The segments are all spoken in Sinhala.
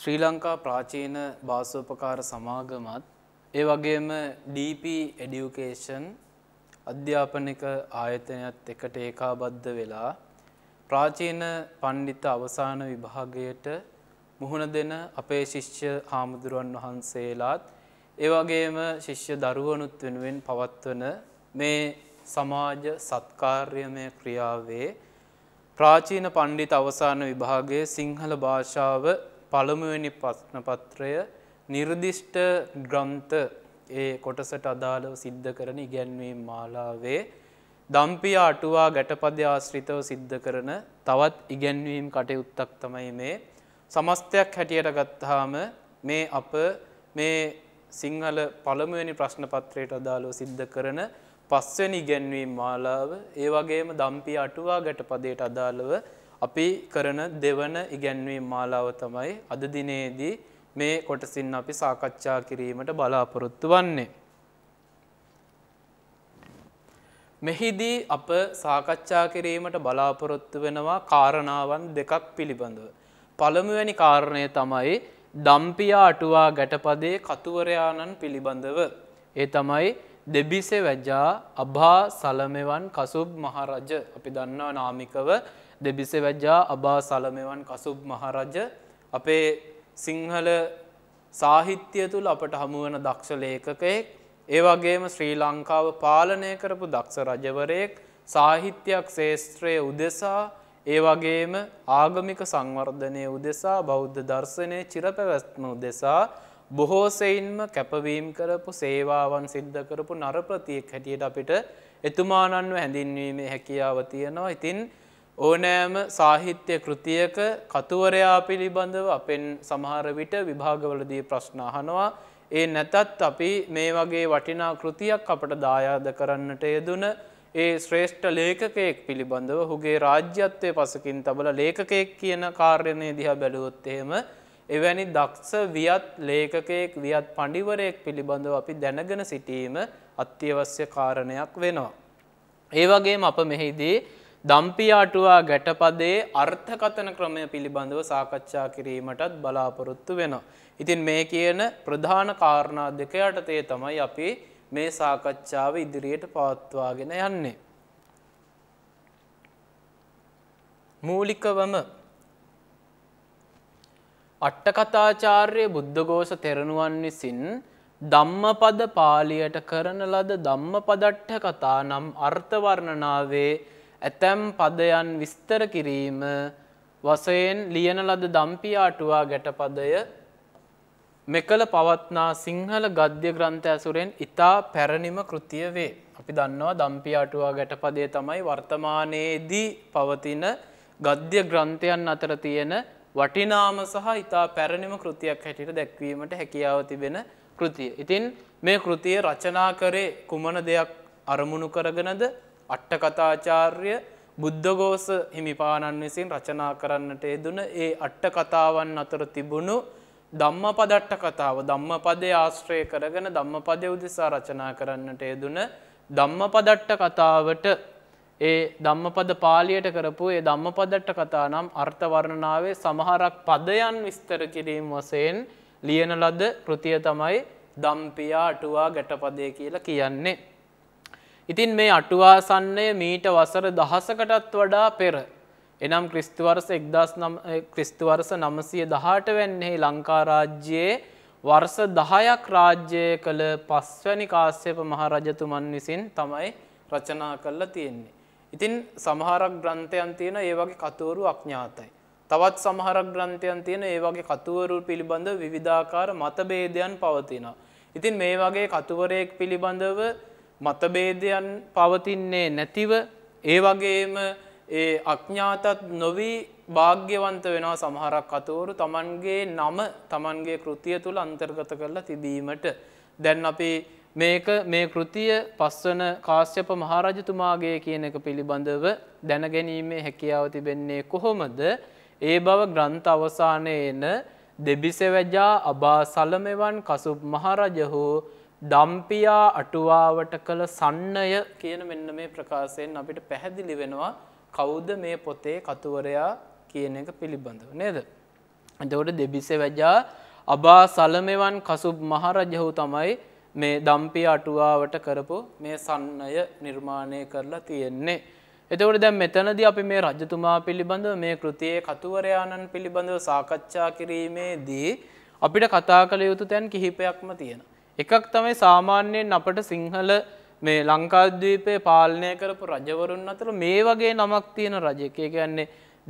ශ්‍රී ලංකා ප්‍රාචීන භාෂෝපකාර සමාගමත් ඒ වගේම DP Education අධ්‍යාපනික ආයතනයත් එකට ඒකාබද්ධ වෙලා ප්‍රාචීන පණ්ඩිත අවසාන විභාගයට මුහුණ දෙන අපේ ශිෂ්‍ය හාමුදුරුවන් වහන්සේලාත් ඒ වගේම ශිෂ්‍ය දරුවනුත් වෙනුවෙන් පවත්වන මේ සමාජ සත්කාර්යමය ක්‍රියාවේ ප්‍රාචීන පණ්ඩිත අවසාන විභාගයේ සිංහල භාෂාව පළමුවෙනි ප්‍රශ්න පත්‍රය නිර්දිෂ්ට ග්‍රන්ථ ඒ කොටසට අදාළව සිද්ධ කරන ඉගැන්වීම් මාලාවේ දම්පිය අටුවා ගැටපද ආශ්‍රිතව සිද්ධ කරන තවත් ඉගැන්වීම් කටයුත්තක් තමයි මේ සමස්තයක් හැටියට ගත්තාම මේ අප මේ සිංහල පළමුවැනි ප්‍රශ්න පත්‍රයට අදාළව සිද්ධ කරන පස්වැනි ඉගැන්වීම් මාලාව ඒ වගේම දම්පිය අටුවා ගැටපදයට අදාළව අපි කරන දෙවන ඉගැන්වීම් මාලාව තමයි අද දිනේදී මේ කොටසින් අපි සාකච්ඡා කිරීමට බලාපොරොත්තු වන්නේ. මෙහිදී අප සාකච්ඡා කිරීමට බලාපොරොත්තු වෙනවා කාරණාවන් දෙකක් පිළිබඳව. පළමුවැනි කාරණය තමයි දම්පියා අටුවා ගැටපදේ කතුවරයාණන් පිළිබඳව. ඒ තමයි දෙබිසෙ වැජා අභා සලමෙවන් කසුබ් මහරජ අපි දන්නවා නාමිකව දෙබිසෙවැජ්ජා අබා සලමෙවන් කසුබ් මහරජ අපේ සිංහල සාහිත්‍යය තුළ අපට හමුවන දක්ෂ ලේකකයෙක් ඒ වගේම ශ්‍රී ලංකාව පාලනය කරපු දක්ෂ රජවරයෙක් සාහිත්‍යයක් ශේෂත්‍රය උදෙසා ඒ වගේම ආගමික සංවර්ධනය උදෙසා බෞද්ධ දර්ශනය චිරපැවැත්ම උදෙසා බොහෝසයින්ම කැපවීම් කරපු සේවාවන් සිද්ධ කරපු නරප්‍රතියෙක් හැටියට අපිට එතුමානන්ව හැඳින්වීමේ හැකියාව තියෙනවා ඉතින් ඕනෑම සාහිත්‍ය කෘතියක කතුවරයා පිළිබඳව අපෙන් සමහර විට විභාගවලදී ප්‍රශ්න අහනවා. ඒ නැතත් අපි මේ වගේ වටිනා කෘතියක් අපට දායාද කරන්නට යෙදුන ඒ ශ්‍රේෂ්ඨ ලේඛකයෙක් පිළිබඳව හුගේ රාජ්‍යත්වය පසකින් තබල ලේඛකයෙක් කියන කාර්යණය දිහා බැලුවොත් එහෙම එවැනි දක්ෂ වියත් ලේකකයෙක් වියත් පඩිවරයෙක් පිළිබඳව අපි දැනගෙන සිටීම අත්‍යවශ්‍ය කාරණයක් වෙනවා. ඒ වගේම අප මෙහිදී දම්පියාටුවා ගැටපදේ අර්ථකතන ක්‍රමය පිළිබඳව සාකච්ඡා කිරීමටත් බලාපොරොත්තු වෙනවා. ඉතින් මේ කියන ප්‍රධාන කාරණා දෙක යටතේ තමයි අපි මේ සාකච්ඡාව ඉදිරියට පවත්වාගෙන යන්නේ. මූලිකවම අට්ටකතාචාර්ය බුද්ධඝෝෂ තෙරණුවන් විසින් ධම්මපද පාලියට කරන ලද ධම්මපදට්ඨ කතා නම් අර්ථවර්ණනාවේ ඇතැම් පදයන් විස්තර කිරීම වසයෙන් ලියන ලද දම්පියාටුවා ගැටපදය මෙකළ පවත්නා සිංහල ගද්‍ය ග්‍රන්ථ ඇසුරෙන් ඉතා පැරණිම කෘතිය වේ. අපි දන්නවා දම්පියාටුවා ගැටපදය තමයි වර්තමානයේදී පවතින ගද්‍ය ග්‍රන්ථයන් අතර තියෙන වටිනාම සහ ඉතා පැරණිම කෘතියක් හැටිට දැක්වීමට හැකියාව තිබෙන කෘතිය. ඉතින් මේ කෘතිය රචනා කරේ කුමන දෙයක් අරමුණු කරගෙනද අට්ටකතාචාර්ය බුද්ධගෝස හිමිපාණන් විසින් රචනා කරන්නට යෙදුන ඒ අට්ටකතාවන් අතර තිබුණු ධම්මපදට්ට කතාව ධම්මපදේ ආශ්‍රය කරගෙන ධම්මපදය උදෙසා රචනා කරන්නට යෙදුන ධම්මපදට්ට කතාවට ඒ ධම්මපද පාලියට කරපු ඒ ධම්මපදට්ට කතා නම් අර්ථවර්ණනාවේ සමහරක් පදයන් විස්තර කිරීම වසයෙන් ලියන ලද කෘතිය තමයි දම්පියා අටුවා ගැටපදය කියලා කියන්නේ. ඉතින් මේ අටුවාසන්නය මීට වසර දහසකටත් වඩා පෙර. එනම් ක්‍රිස්juවර්ස එක්දස් ක්‍රිස්තුවර්ස නමසය දහට වෙන්නෙහි ලංකාරාජ්‍යයේ වර්ස දහයක් රාජ්‍යය කළ පස්වැනි කාශ්‍යප මහරජතුමන් විසින් තමයි රචනා කරලා තියෙන්නේ. ඉතින් සමහරක් ග්‍රන්ථයන් තියෙන ඒ වගේ කතුවරු අඥාතයි. තවත් සමහරක් ග්‍රන්ථයන් තියෙන ඒ වගේ කතුවරු පිළිබඳ විවිධාකාර මතභේදයන් පවතින. ඉතින් මේ වගේ කතුවරයෙක් පිළිබඳව මතභේදයන් පවතින්නේ නැතිව ඒ වගේම ඒ අඥ්ඥාතත් නොවී භාග්‍යවන්ත වෙනවා සමහරක් අතවරු තමන්ගේ නම තමන්ගේ කෘතිය තුළ අන්තර්ගත කරලා තිබීමට. දැන් අපි මේක මේ කෘතිය පස්වන කාශ්‍යප මහරජතුමාගේ කියන එක පිළිබඳව දැනගැනීමේ හැකියාව තිබෙන්නේ කොහොමද ඒ බව ග්‍රන්ථ අවසානය එන දෙබිසවැජා අබා සලමෙවන් කසුප් මහරජ හෝ දම්පියා අටුවාවට කළ සන්නය කියන මෙන්න මේ ප්‍රකාශයෙන් අපිට පැහැදිලි වෙනවා කෞුද මේ පොතේ කතුවරයා කියන එක පිළිබඳව නේද. එතකොට දෙබිසේ වැජා අබා සලමෙවන් කසුබ් මහරජහු තමයි මේ දම්පිය අටුවාවට කරපු මේ සන්නය නිර්මාණය කරලා තියෙන්නේ. එතකට දැ මෙතනද අපි මේ රජතුමා පිළිබඳව මේ කෘතියේ කතුවරයාණන් පිළිබඳව සාකච්ඡා කිරීමේ දී අපිට කතා කළ යුතු තැන් කිහිපයක්ම තියෙනවා. එකක් තමයි සාමාන්‍යයෙන් අපට සිංහල මේ ලංකාද්වීපය පාලනය කරපු රජවරුන් අතර මේ වගේ නමක් තියෙන රජකය කියන්නේ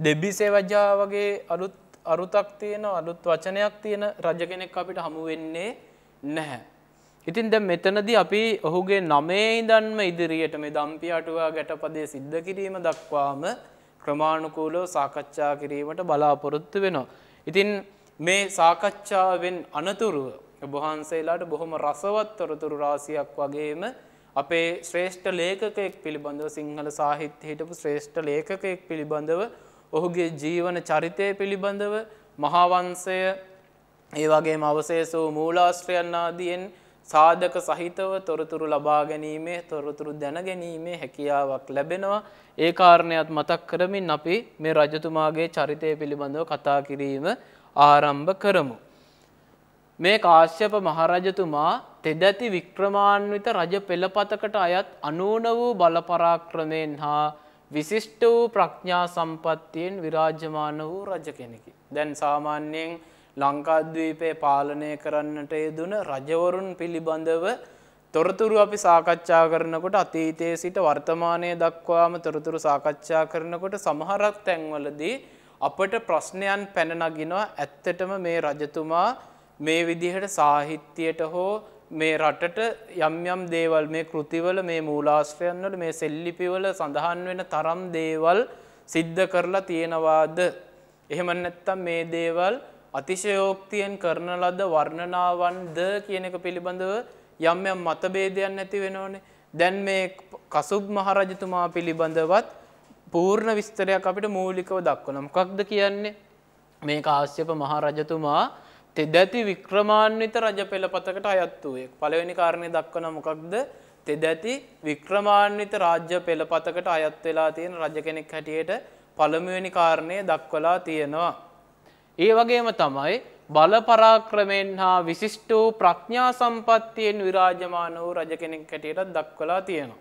දෙබිසේවජා වගේ අලුත් අරුතක් තියෙන අලුත් වචනයක් තියෙන රජ කෙනෙක් අපිට හමු වෙන්නේ නැහැ. ඉතින් දැන් මෙතනදී අපි ඔහුගේ නමේ ඉඳන්ම ඉදිරියට මේ දම්පියාටුවා ගැටපදේ සිද්ධ කිරීම දක්වාම ක්‍රමානුකූලව සාකච්ඡා කිරීමට බලාපොරොත්තු වෙනවා. ඉතින් මේ සාකච්ඡාවෙන් අනතුරුව ඔබහන්සේලාට බොහොම රසවත් තොරතුරු රාසියක් වගේම අපේ ශ්‍රේෂ්ඨ ලේකකෙක් පිළිබඳව සිංහල සාහිත්‍ය හිටපු ශ්‍රේෂ්ඨ ලේකකෙක් පිළිබඳව ඔහුගේ ජීවන චරිතය පිළිබඳව මහාවංසය ඒ වගේම අවශේෂ වූ මූලාශ්‍රයන් ආදියෙන් සාධක සහිතව තොරතුරු ලබා ගැනීමේ තොරතුරු දැන ගැනීමේ හැකියාවක් ලැබෙනවා. ඒ කාරණයක් මතක් කරමින් අපි මේ රජතුමාගේ චරිතය පිළිබඳව කතා කිරීම ආරම්භ කරමු. මේ කාශ්‍යප මහරජතුමා තෙදැති වික්‍රමාන්විත රජ පෙළපතකට අයත් අනූන වූ බලපරාක්‍රමයෙන් හා විශිෂ්ට වූ ප්‍රඥා සම්පත්තියෙන් විරාජමාන වූ රජ කෙනෙකි. දැන් සාමාන්‍යයෙන් ලංකාද්වීපය පාලනය කරන්නට යෙදුන රජවරුන් පිළිබඳව තොරතුරු අපි සාකච්ඡා කරනකොට අතීතයේ සිට වර්තමානය දක්වාම තොරතුරු සාකච්ඡා කරනකොට සමහරක් තැන්වලදී අපට ප්‍රශ්නයන් පැන නගිනවා ඇත්තටම මේ රජතුමා මේ විදිහට සාහිත්‍යයට හෝ මේ රටට යම් යම් දේවල් මේ කෘතිවල මේ මූලාශ්‍රයන්වල මේ සෙල්ලිපිවල සඳහන් වෙන තරම් දේවල් සිද්ධ කරලා තියෙනවාද එහෙම නැත්නම් මේ දේවල් අතිශයෝක්තියෙන් කරන ලද වර්ණනාවන්ද කියන එක පිළිබඳව යම් යම් මතභේදයන් නැති වෙනෝනේ. දැන් මේ කසුබ් මහරජතුමා පිළිබඳවත් පූර්ණ විස්තරයක් අපිට මූලිකව දක්වනවා. මොකක්ද කියන්නේ? මේ කාශ්‍යප මහරජතුමා තෙදැති වික්‍රමාන්විත රජ පෙළපතකට අයත් වූයේ. පළවෙනි කාරණය දක්වන මොකක්ද තෙදැති වික්‍රමාන්විත රාජ්‍ය පෙළපතකට අයත් වෙලා තියෙන රජ කෙනෙක් හැටියට පළමුවෙනි කාරණය දක්වලා තියෙනවා. ඒ වගේම තමයි බලපරාක්‍රමෙන් හා විශිෂ්ට වූ ප්‍රඥා සම්පත්තියෙන් විරාජමාන වූ රජ කෙනෙක් හැටියටත් දක්වලා තියෙනවා.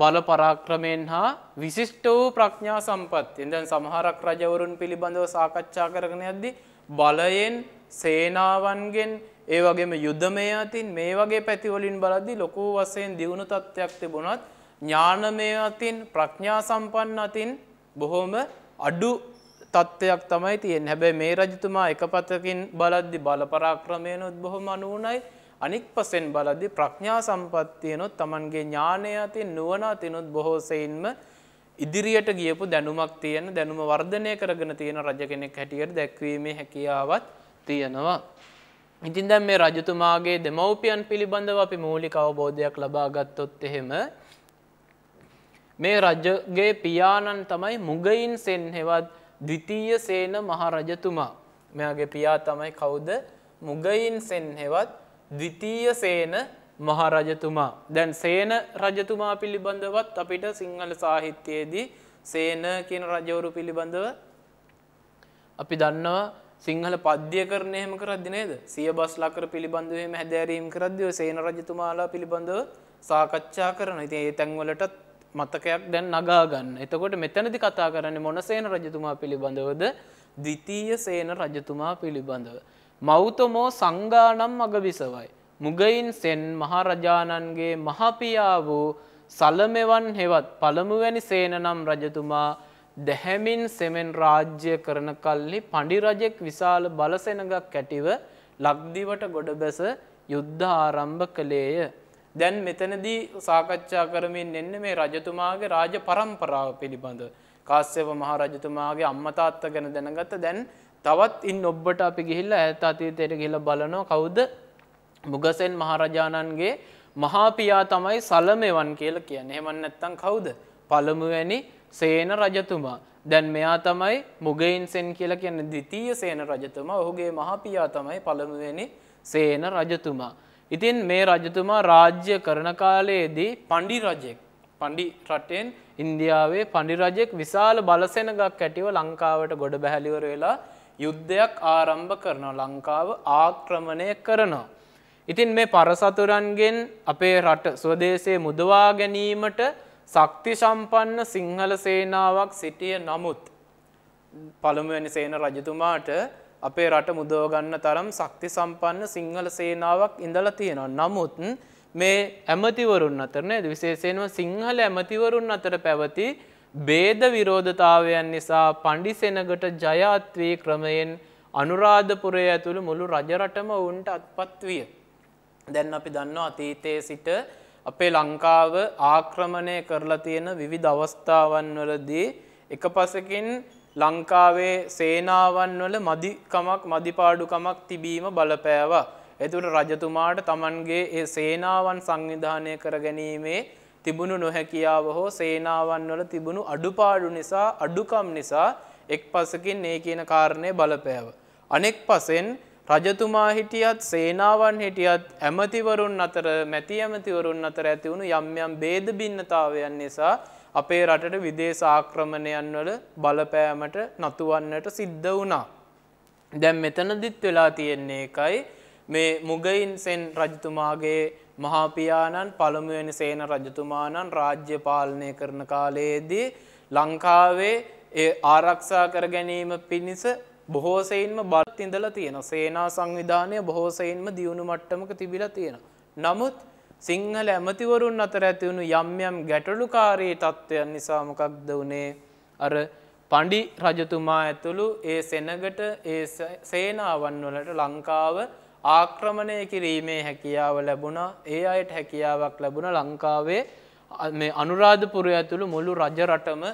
බලපරාක්‍රමෙන් හා විශිෂ්ට වූ ප්‍රඥා සම්පත්තියෙන් දැන් සමහරක් රජවරුන් පිළිබඳව සාකච්ඡා කරගෙන යද්දී බලයෙන් සේනාවන්ගෙන් ඒ වගේම යුදමය අතින් මේ වගේ පැතිවලින් බලද්දි ලොකු වශයෙන් දියුණු තත්ත්වයක් තිබුණත් ඥානමය අතින් ප්‍රඥා සම්පන්න අතින් බොහොම අඩු තත්ත්වයක් තමයි තියෙන්නේ. හැබැයි මේ රජතුමා එකපතකින් බලද්දි බල පරාක්‍රමයනොත් බොහොම අනුණයි. අනික් පසෙන් බලද්දි ප්‍රඥා සම්පත්තියනොත් Tamanගේ ඥානය අතින් නුවණ අතිනොත් බොහෝසෙයින්ම ඉදිරියට ගියපු දැනුමක් තියෙන දැනුම වර්ධනය කරගෙන තියෙන රජ කෙනෙක් හැටියට දැක්වීමේ හැකියාවත් තියෙනවා. ඉතින් දැන් මේ රජතුමාගේ දෙමව්පියන් පිළිබඳව අපි මූලික අවබෝධයක් ලබා ගත්තොත් එහෙම මේ රජගේ පියාණන් තමයි මුගයින් සෙන් හෙවත් ද්විතීය සේන මහරජතුමා. මෙයාගේ පියා තමයි කවුද? මුගයින් සෙන් හෙවත් ද්විතීය සේන මහරජතුමා. දැන් සේන රජතුමා පිළිබඳවත් අපිට සිංහල සාහිත්‍යයේදී සේන කියන රජවරු පිළිබඳව අපි දන්නවා සිංහල පද්‍ය කරන එහෙම කරද්දි නේද? සියබස් ලකර පිළිබඳව එහෙම හැදෑරීම් කරද්දී ඔය සේන රජතුමාලා පිළිබඳව සාකච්ඡා කරනවා. ඉතින් ඒ තැන් වලටත් මතකයක් දැන් නගා ගන්න. එතකොට මෙතනදි කතා කරන්නේ මොන සේන රජතුමා පිළිබඳවද? ද්විතීය සේන රජතුමා පිළිබඳව. මෞතමෝ සංගානම් අගවිසවයි. මුගයින් සෙන් මහරජාණන්ගේ මහපියා වූ සලමෙවන් හෙවත් පළමුවැනි සේනනම් රජතුමා දැහැමින් සෙමෙන් රාජ්‍ය කරන කල්ලි පඬිරජෙක් විශාල බලසෙනගක් ඇටිව ලක්දිවට ගොඩබැස යුද්ධ ආරම්භ කළේය. දැන් මෙතනදී සාකච්ඡා කරමින් එන්න මේ රජතුමාගේ රාජ පරම්පරාව පිළිබඳ. කාශ්‍යප මහ රජතුමාගේ අම්මා තාත්තා ගැන දැනගත්ත දැන් තවත් ඉන් ඔබට අපි ගිහිල්ලා ඈත අතීතයට ගිහිල්ලා බලනවා කවුද මුගසෙන් මහරජාණන්ගේ මහාපියා තමයි සලමෙවන් කියලා කියන්නේ. එහෙම නැත්නම් කවුද? පළමුවැනි සේන රජතුමා. දැන් මෙයා තමයි මුගයින්සෙන් කියලා කියන්නේ ද්විතීය සේන රජතුමා. ඔහුගේ මහාපියා තමයි පළමුවැනි සේන රජතුමා. ඉතින් මේ රජතුමා රාජ්‍ය කරන කාලයේදී පණ්ඩි රජෙක් පණ්ඩි රටෙන් ඉන්දියාවේ පණ්ඩි රජෙක් විශාල බලසෙනගක් ඇටිව ලංකාවට ගොඩ බැහැලිවර වෙලා යුද්ධයක් ආරම්භ කරනවා. ලංකාව ආක්‍රමණය කරනවා. ඉතින් මේ පරසතුරන්ගෙන් අපේ රට ස්වදේශයේ මුදවා ගැනීමට ශක්ති සම්පන්න සිංහල සේනාවක් සිටිය නමුත් පළමුවැනි සේන රජතුමාට අපේ රට මුදව ගන්න තරම් ශක්ති සම්පන්න සිංහල සේනාවක් ඉඳලා තියෙනවා. නමුත් මේ ඇමතිවරුන් අතර නේද විශේෂයෙන්ම සිංහල ඇමතිවරුන් අතර පැවති ભેද විරෝධතාවයන් නිසා පඬිසෙනගට ජයාත්වී ක්‍රමයෙන් අනුරාධපුරය ඇතුළු මුළු රජරටම වුන්ට අත්පත් විය. දැන් අපි දන්නවා අතීතයේ සිට අපේ ලංකාව ආක්‍රමණය කරලා තියෙන විවිධ අවස්ථාවන් වලදී එකපසකින් ලංකාවේ සේනාවන් වල මදිකමක් මදිපාඩුකමක් තිබීම බලපෑවා. එතකොට රජතුමාට Tamanගේ ඒ සේනාවන් සංවිධානය කර ගැනීමේ තිබුණු නොහැකියාව හෝ සේනාවන් වල තිබුණු අඩුපාඩු නිසා අඩුකම් නිසා එක්පසකින් මේ කියන කාරණේ බලපෑවා. අනෙක් පසෙන් රජතුමා හිටියත් සේනාවන් හිටියත් ඇමතිවරුන් අතර මැති ඇමතිවරුන් අතර ඇති වුණු යම් යම් ભેද භින්නතාවයන් නිසා අපේ රටට විදේශ ආක්‍රමණයන් වල බලපෑමට නතුවන්නට සිද්ධ වුණා. දැන් මෙතනදිත් වෙලා තියෙන්නේ එකයි මේ මුගයින් සෙන් රජතුමාගේ මහා පියාණන් පළමුවෙනි සේන රජතුමාණන් රාජ්‍ය පාලනය කරන කාලයේදී ලංකාවේ ඒ ආරක්ෂා කර ගැනීම පිණිස බොහෝසයින්ම බත් ඉඳලා තියෙන සේනා සංවිධානය බොහෝසයින්ම දියුණු මට්ටමක තිබිලා තියෙන. නමුත් සිංහල ඇමතිවරුන් අතර ඇතිවුණු යම් යම් ගැටලුකාරී තත්ත්වයන් නිසා මොකක්ද වනේ අර පණ්ඩි රජතුමා ඇතුළු ඒ සෙනගට ඒ සේනාවන් වලට ලංකාව ආක්‍රමණය කිරීමේ හැකියාව ලැබුණා ඒ අයට හැකියාවක් ලැබුණ ලංකාවේ අනුරාධපුරය ඇතුළු මුළු රජරටම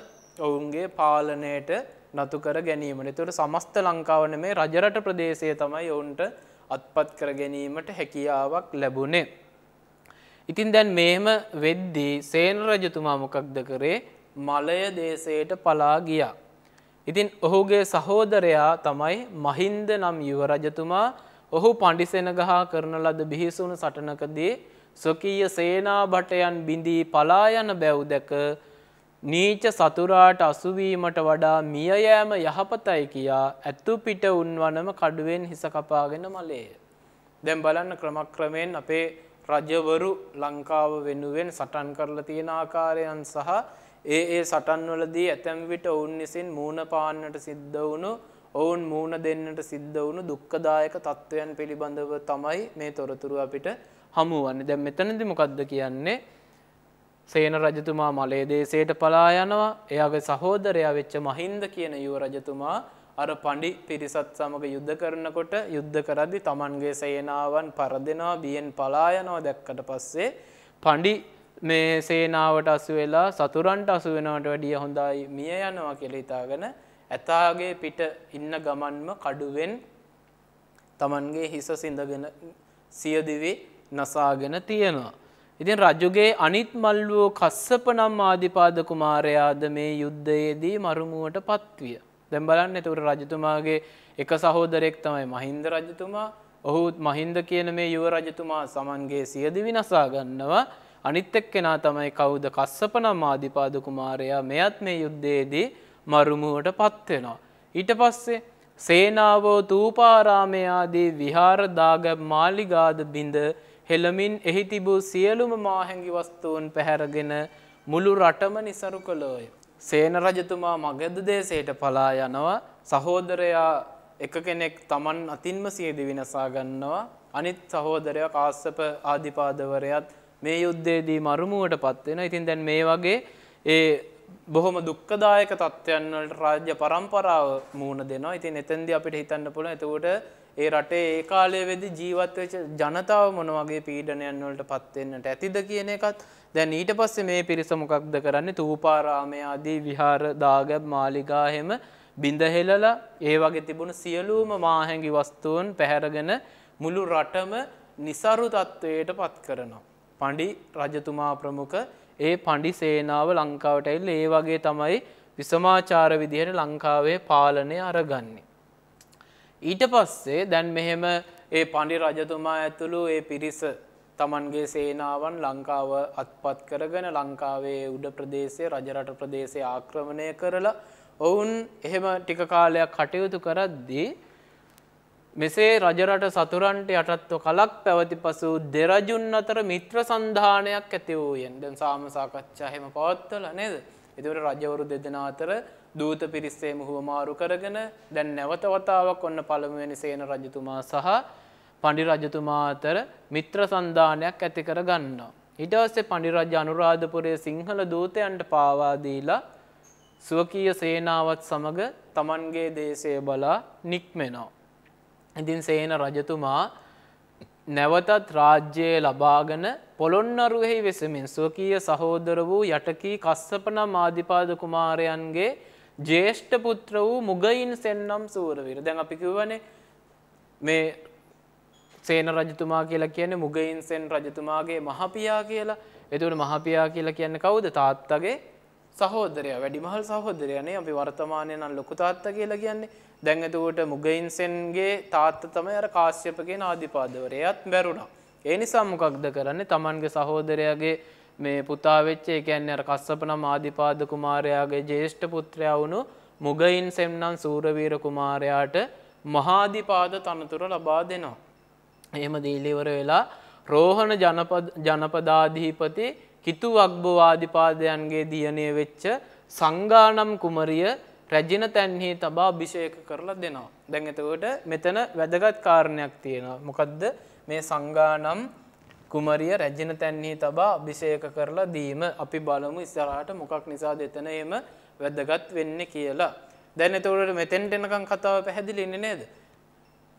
ඔවුන්ගේ පාලනයට නතු කර ගැනීමට. ඒතකොට සමස්ත ලංකාව නෙමේ රජරට ප්‍රදේශය තමයි ඔවුන්ට අත්පත් කර ගැනීමට හැකියාවක් ලැබුණේ. ඉතින් දැන් මේම වෙද්දී සේන රජතුමා මොකක්ද කරේ? මලය දේශයට පලා ගියා. ඉතින් ඔහුගේ සහෝදරයා තමයි මහින්ද නම් යුව රජතුමා ඔහු පඬිසෙනගහ කරන ලද බිහිසුණු සටනකදී ස්වකීය සේනා භටයන් බිඳී පලා යන බැව් දැක නීච සතුරාට අසුවීමට වඩා මියයෑම යහපතයි කියා ඇතු පිට උන්වනම කඩුවෙන් හිස කපාගෙන මලේය. දැන් බලන්න ක්‍රමක්‍රමයෙන් අපේ රජවරු ලංකාව වෙනුවෙන් සටන් කරලා තියෙන ආකාරයන් සහ ඒ ඒ සටන්වලදී ඇතැම් විට ඔවුන් විසින් මූණ පාන්නට සිද්ධ වුණු ඔවුන් මූණ දෙන්නට සිද්ධ වුණු දුක්ඛදායක තත්වයන් පිළිබඳව තමයි මේ තොරතුරු අපිට හමුවන්නේ. දැන් මෙතනදී මොකද්ද කියන්නේ? සේන රජතුමා මලේ දේශයට පලා යනවා එයාගේ සහෝදරයා වෙච්ච මහින්ද කියන යුව රජතුමා අර පණ්ඩි පිරිසත් සමඟ යුද්ධ කරනකොට යුද්ධ කරද්දි තමන්ගේ සේනාවන් පරදෙනවා බියෙන් පලා යනවා දැක්කට පස්සේ පණ්ඩි මේ සේනාවට අසු වෙලා සතුරන්ට අසු වෙනවට වැඩිය හොඳයි මිය යනවා කියලා හිතාගෙන ඇතාගේ පිට ඉන්න ගමන්ම කඩුවෙන් තමන්ගේ හිස සිඳගෙන සියදිවි නසාගෙන තියෙනවා ඉතින් රජුගේ අනිත් මල්ලුවෝ කස්සප නම් ආදිපාද කුමාරයාද මේ යුද්ධයේදී මරුමුවට පත්විය. දැන් බලන්න එතකොට රජතුමාගේ එක සහෝදරෙක් තමයි මහින්ද රජතුමා. ඔහුත් මහින්ද කියන මේ යුව රජතුමා සමන්ගේ සියදි විනාශා ගන්නවා. අනිත් එක්කෙනා තමයි කවුද කස්සප නම් ආදිපාද කුමාරයා. මෙයත් මේ යුද්ධයේදී මරුමුවට පත් වෙනවා. ඊට පස්සේ සේනාවෝ තූපාරාමේ ආදී විහාර දාග මාලිගාද බිඳ හෙළමින් එහි තිබූ සියලුම මාහැඟි වස්තුූන් පැහැරගෙන මුළු රටම නිසරු කළෝය. සේන රජතුමා මගද දේශයට පලා යනවා සහෝදරයා එක කෙනෙක් තමන් අතින්ම සියදි විනසා ගන්නවා අනිත් සහෝදරයා කාස්සප ආධිපාදවරයත් මේ යුද්ධයේදී මරුමුවට පත්වෙන ඉතින් දැන් මේ වගේ ඒ බොහොම දුක්කදායක තත්ත්වයන් වලට රාජ්‍ය පරම්පරාව මූුණ දෙනවා ඉතින් එතන්දි අපිට හිතන්න පුළුවන් එතකොට ඒ රටේ ඒ කාලය වෙදි ජීවත්වෙච ජනතාව මොන වගේ පීඩනයන් වලට පත්වෙන්නට ඇතිද කියන එකත් දැන් ඊට පස්සේ මේ පිරිස මොකක්ද කරන්නේ තූපාරාමය ආදී විහාර දාගැබ් මාලිගාහෙම බිඳහෙලලා ඒ වගේ තිබුණු සියලූම මාහැඟි වස්තුූන් පැහැරගෙන මුළු රටම නිසරු තත්ත්වයට පත් කරනවා. පණ්ඩි රජතුමා ප්‍රමුඛ ඒ පණ්ඩි සේනාව ලංකාවට එල් ඒ වගේ තමයි විසමාචාර විදිහට ලංකාවේ පාලනය අරගන්නේ. ඊට පස්සේ දැන් මෙහෙම ඒ පණ්ඩි රජතුමා ඇතුළු ඒ පිරිස තමන්ගේ සේනාවන් ලංකාව අත්පත් කරගෙන ලංකාවේ උඩ ප්‍රදේශය රජරට ප්‍රදේශය ආක්‍රමණය කරලා ඔවුන් එහෙම ටික කාලයක් කටයුතු කරද්දී මෙසේ රජරට සතුරන්ට යටත්ව කලක් පැවති පසු දෙරජුන් අතර මිත්‍ර සන්ධානයක් ඇති වූයෙන් දැන් සාම සාකච්ඡා එහෙම පවත්වලා නේද? ඒතකොට රජවරු දෙදෙනා අතර දූත පිරිස්සේ මුහුව මාරු කරගෙන දැන් නැවතවතාවක් ඔන්න පළමුවෙනි සේන රජතුමා සහ පණ්ඩි රජතුමා අතර මිත්‍ර සන්ධානයක් ඇති කර ගන්නවා. ඊට පස්සේ පණ්ඩි රජ අනුරාධපුරයේ සිංහල දූතයන්ට පාවා දීලා ස්වකීය සේනාවත් සමග Tamanගේ දේශය බලා නික්මෙනවා. ඉතින් සේන රජතුමා නැවතත් රාජ්‍යයේ ලබාගෙන පොළොන්නරුවෙහි වෙසමින් ස්වකීය සහෝදර වූ යටකී කස්සප නම් ආදිපාද කුමාරයන්ගේ ජේෂ්ඨ පුත්‍ර වූ මුගයින් සෙන්නම් සූරවීර. දැන් අපි කිව්වනේ මේ සේන රජතුමා කියලා කියන්නේ මුගයින් සෙන් රජතුමාගේ මහපියා කියලා. එතකොට මහපියා කියලා කියන්නේ කවුද? තාත්තගේ සහෝදරයා, වැඩිමහල් සහෝදරයා නේ. අපි වර්තමානයේ නම් ලොකු තාත්තා කියලා කියන්නේ. දැන් එතකොට මුගයින් සෙන්ගේ තාත්තා තමයි අර කාශ්‍යප කියන ආදිපාදවරයාත් බැරුණා. ඒ නිසා මොකක්ද කරන්නේ? Tamanගේ සහෝදරයාගේ මේ පුතා වෙච්ච ඒ කියන්නේ අර කස්සප නම් ආදිපාද කුමාරයාගේ ජ්‍යෙෂ්ඨ පුත්‍රයා වුණු මුගයින් සෙම්නම් සූරවීර කුමාරයාට මහාදිපාද තනතුර ලබා දෙනවා. එහෙම දීලිවර වෙලා රෝහණ ජනපදාධීපති කිතු වක්භවාදිපාදයන්ගේ දියණය වෙච්ච සංගානම් කුමරිය රැජින තැන්හි තබා අභිෂේක කරලා දෙනවා. දැන් එතකොට මෙතන වැදගත් කාරණයක් තියෙනවා. මොකද්ද මේ සංගානම් කුමරිය රැජෙන තැන්හි තබා අභිෂේක කරලා දීම අපි බලමු ඉස්සරහට මොකක් නිසාද එතන එහෙම වැදගත් වෙන්නේ කියලා. දැන් එතකොට මෙතෙන්ට එනකන් කතාව පැහැදිලි ඉන්නේ නේද?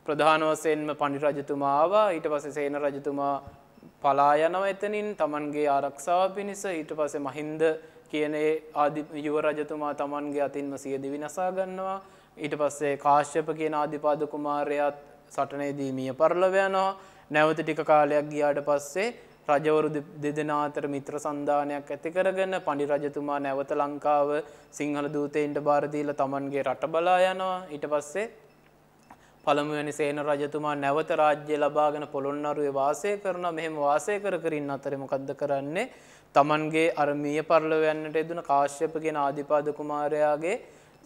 ප්‍රධාන වශයෙන්ම පණ්ඩිත රජතුමා ආවා ඊට පස්සේ සේන රජතුමා පලා යනවා එතනින් Tamanගේ ආරක්ෂාව පිණිස ඊට පස්සේ මහින්ද කියන ආදි යුව රජතුමා Tamanගේ අතින්ම සිය දිවි නසා ගන්නවා ඊට පස්සේ කාශ්‍යප කියන ආදිපාද කුමාරයාත් සටනේදී මිය පරලව යනවා නැවත ටික කාලයක් ගියාට පස්සේ රජවරු දෙදෙනා අතර මිත්‍ර සන්ධානයක් ඇති කරගෙන පණි රජතුමා නැවත ලංකාව සිංහල දූතයින්ට බාරදීලා තමන්ගේ රට බලා යනවා ඊට පස්සේ පළමුවැනි සේන රජතුමා නැවත රාජ්‍ය ලබාගෙන පොළොන්නරුවේ වාසය කරනවා මෙහෙම වාසය කර කරින් අතරේ මොකද්ද කරන්නේ තමන්ගේ අර මිය පරලොව යන්නට එදුන කාශ්‍යප කියන ආදිපාද කුමාරයාගේ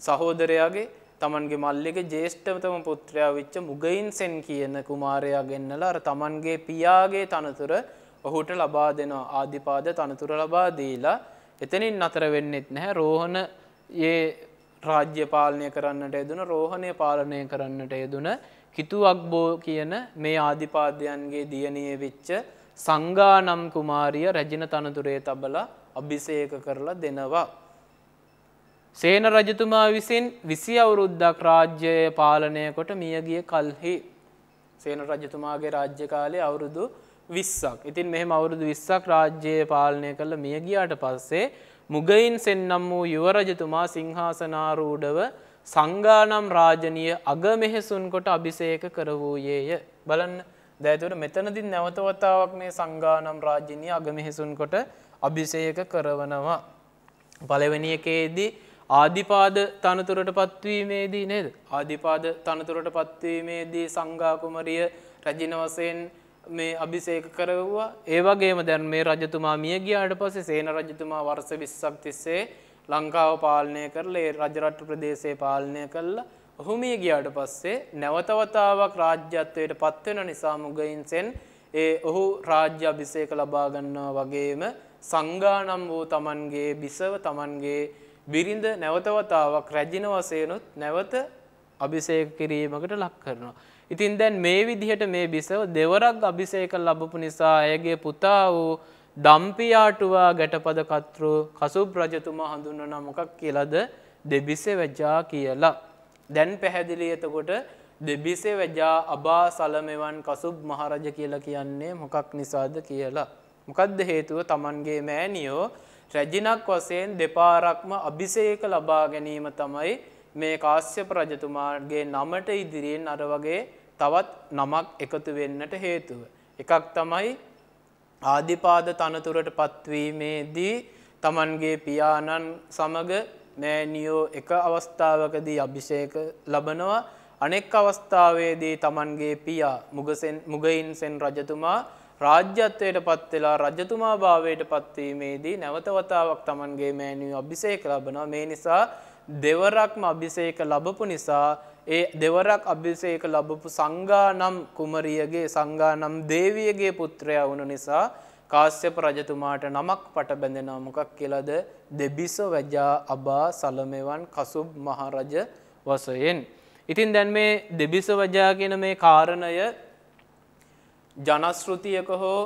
සහෝදරයාගේ තමන්ගේ මල්ලිගේ ජේෂ්ඨතම පුත්‍රයා විච්ච මුගයින් සෙන් කියන කුමාරයා ගෙන්නලා අර තමන්ගේ පියාගේ තනතුර ඔහුට ලබා දෙනවා ආදිපාද තනතුර ලබා දීලා එතනින් අතර වෙන්නෙත් නැහැ රෝහණ ඒ රාජ්‍ය පාලනය කරන්නට යෙදුන රෝහණය පාලනය කරන්නට යෙදුන කිතුවක්බෝ කියන මේ ආධිපාදයන්ගේ දියණිය වෙච්ච සංගානම් කුමාරිය රැජින තනතුරේ තබලා අභිෂේක කරලා දෙනවා සේන රජතුමා විසින් විසි අවුරුද්දක් රාජ්‍යය පාලනය කොට මියගිය කල්හි සේන රජතුමාගේ රාජ්‍ය කාලේ අවුරුදු විස්සක් ඉතින් මෙහම අවුරුදු විස්සක් රාජ්‍යය පාලනය කළ මියගියාට පස්සේ මුගයින් සෙන්නම් වූ යුවරජතුමා සිංහාසනාරූඩව සංගානම් රාජනීය අගමෙහෙසුන් කොට අභිසේක කර වූයේය බලන්න දැතුට මෙතනදින් නැවතවතාවක් මේ සංගානම් රාජනීය අගමෙහෙසුන් කොට අභිසේක කරවනවා. පලවෙනි එකේදී ආධිපාද තනතුරට පත්වීමේදී නේද. ආධිපාද තනතුරට පත්වීමේදී සංගාකුමරිය රජින වසයෙන් මේ අභිසේක කරවවා ඒවගේම දැන් මේ රජතුමා මිය ගියාට පසේ සේන රජතුමා වර්ස විස්සක් තිස්සේ ලංකාව පාලනය කරලා ඒ රජරට්ට ප්‍රදේශය පාලනය කල්ලා ඔහු මිය ගියාට පස්සේ නැවතවතාවක් රාජ්‍යත්වයට පත්වෙන නිසා මුගයින් සෙන් ඒ ඔහු රාජ්‍ය අභිසේක ලබාගන්නවා වගේම සංගානම් වූ තමන්ගේ බිසව තමන්ගේ බිරිඳ නැවතවතාවක් රැජින වසයනුත් නැවත අභිසේක කිරීමකට ලක් කරනවා. ඉතින් දැන් මේ විදිහට මේ බිසව දෙවරක් අභිසේක ලබපු නිසා ඇයගේ පුතා වූ දම්පියාටුවා ගැටපද කතෘ කසුබ් රජතුමා හඳුන්වන මොකක් කියලාද දෙබිසේ වැජා කියලා. දැන් පැහැදිලි එතකොට දෙබිසේ වැජා අබා සලමෙවන් කසුබ් මහරජ කියලා කියන්නේ මොකක් නිසාද කියලා. මොකද්ද හේතුව Tamanගේ මෑණියෝ රැජිනක් වශයෙන් දෙපාරක්ම අභිෂේක ලබා ගැනීම තමයි මේ කාශ්‍යප රජතුමාගේ නමට ඉදිරියෙන් අර වගේ තවත් නමක් එකතු වෙන්නට හේතුව. එකක් තමයි ආදිපාද තනතුරට පත්වීමේදී තමන්ගේ පියාණන් සමග මෑනියෝ එක අවස්ථාවකදී අභිෂේක ලබනවා අනෙක් අවස්ථාවේදී තමන්ගේ පියා මුගසෙන් මුගයින්සෙන් රජතුමා රාජ්‍යත්වයට පත් වෙලා රජතුමා භාවයට පත්වීමේදී නැවතවතාවක් Tamanගේ මෑණියෝ අභිෂේක ලබනවා. මේ නිසා දෙවරක්ම අභිෂේක ලැබපු නිසා ඒ දෙවරක් අභිෂේක ලැබපු සංගානම් කුමරියගේ සංගානම් දේවියගේ පුත්‍රයා වුණු නිසා කාශ්‍යප රජතුමාට නමක් පට බැඳෙනවා මොකක් කියලාද දෙබිස වැජා අබා සලමෙවන් කසුබ් මහරජ වශයෙන්. ඉතින් දැන් මේ දෙබිස වජා කියන මේ කාරණය ජනශ්ෘතියක හෝ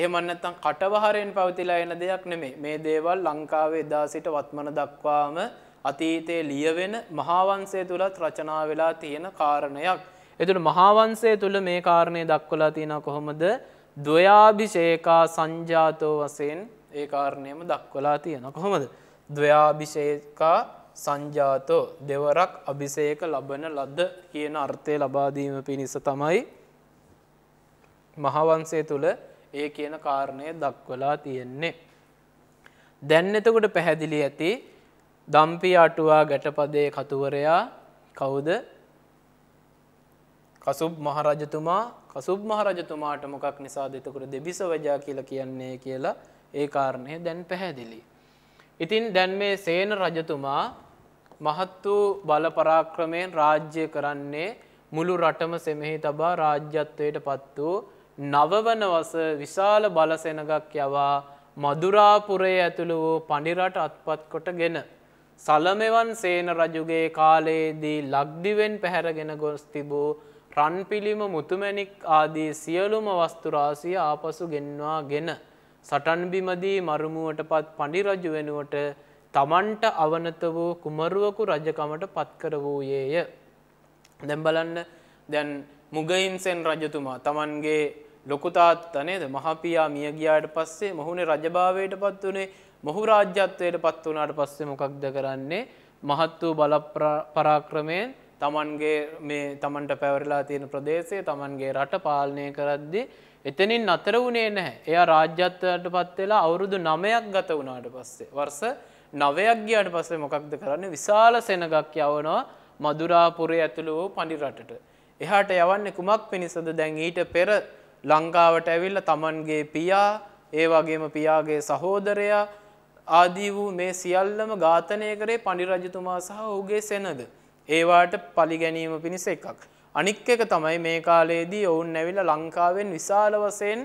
එහෙම නැත්නම් කටවහරෙන් පවතිලා එන දෙයක් නෙමෙයි. මේ දේවල් ලංකාවේ එදා සිට වත්මන දක්වාම අතීතයේ ලියවෙන මහාවංශය තුලත් රචනා වෙලා තියෙන කාරණයක්. එතකොට මහාවංශය තුල මේ කාරණේ දක්වලා තියෙනවා කොහොමද? ද්වයාභිෂේකා සංජාතෝ වශයෙන් ඒ කාරණේම දක්වලා තියෙනවා. කොහොමද? ද්වයාභිෂේකා සංජාතෝ දෙවරක් අභිෂේක ලබන ලද කියන අර්ථය ලබා දීම පිණිස තමයි මහාවංශය තුල ඒ කියන කාරණය දක්වලා තියෙන්නේ. දැන් එතකොට පැහැදිලි ඇති දම්පිය අටුවා ගැටපදයේ කතුවරයා කවුද? කසුබ් මහරජතුමා කසුබ් මහරජතුමාට මොකක් නිසාද එතකොට දෙබිස වජා කියලා කියන්නේ කියලා ඒ කාරණය දැන් පැහැදිලි. ඉතින් දැන් මේ සේන රජතුමා මහත් වූ බලපරාක්‍රමයෙන් රාජ්‍ය කරන්නේ මුළු රටම සෙමෙහි තබා රාජ්‍යත්වයට පත් වූ නවවන වස විශාල බලසෙනගක් යවා මදුරාපුරේ ඇතුළු වූ පනිරට අත්පත් කොටගෙන සලමෙවන් සේන රජුගේ කාලයේදී ලක්දිවෙන් පැහැරගෙන ගොස් තිබූ රන්පිලිම මුතුමැණික් ආදී සියලුම වස්තුරාසිය ආපසු ගෙන්වා ගෙන සටන්බිමදී මරුමුවට පත් පණිරජු වෙනුවට තමන්ට අවනත වූ කුමරුවකු රජකමට පත්කර වූයේය. දැම්බලන්න දැන් මුගයින්සෙන් රජතුමා තමන්ගේ ලොකු තාත්තා නේද මහපියා මිය ගියාට පස්සේ මොහුනේ රජභාවයට පත් වුනේ මොහු රාජ්‍යත්වයට පත් වුණාට පස්සේ මොකක්ද කරන්නේ මහත් වූ බල පරාක්‍රමයෙන් තමන්ගේ මේ තමන්ට පැවරලා තියෙන ප්‍රදේශය තමන්ගේ රට පාලනය කරද්දී එතනින් අතර වුණේ නැහැ. එයා රාජ්‍යත්වයට පත් වෙලා අවුරුදු 9ක් ගත වුණාට පස්සේ වර්ෂ 9ක් ගියාට පස්සේ මොකක්ද කරන්නේ? විශාල සෙනගක් යවනවා මදුරාපුරේ ඇතුළු වූ පඬි රටට. එහාට යවන්නේ කුමක් පිණිසද? දැන් ඊට පෙර ලංකාවට ඇවිල්ල තමන්ගේ පියා ඒ වගේම පියාගේ සහෝදරයා ආදී වූ මේ සියල්ලම ඝාතනය කරේ පණිරජතුමා සහ ඔහුගේ සෙනද. ඒවාට පලිගැනීම පිණිස එකක්. අනික් එක තමයි මේ කාලයේදී ඔවුන් ඇවිල්ලා ලංකාවෙන් විශාල වශයෙන්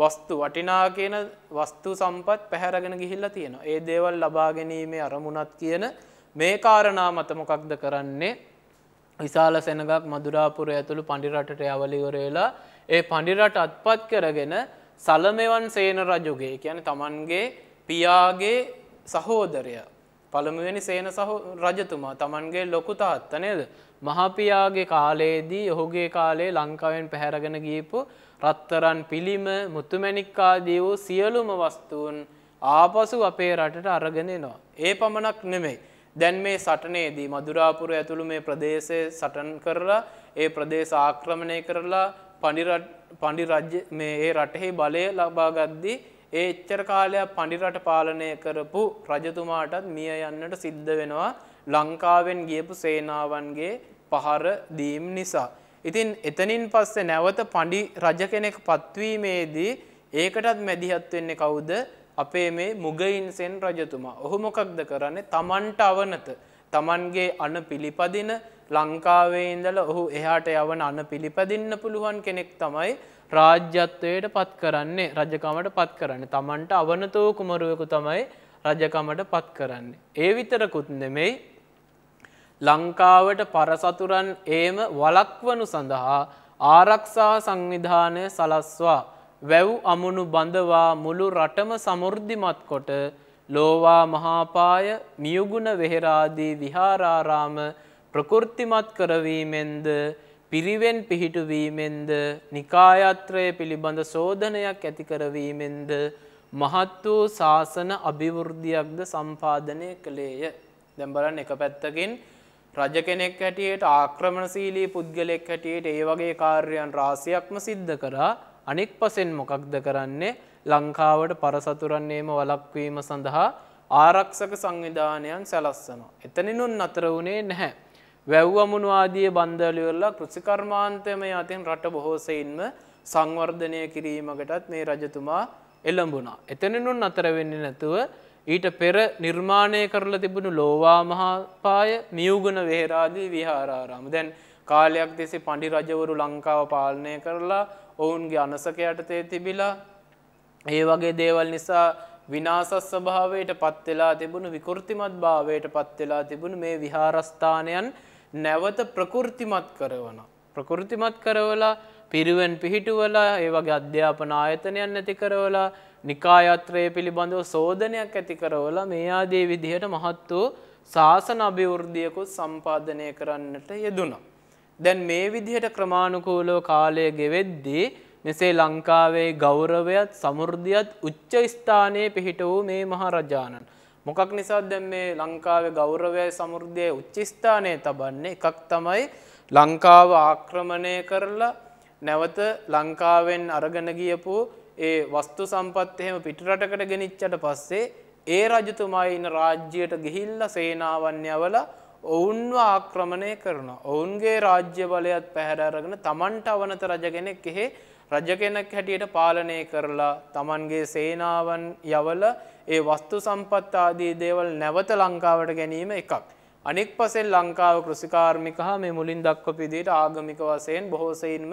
වස්තු වටිනා කියන වස්තු සම්පත් පැහැරගෙන ගිහිල්ලා තියෙනවා. ඒ දේවල් ලබා ගැනීමේ අරමුණක් කියන මේ කාරණා මත මොකක්ද කරන්නේ? විශාල සෙනගක් මදුරාපුරය ඇතුළු පණ්ඩිරටට යවල ඉවර වෙලා ඒ පඬිරට අත්පත් කරගෙන සලමෙවන් සේන රජුගේ කියන්නේ තමන්ගේ පියාගේ සහෝදරය පළමුවෙනි සේන රජතුමා තමන්ගේ ලොකු තාත්තා නේද මහපියාගේ කාලයේදී ඔහුගේ කාලේ ලංකාවෙන් පැහැරගෙන ගියපු රත්තරන් පිළිම මුතුමැණික් ආදී වූ සියලුම වස්තුන් ආපසු අපේ රටට අරගෙන එනවා. ඒ පමණක් නෙමෙයි. දැන් මේ සටනේදී මදුරාපුර ඇතුළු මේ ප්‍රදේශයේ සටන් කරලා ඒ ප්‍රදේශ ආක්‍රමණය කරලා පඩිරජ්‍ය මේ ඒ රටෙහි බලය ලබාගද්දී ඒ එච්චර කාලයක් පඩිරට පාලනය කරපු රජතුමාටත් මිය යන්නට සිද්ධ වෙනවා ලංකාවෙන් ගියපු සේනාවන්ගේ පහර දීම් නිසා. ඉතින් එතනින් පස්සේ නැවත පඩි රජ කෙනෙක් පත්වීමේදී ඒකටත් මැදිහත් වෙන්නේ කවුද අපේ මේ මුගයින් සෙන් රජතුමා. ඔහු මොකක්ද කරන්නේ තමන්ට අවනත තමන්ගේ අන පිළිපදින ලංකාවේ ඉඳලා ඔහු එහාට යවන අන පිළිපදින්න පුළුවන් කෙනෙක් තමයි රාජ්‍යත්වයට පත් කරන්නේ රජකමට පත් කරන්න. Tamanට අවනතෝ කුමරුවෙකු තමයි රජකමට පත් කරන්නේ. ඒ විතරකුත් නෙමෙයි ලංකාවට පරසතුරන් ඒම වලක්වනු සඳහා ආරක්ෂා සංවිධානය සලස්වා වැව් අමුණු බඳවා මුළු රටම සමෘද්ධිමත් කොට ලෝවා මහාපාය මියුගුණ වෙහෙරාදී විහාරාරාම ප්‍රකෘතිමත් කරවීමෙන්ද පිරිවෙන් පිහිටුවීමෙන්ද නිකායත්‍රය පිළිබඳ සෝධනයක් ඇති කරවීමෙන්ද මහත් වූ ශාසන අභිවෘද්ධියක්ද සම්පාධනය කළේය. දැම්බලන් එක පැත්තකින් රජ කෙනෙක් හැටියට ආක්‍රමණශීලී පුද්ගලෙක් හැටියට ඒ වගේ කාර්යන් රාසියක්ම සිද්ධ කරා අනෙක් පසෙන් මොකක්ද කරන්නේ ලංකාවට පරසතුරන්නේම වලක්වීම සඳහා ආරක්ෂක සංවිධානයන් සැලස්සනවා. එතනිනුන් අතර වුණේ නැහැ. වැව්වමුණු ආදිය බන්ධලිවල්ලා කෘසිකර්මාන්තයම අතින් රට බොහෝසයින්ම සංවර්ධනය කිරීමකටත් මේ රජතුමා එළඹුණා. එතනනුන් අතර වෙන්න නැතුව ඊට පෙර නිර්මාණය කරලා තිබුණු ලෝවා මහාපාය මියුගුණ වෙහෙරාදී විහාරාරාම. දැන් කාලයක් තිස්සේ පණ්ඩි රජවරු ලංකාව පාලනය කරලා ඔවුන්ගේ අනසකයට තේ තිබිලා ඒ වගේ දේවල් නිසා විනාසස් ස්වභාවයට පත්වෙලා තිබුණු විකෘතිමත් භාවයට පත්වෙලා තිබුණු මේ විහාරස්ථානයන් නැවත ප්‍රකෘතිමත් කරවන. ප්‍රකෘතිමත් කරවලා පිරිවෙන් පිහිටුවලා ඒවගේ අධ්‍යාපන ආයතනයන් ඇති කරවලා නිකායත්‍රය පිළිබඳව සෝධනයක් ඇති කරවලා මේ ආදී විදිහට මහත් වූ ශාසන අභිවෘද්ධියකුත් සම්පාදනය කරන්නට යෙදුණා. දැන් මේ විදිහට ක්‍රමානුකූලව කාලය ගෙවෙද්දී මෙසේ ලංකාවේ ගෞරවයත් සමෘද්ධියත් උච්ච ස්ථානයේ පිහිට වූ මේ මහරජාණන් මොකක් නිසාද දැන් මේ ලංකාවේ ගෞරවය සමෘද්ධියේ උච්චස්ථානයේ තබන්නේ එකක් තමයි ලංකාව ආක්‍රමණය කරලා නැවත ලංකාවෙන් අරගෙන ගියපු ඒ වස්තු සම්පත් එහෙම පිටරටකට ගෙනිච්චට පස්සේ ඒ රජතුමා ඉන්න රාජ්‍යයට ගිහිල්ලා සේනාවන් යවලා ඔවුන්ව ආක්‍රමණය කරනවා. ඔවුන්ගේ රාජ්‍ය බලයත් පැහැර අරගෙන තමන්ට අවනත රජ කෙනෙක් එහෙ රජ කෙනෙක් හැටියට පාලනය කරලා තමන්ගේ සේනාවන් යවල ඒ වස්තු සම්පත් ආදී දේවල් නැවත ලංකාවට ගැනීම එකක්. අනෙක් පසෙන් ලංකාව කෘෂිකාර්මික හා මේ මුලින් දක්වපිදිට ආගමික වසයෙන් බොහෝසයින්ම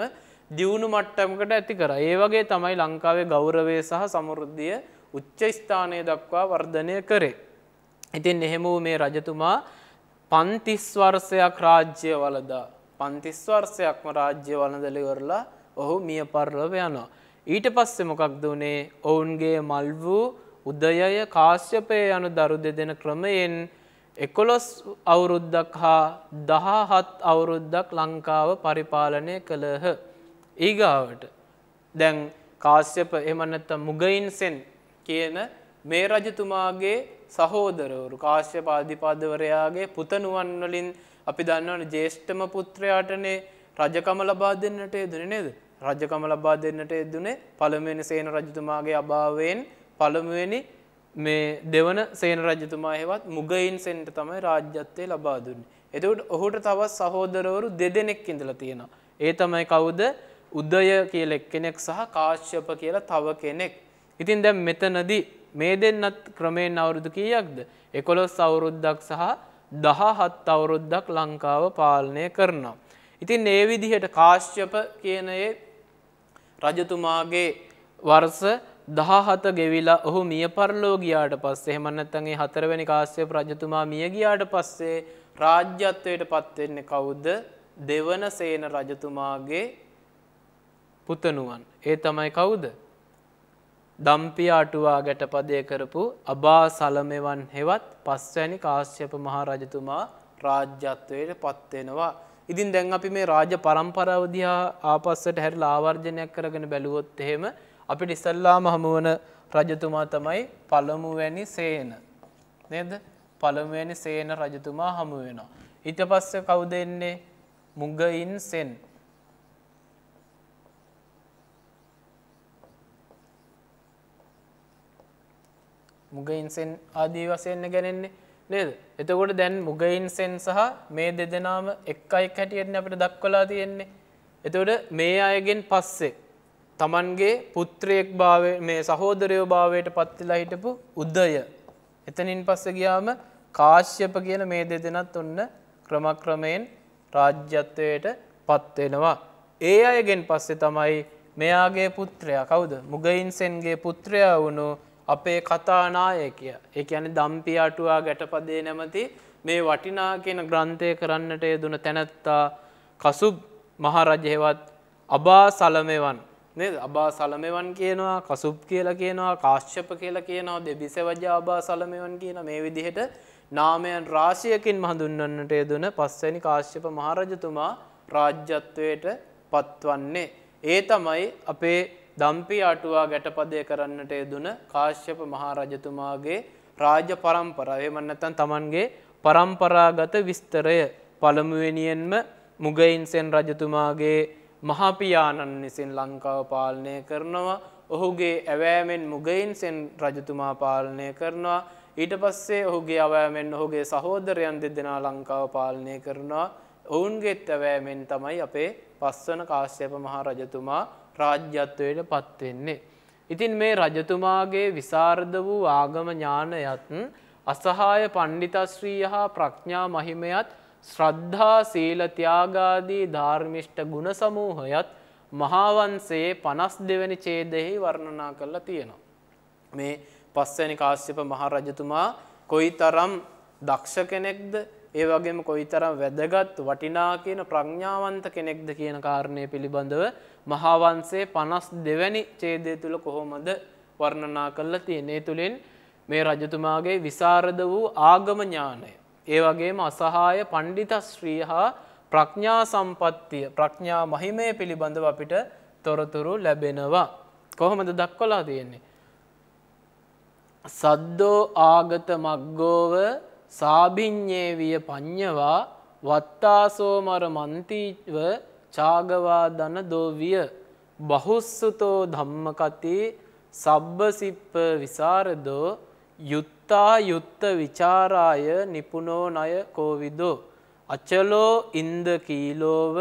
දියුණු මට්ටමකට ඇති කර. ඒ වගේ තමයි ලංකාවේ ගෞරවේ සහ සමෘද්ධිය උච්ච ස්ථානය දක්වා වර්ධනය කරේ. ඉතින් එහෙම වූ මේ රජතුමා පන්තිස්වර්සයක් රාජ්‍ය වලදා. පන්තිස්වර්සයක්ම රාජ්‍ය වලදලිවරලා ඔහු මිය පරලව යනවා. ඊට පස්සෙ මොකක් දුනේ ඔවුන්ගේ මල් වූ උදයය කාශ්‍යපය යනු දරු දෙදෙන ක්‍රමයෙන් එකොළොස් අවුරුද්දක් හා දහහත් අවුරුද්දක් ලංකාව පරිපාලනය කළහ. ඒගාවට දැන් කාශ්‍යප එමනැත්ත මුගයින්සෙන් කියන මේ රජතුමාගේ සහෝදරවරු කාශ්‍ය පාධිපාදවරයාගේ පුතනුවන්වලින් අපි දන්නවන ජේෂ්ඨම පුත්‍රයාටනේ රජකම ලබා දෙන්නට යදුන නේද. රජකම ලබා දෙන්නට යදුනේ පළමෙන සේන රජතුමාගේ අභාවයෙන් පළමුවෙනි මේ දෙවන සේන රජතුමා හෙවත් මුගයින් සෙන්ට තමයි රාජ්‍යත්වය ලබා දුන්නේ. එතකොට ඔහුට තවත් සහෝදරවරු දෙදෙනෙක් ඉඳලා තියෙනවා. ඒ තමයි කවුද? උදය කියලා එක්කෙනෙක් සහ කාශ්‍යප කියලා තව කෙනෙක්. ඉතින් දැන් මෙතනදී මේ දෙන්නත් ක්‍රමයෙන් අවුරුදු කීයක්ද? 11 අවුරුද්දක් සහ 17 අවුරුද්දක් ලංකාව පාලනය කරනවා. ඉතින් ඒ විදිහට කාශ්‍යප කියන රජතුමාගේ වර්ෂ දහහත ගෙවිලා ඔහු මිය පරලෝ ගියාට පස්සේ එහෙම නැත්නම් ඒ හතරවෙනි කාශ්‍යප රජතුමා මිය ගියාට පස්සේ රාජ්‍යත්වයට පත් වෙන්නේ කවුද? දෙවනසේන රජතුමාගේ පුතණුවන්. ඒ තමයි කවුද? දම්පිය අටුවා ගැටපදේ කරපු අබා සලමෙවන් හෙවත් පස්වැනි කාශ්‍යප මහ රජතුමා රාජ්‍යත්වයට පත් වෙනවා. ඉතින් දැන් අපි මේ රාජ පරම්පරාව දිහා ආපස්සට හැරිලා ආවර්ජනයක් කරගෙන බැලුවොත් එහෙම අපිට ඉස්සල්ලාම හමුවන රජතුමා තමයි පළමුවැනි සේන. නේද? පළමුවැනි සේන රජතුමා හමු වෙනවා. ඊට පස්සේ කවුද එන්නේ? මුගයින් සෙන්. මුගයින්සෙන් ආදී වශයෙන් ගැනෙන්නේ නේද? එතකොට දැන් මුගයින්සෙන් සහ මේ දෙදෙනාම එක්කයි හැටියට අපිට දක්වලා තියෙන්නේ. එතකොට මේ අයගෙන් පස්සේ තමන්ගේ පුත්‍රයෙක් භාවය මේ සහෝදරයෝ භාවයට පත්තිලා හිටපු උද්දය. එතනින් පස්ස ගියාම කාශ්‍යප කියන මේ දෙදෙනත් ඔන්න ක්‍රමක්‍රමයෙන් රාජ්‍යත්වයට පත්වෙනවා. ඒ අයගෙන් පස්සේ තමයි මෙයාගේ පුත්‍රයා කවුද මුගයින්සෙන්ගේ පුත්‍රයා වුණු අපේ කතානාය කිය. එක ඇනි දම්පි අටුවා ගැටපදේ නැමති මේ වටිනා කියන ග්‍රන්ථය කරන්නට යදුන තැනැත්තා කසුබ් මහරජයවත් අබා සලමෙවන් නේද අබා සලමෙවන් කියනවා කසුප් කියලා කියනවා කාශ්‍යප කියලා කියනවා දෙබිසවජා අබා සලමෙවන් කියන මේ විදිහට නාමයන් රාශියකින් හඳුන්වන්නට යෙදුන පස්වැනි කාශ්‍යප මහරජතුමා රාජ්‍යත්වයට පත්වන්නේ ඒ තමයි අපේ දම්පි අටුවා ගැටපදය කරන්නට යෙදුන කාශ්‍යප මහරජතුමාගේ රාජ පරම්පරාව එහෙම නැත්නම් Tamanගේ පරම්පරාගත විස්තරය පළමුවෙනියෙන්ම මුගයින්සෙන් රජතුමාගේ මහපියාණන් විසින් ලංකාව පාලනය කරනවා ඔහුගේ ඇවෑමෙන් මුගයින් සෙන් රජතුමා පාලනය කරනවා ඊට පස්සේ ඔහුගේ අවෑමෙන් ඔහුගේ සහෝදරයන් දෙදෙනා ලංකාව පාලනය කරනවා ඔවුන්ගේත් ඇවෑමෙන් තමයි අපේ පස්වන කාශ්‍යප මහා රජතුමා රාජ්‍යත්වයට පත්වෙන්නේ. ඉතින් මේ රජතුමාගේ විසාර්ධ වූ ආගම ඥානයත් අසහාය පණ්ඩිතශ්‍රීය හා ප්‍රඥා මහිමයත් ශ්‍රද්ධා සීල ත්‍යාගාදී ධාර්මිෂ්ඨ ගුණ සමූහයත් මහාවන්සේ 52 වෙනි ඡේදෙහි වර්ණනා කරලා තියෙනවා. මේ පස්වෙනි කාශ්‍යප මහ රජතුමා කොයිතරම් දක්ෂ කෙනෙක්ද ඒ වගේම කොයිතරම් වැදගත් වටිනා කියන ප්‍රඥාවන්ත කෙනෙක්ද කියන කාරණය පිළිබඳව මහාවංශයේ 52 වෙනි ඡේදය තුල කොහොමද වර්ණනා කරලා තියෙන්නේ. ඒ තුලින් මේ රජතුමාගේ විසරද වූ ආගම ඥානය ඒ වගේම අසහාය පණ්ඩිතශ්‍රී හා ප්‍රඥා සම්පත්තිය ප්‍රඥා මහිමය පිළිබඳව අපිට තොරතුරු ලැබෙනවා. කොහොමද දක්වලා තියෙන්නේ. සද්දෝ ආගත මක්ගෝව සාභිඤ්ඥේ විය පඤ්ඥවා වත්තාසෝමර මන්තීව චාගවා දන දෝවිය බහුස්සුතෝ ධම්මකති සබ්බසිප්ප විසාරදෝ යුත්තා යුත්ත විචාරාය නිපුනෝ නය කෝවිදෝ. අචලෝ ඉන්ද කීලෝව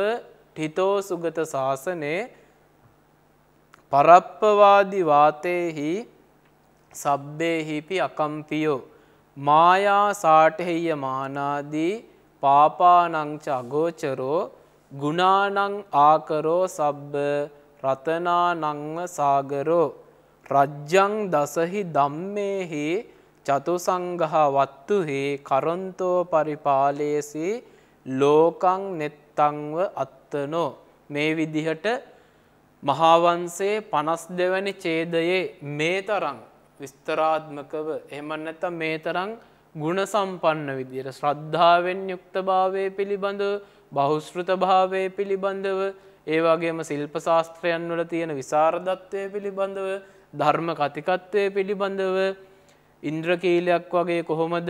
ටිතෝ සුගත ශාසනයේ පරප්පවාදි වාතයෙහි සබ්බේහිපි අකම්පියෝ. මායා සාටහෙය මානාදී පාපානංච අගෝචරෝ ගුණානං ආකරෝ සබ්බ රතනානංව සාගරෝ. රජ්ජං දසහි ධම්මේහි චතුසංගහ වත්තුහි කරොන්තෝ පරිපාලේසි ලෝකං නෙත්තංව අත්තනෝ මේ විදිහට මහාවංශයේ 52 වෙනි ඡේදයේ මේ තරම් විස්තරාත්මකව එහෙම නැත්නම් මේ තරම් ගුණ සම්පන්න විදියට ශ්‍රද්ධාවෙන් යුක්තභාවයේ පිළිබඳව බහුශෘත භාවයේ පිළිබඳව ඒ වගේම ශිල්ප ශාස්ත්‍රයන් වල තියෙන විසරදත්වය පිළිබඳව ධර්ම කතිකත්වය පිළිබඳව ඉන්ද්‍රකීලයක් වගේ කොහොමද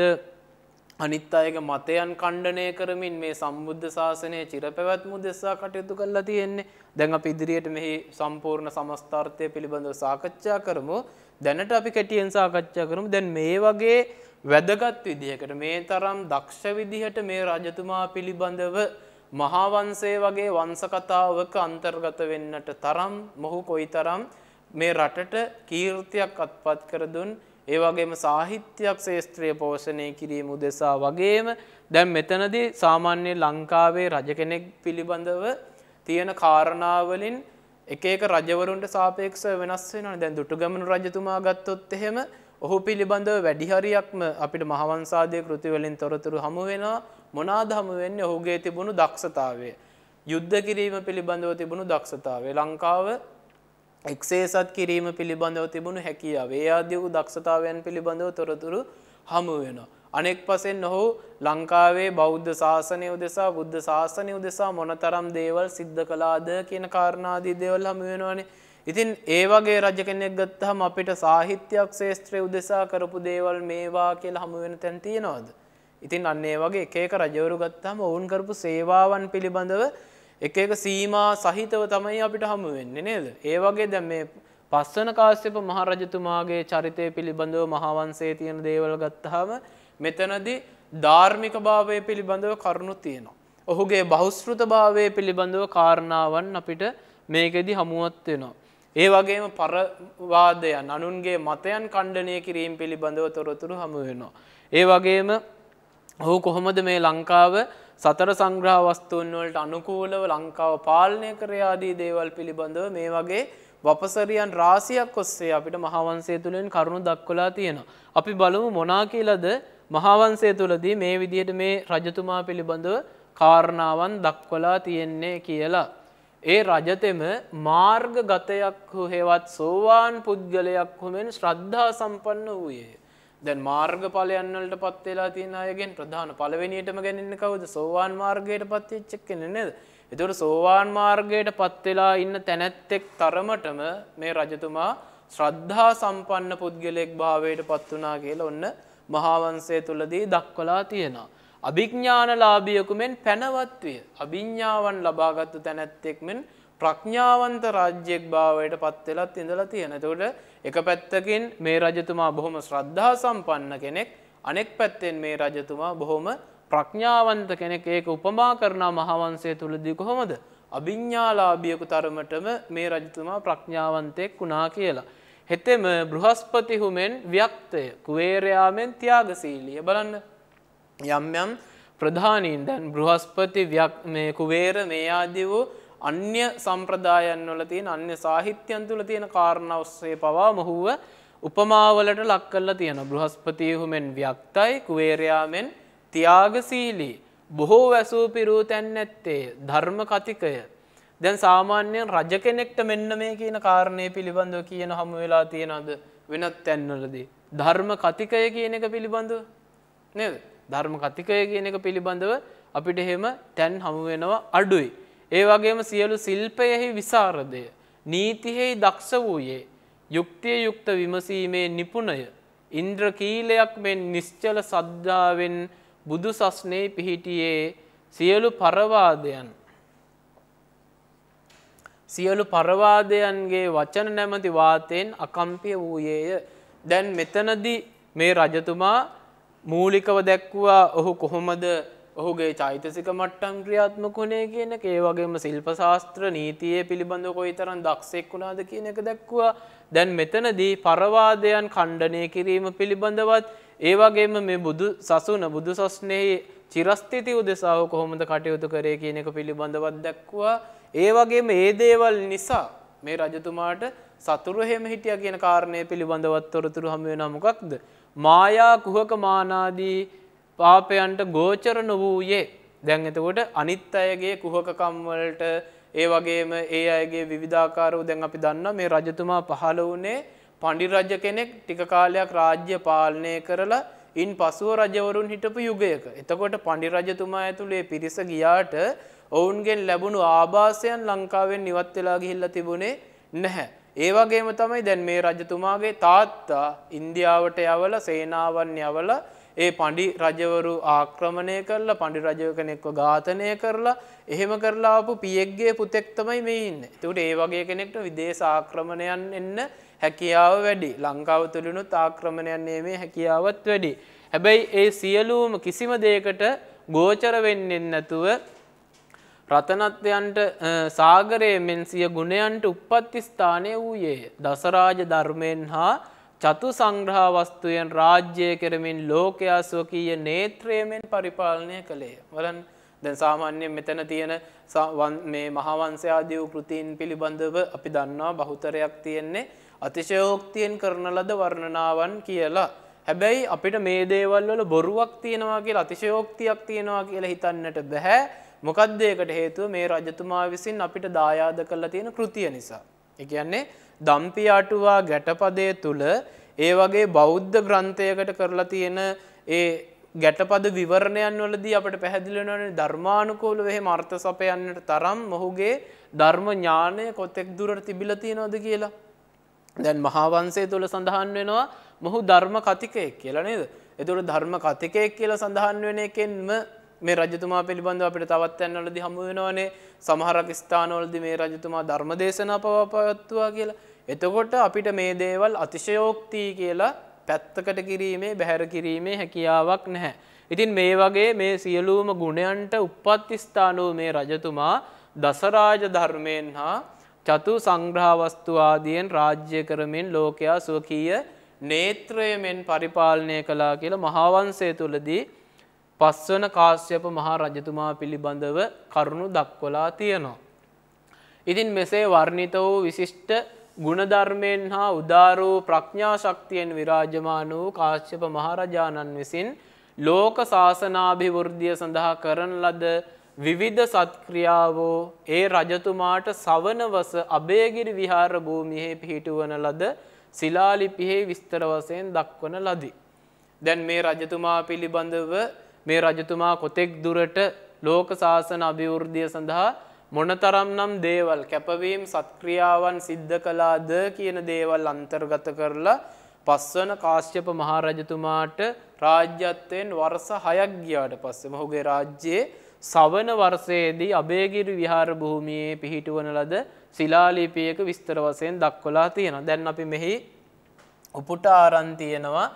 අනිත් අයක මතයන් කණ්ඩනය කරමින් මේ සම්බුද්ධ ශාසනය චිරපැවැත්මු දෙසා කටයුතු කරලා තියෙන්නේ දැන් අප ඉදිරියට මෙහි සම්පූර්ණ සමස්ථාර්ථය පිළිබඳව සාකච්ඡා කරමු දැනට අපි කැටියෙන් සාකච්ඡා කරමු දැන් මේ වගේ වැදගත් විදිහකට මේ තරම් දක්ෂ විදිහට මේ රජතුමා පිළිබඳව මහාවංශය වගේ වංශ කතාවක අන්තර්ගත වෙන්නට තරම් මොහු කොයිතරම් තරම් මේ රටට කීර්තියක් අත්පත් කර දුන් ඒ වගේම සාහිත්‍යයක් ශේෂ්ත්‍රය පෝෂණය කිරීම උදෙසා වගේම දැන් මෙතනදී සාමාන්‍ය ලංකාවේ රජ කෙනෙක් පිළිබඳව තියෙන කාරණාවලින් එක එක රජවරුන්ට සාපේක්ෂව වෙනස් වෙනවා. දැන් දුටුගැමුණු රජතුමා ගත්තොත් එහෙම ඔහු පිළිබඳව වැඩි හරියක්ම අපිට මහවංසාදී කෘති වලින් තොරතුරු හමු වෙනවා. මොනවාද හමු වෙන්නේ? ඔහුගේ තිබුණු දක්ෂතාවය. යුද්ධ කිරීම පිළිබඳව තිබුණු දක්ෂතාවය. ලංකාව එක්සේසත් කිරීම පිළිබඳව තිබුණු හැකියාව. ඒ ආදියකු දක්ෂතාවයන් පිළිබඳව තොරතුරු හමු වෙනවා. අනෙක් පසෙන් ඔහු ලංකාවේ බෞද්ධ ශාසනය උදෙසා බුද්ධ ශාසනය උදෙසා මොනතරම් දේවල් සිද්ධ කළාද කියන කාරණාදී දේවල් හමු වෙනවානේ. ඉතින් ඒ වගේ රජ කෙනෙක් ගත්තහම අපිට සාහිත්‍යයක් ශේෂත්‍රය උදෙසා කරපු දේවල් මේවා කියලා හමු වෙන තැන් තියෙනවද? ඉතින් අන්න ඒ වගේ එක එක රජවරු ගත්තහම ඔවුන් කරපු සේවාවන් පිළිබඳව එක එක සීමා සහිතව තමයි අපිට හමු වෙන්නේ නේද? ඒ වගේ දැන් මේ පස්වන කාශ්‍යප මහරජතුමාගේ චරිතය පිළිබඳව මහාවංශයේ තියෙන දේවල් ගත්තාම මෙතනදී ධාර්මික භාවය පිළිබඳව කරුණු තියෙනවා. ඔහුගේ බහුස්ෘත භාවය පිළිබඳව කාරණාවන් අපිට මේකෙදි හමුවත් වෙනවා. ඒ වගේම පරවාදයන් අනුන්ගේ මතයන් කණ්ඩනය කිරීම පිළිබඳව තොරතුරු හමු වෙනවා. ඒ වගේම ඔහු කොහොමද මේ ලංකාව සතර සංග්‍රහ වස්තුන් වලට අනුකූලව ලංකාව පාලනය කර ආදී දේවල් පිළිබඳව මේ වගේ වපසරියන් රාශියක් ඔස්සේ අපිට මහාවංශය තුලින් කරුණු දක්වලා තියෙනවා. අපි බලමු මොනා කියලාද මහාවංශය තුලදී මේ විදිහට මේ රජතුමා පිළිබඳව කාරණාවන් දක්වලා තියෙන්නේ කියලා. ඒ රජතෙම මාර්ගගතයක් හෝ හෙවත් සෝවාන් පුද්ගලයක් හොමෙන් ශ්‍රද්ධා සම්පන්න වූයේ. දැන් මාර්ගඵලයන් වලට පත් වෙලා තියෙන අයගෙන් ප්‍රධාන පළවෙනියටම ගන්නේ කවුද? සෝවාන් මාර්ගයට පත් වෙච්ච කෙනා නේද? එතකොට සෝවාන් මාර්ගයට පත් වෙලා ඉන්න තැනැත්තෙක් තරමටම මේ රජතුමා ශ්‍රද්ධා සම්පන්න පුද්ගලයෙක් භාවයට පත් වුණා කියලා ඔන්න මහාවංශය තුලදී දක්වලා තියෙනවා. අභිඥානලාභියෙකු මෙන් පැනවත්විය. අභිඥාවන් ලබාගත් තැනැත්තෙක් මෙන් ප්‍රඥාවන්ත රාජ්‍යයෙක් භාවයට පත් වෙලත් ඉඳලා තියෙන. එතකොට එක පැත්තකින් මේ රජතුමා බොහොම ශ්‍රද්ධා සම්පන්න කෙනෙක්, අනෙක් පැත්තෙන් මේ රජතුමා බොහොම ප්‍රඥාවන්ත කෙනෙක්. ඒක උපමා කරන මහවංශය තුලදී කොහොමද? අභිඥාලාභියකු තරමටම මේ රජතුමා ප්‍රඥාවන්තයෙක් වුණා කියලා. හෙතෙම බෘහස්පතිහුමෙන් ව්‍යක්තය, කුවේරයාමෙන් ත්‍යාගශීලී. බලන්න යම් යම් ප්‍රධානීන් දැන් බෘහස්පති මේ කුවේර මේ ආදී වූ අන්‍ය සම්ප්‍රදායන් වල තියෙන අන්‍ය සාහිත්‍යයන් තුළ තියෙන කාරණා ඔස්සේ පවා මොහුව උපමාවලට ලක් කරලා තියෙනවා. බෘහස්පතිහු මෙන් වික්තයි, කුවේරයා මෙන් ත්‍යාගශීලී. බොහෝ වැසූ පිරූ තැන් නැත්තේ ධර්ම කතිකය. දැන් සාමාන්‍යයෙන් රජ කෙනෙක්ට මෙන්න මේ කියන කාරණේ පිළිබඳව කියන හමු වෙලා තියෙනවද වෙනත් තැන්වලදී? ධර්ම කතිකය කියන එක පිළිබඳව නේද? ධර්ම කතිකය කියන එක පිළිබඳව අපිට එහෙම තැන් හමු වෙනවා අඩුයි. ඒ වගේම සියලු ශිල්පයෙහි විසාරදය නීතිහෙහි දක්ෂ වූයේ යුක්තිය යුක්ත විමසීමේ නිපුණය ඉන්ද්‍රකීලයක් මෙන් නිශ්චල සද්ධාවෙන් බුදු සස්නේ පිහිටියේ සියලු පරවාදයන් සියලු පරවාදයන්ගේ වචන නැමති වාතයෙන් අකම්පිය වූයේය දැන් මෙතනදී මේ රජතුමා මූලිකව දැක්වුවා ඔහු කොහොමද ඔහුගේ චෛතසික මට්ටම් ක්‍රියාත්මක වුණේ කියන එක ඒ වගේම ශිල්ප ශාස්ත්‍ර නීතියේ පිළිබඳව කොයිතරම් දක්ෂෙක් වුණාද කියන එක දැක්වුවා. දැන් මෙතනදී පරවාදයන් ඛණ්ඩනය කිරීම පිළිබඳවත් ඒ වගේම මේ බුදු සසුන බුදු සස්නෙහි චිරස්ථිතිය උදෙසාව කොහොමද කටයුතු කරේ කියන එක පිළිබඳවත් දැක්වුවා. ඒ වගේම ඒ දේවල් නිසා මේ රජතුමාට සතුරු එහෙම හිටිය කියන කාරණය පිළිබඳවත් තොරතුරු හමුවෙන මොකක්ද. මායා කුහක මානාදී පාපයන්ට ගෝචර නොවූයේ දැන් එතකොට අනිත් අයගේ කුහකකම් වලට ඒ වගේම ඒ අයගේ විවිධාකාරව දැන් අපි දන්නවා මේ රජතුමා පහළ වුණේ පණ්ඩි රජ කෙනෙක් ටික කාලයක් රාජ්‍ය පාලනය කරලා ඉන් පසුව රජවරුන් හිටපු යුගයක. එතකොට පණ්ඩි රජතුමා ඇතුළේ පිරිස ගියාට ඔවුන්ගෙන් ලැබුණු ආභාසයන් ලංකාවෙන් නිවත් වෙලා ගිහිල්ලා තිබුණේ නැහැ. ඒ වගේම තමයි දැන් මේ රජතුමාගේ තාත්තා ඉන්දියාවට යවලා සේනාවන් යවලා ඒ පණ්ඩි රජවරු ආක්‍රමණය කරලා පණ්ඩි රජව කෙනෙක්ව ඝාතනය කරලා එහෙම කරලා ආපු පියෙක්ගේ පුතෙක් තමයි මේ ඉන්නේ. ඒකට ඒ වගේ කෙනෙක්ට විදේශ ආක්‍රමණයන් එන්න හැකියාව වැඩි. ලංකාව තුළිනුත් ආක්‍රමණයන් නීමේ හැකියාවත් වැඩි. හැබැයි ඒ සියලුම කිසිම දෙයකට ගෝචර වෙන්නේ නැතුව රතනත්වයන්ට සාගරයේ මෙන් සිය ගුණයන්ට උප්පත්ති ස්ථානය වූයේය. දසරාජ ධර්මයෙන් හා චතු සංග්‍රහවස්තුයෙන් රාජ්‍යය කරමින් ලෝකයා ස්වකීය නේත්‍රයමෙන් පරිපාලනය කළේ. වලන් දැන් සාමාන්‍යයෙන් මෙතන තියෙන මේ මහාවංශයාදී වූ කෘතීන් පිළිබඳව අපි දන්නවා බහුතරයක් තියෙන්නේ අතිශයෝක්තියෙන් කරන ලද වර්ණනාවන් කියලා. හැබැයි අපිට මේ දේවල් වල බොරුවක් තියෙනවා කියලා අතිශයෝක්තියක් තියෙනවා කියලා හිතන්නට බෑ. මොකද්ද ඒකට හේතුව මේ රජතුමා විසින් අපිට දායාද කළා තියෙන කෘතිය නිසා. එකන්නේ දම්පි අටුවා ගැටපදය තුළ ඒ වගේ බෞද්ධ ග්‍රන්ථයකට කරලා තියෙන ඒ ගැටපද විවරණයන් වලදී අපට පැහැදිලෙනවන ධර්මානුකූල වෙහෙ මර්ථ සපයන්නට තරම් මොහුගේ ධර්ම ඥානය කොතෙක් දුරට තිබිල තියෙනවද කියලා. දැන් මහාවන්සේ තුළ සඳහන් වෙනවා මොහු ධර්ම කතිකයෙක් කියලා නේද. එතුළ ධර්ම කතිකයෙක් කියලා සඳහන් වෙන එකෙන්ම මේ රජතුමා පිළිබඳව අපිට තවත් තැන්වලදී හමු වෙනවනේ සමහරක් ස්ථානවලදී මේ රජතුමා ධර්ම දේශනා පවා පවත්වුවා කියලා. එතකොට අපිට මේ දේවල් අතිශයෝක්ති කියලා පැත්තකට කිරීමේ බැහැර කිරීමේ හැකියාවක් නැහැ. ඉතින් මේ වගේ මේ සියලුම ගුණයන්ට උප්පත්ති ස්ථානෝ මේ රජතුමා දසරාජ ධර්මයෙන් හා චතු සංග්‍රහවස්තු ආදියෙන් රාජ්‍ය කරමින් ලෝකයා සුවකීය නේත්‍රය මෙන් පරිපාලනය කළා කියලා මහාවංශය තුලදී පස්වන කාශ්‍යප මහා රජතුමා පිළිබඳව කරුණු දක්වලා තියෙනවා. ඉතින් මෙසේ වර්ණිත වූ විශිෂ්ට ගුණධර්මයෙන් හා උදාරූ ප්‍රඥා ශක්තියෙන් විරාජමාන වූ කාශ්‍යප මහරජාණන් විසින් ලෝක ශාසනාභිවෘද්ධිය සඳහා කරන ලද විවිධ සත්ක්‍රියාවෝ ඒ රජතුමාට සවනවස අභයගිරි විහාර භූමියෙහි පිහිටුවන ලද ශිලාලිපියෙහි විස්තර වශයෙන් දක්වන ලදී. දැන් මේ රජතුමා පිළිබඳව මේ රජතුමා කොතෙක් දුරට ලෝක ශාසන අභිවෘද්ධිය සඳහා මොනතරම්නම් දේවල් කැපවීම් සත්ක්‍රියාවන් සිද්ධ කළාද කියන දේවල් අන්තර්ගත කරලා පස්වන කාශ්‍යප මහරජතුමාට රාජ්‍යත්වයෙන් වර්ෂ හයක් ගියාට පස්සේ මොහුගේ රාජ්‍යයේ සවන වර්ෂයේදී අබේගිරි විහාර භූමියේ පිහිටුවන ලද ශිලාලිපියක විස්තර වශයෙන් දක්වලා තියෙනවා. දැන් අපි මෙහි උපුටාරන් තියෙනවා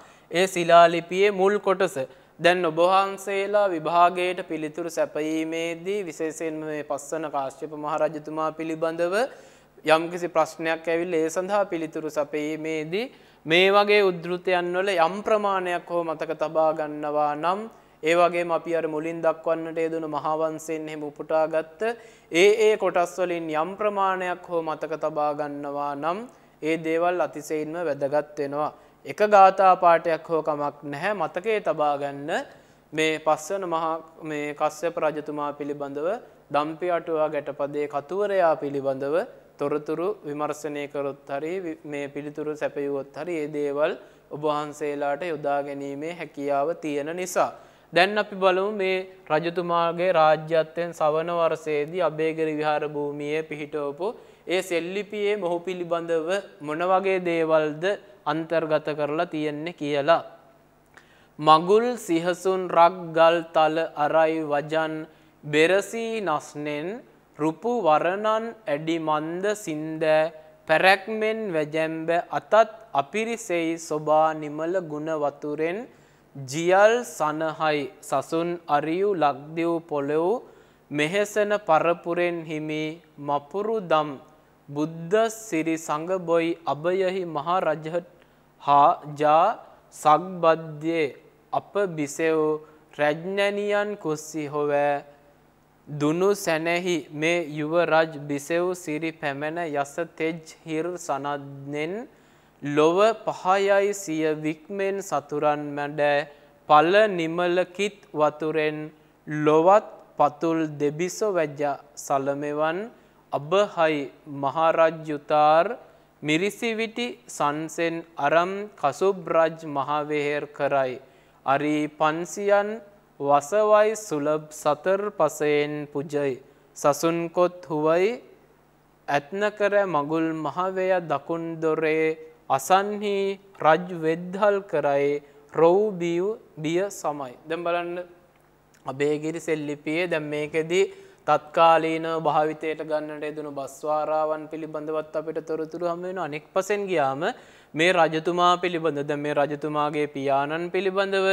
ඒ ශිලාලිපියේ මුල් කොටස. දැන් ඔබහන්සේලා විභාගයට පිළිතුරු සැපයීමේදී විශේෂයෙන්ම මේ පස්සන කාශ්‍යප මහරජතුමා පිළිබඳව යම්කිසි ප්‍රශ්නයක් ඇවිල්ලා ඒ සඳහා පිළිතුරු සැපයීමේදී මේ වගේ උද්ෘතයන් වල යම් ප්‍රමාණයක් හෝ මතක තබා ගන්නවා නම් ඒ වගේම අපි අර මුලින් දක්වන්නට යෙදුණු මහවංශයෙන් එහෙම උපුටාගත්ත ඒ ඒ කොටස් වලින් යම් ප්‍රමාණයක් හෝ මතක තබා ගන්නවා නම් ඒ දේවල් අතිශයින්ම වැදගත් වෙනවා. එක ගාථා පාටයක් හෝ කමක් නැහැ මතකයේ තබා ගන්න මේ පස්වන මහා මේ කස්සප රජතුමා පිළිබඳව දම්පි අටුවා ගැටපදේ කතුවරයා පිළිබඳව තොරතුරු විමර්ශනය කරොත් හරි මේ පිළිතුරු සැපයුවොත් හරි ඒ දේවල් ඔබ වහන්සේලාට යොදා ගැනීමේ හැකියාව තියෙන නිසා දැන් අපි බලමු මේ රජතුමාගේ රාජ්‍යත්වයෙන් සවන වර්ෂයේදී අබේගිරි විහාර භූමියේ පිහිටවපු ඒ සෙල්ලිපියේ මොහු පිළිබඳව මොන වගේ දේවල්ද අන්තර්ගත කරලා තියෙන්නේ කියලා. මගුල් සිහසුන් රක්ගල් තල අරයි වජන් බෙරසී නස්නෙන් රුපු වරණන් ඇඩි මන්ද සින්ද පැරැක්මෙන් වැජැම්බ අතත් අපිරිසෙයි සොබා නිමල ගුණ වතුරෙන් ජියල් සනහයි සසුන් අරියු ලක්දිව් පොළොව් මෙහෙසන පරපුරෙන් හිමි මපුරු දම් බුද්ධ සිරි සඟබොයි අභයහි මහා රජහට හා ජා සක්බද්ධයේ අප බිසෙව් රැජ්නැනියන් කුස්සි හොවෑ දුනු සැනෙහි මේ යුව රජ් බිසෙව් සිරි පැමැන යස තෙජ් හිර් සනද්නෙන් ලොව පහයයි සිය වික්මෙන් සතුරන් මැඩ පල නිමලකිත් වතුරෙන් ලොවත් පතුල් දෙබිසො වැජ්ජ සලමෙවන් අබහයි මහරජ්ජුතාර් මිරිසිවිටි සංසෙන් අරම් කසුබ්‍රජ් මහවෙහෙර කරයි. අරි පන්සියන් වසවයි සුලබ් සතර පසයෙන් පුජයි. සසුන්කොත් හුවයි ඇත්නකර මගුල් මහවය දකුන් දොරේ අසන්හි රජ් වෙද්හල් කරයි රෝබිය් බිය සමයි. දැම් බලන්න අබේගිරි සෙල්ලිපියේ දැම් මේකෙදී තත්කාලීන භාවිතයට ගන්නට එදනු බස්වාරාවන් පිළිබඳවත් අපිට තොරතුරු හම වෙන අනෙක් පසෙන් ගියාම මේ රජතුමා පිළිබඳද මේ රජතුමාගේ පියාණන් පිළිබඳව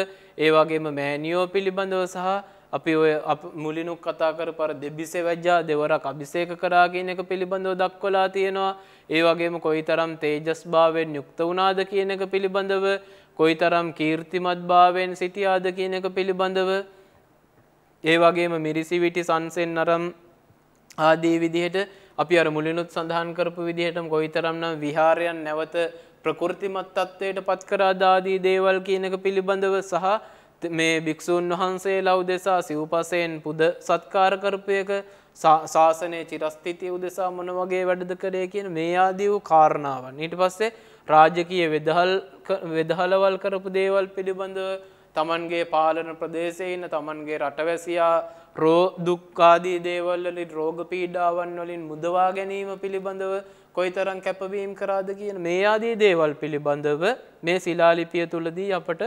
ඒවාගේම මෑනියෝ පිළිබඳව සහ අපි ඔය මුලිනුක් කතාකර පර දෙබිසේ වැජ්ජා දෙවරක් අභිසේක කරාගෙන එක පිළිබඳව දක්වලා තියෙනවා ඒවගේම කොයි තරම් තේජස් භාවෙන් යුක්ත වනාද කියන එක පිළිබඳව කොයි තරම් කීර්තිමත් භාවෙන් සිටියාද කියන එක පිළිබඳව ඒ වගේම මිරිසිවිටි සංසෙන් නරම් ආදී විදිහට අපි අර මුලිනුත් සඳහන් කරපු විදිහටම කොයිතරම්නම් විහාරයන් නැවත ප්‍රකෘතිමත් තත්ත්වයට පත් කර ආදී දේවල් කියන එක පිළිබඳව සහ මේ භික්ෂූන් වහන්සේලා උදෙසා සිව්පසයෙන් පුද සත්කාර කරපු එක ශාසනයේ චිරස්ථිතිය උදෙසා මොන වගේ වැඩද කරේ කියන මේ ආදී වූ කාරණාවන් ඊට පස්සේ රාජකීය වෙදහල් වෙදහලවල් කරපු දේවල් පිළිබඳව තමන්ගේ පාලන ප්‍රදේශයේ ඉන්න තමන්ගේ රටවැසියා රෝ දුක්කාදී දේවල් වලින් රෝග පීඩාවන් වලින් මුදවා ගැනීම පිළිබඳව කොයිතරම් කැපවීම් කරාද කියන මේ ආදී දේවල් පිළිබඳව මේ ශිලාලිපිය තුලදී අපට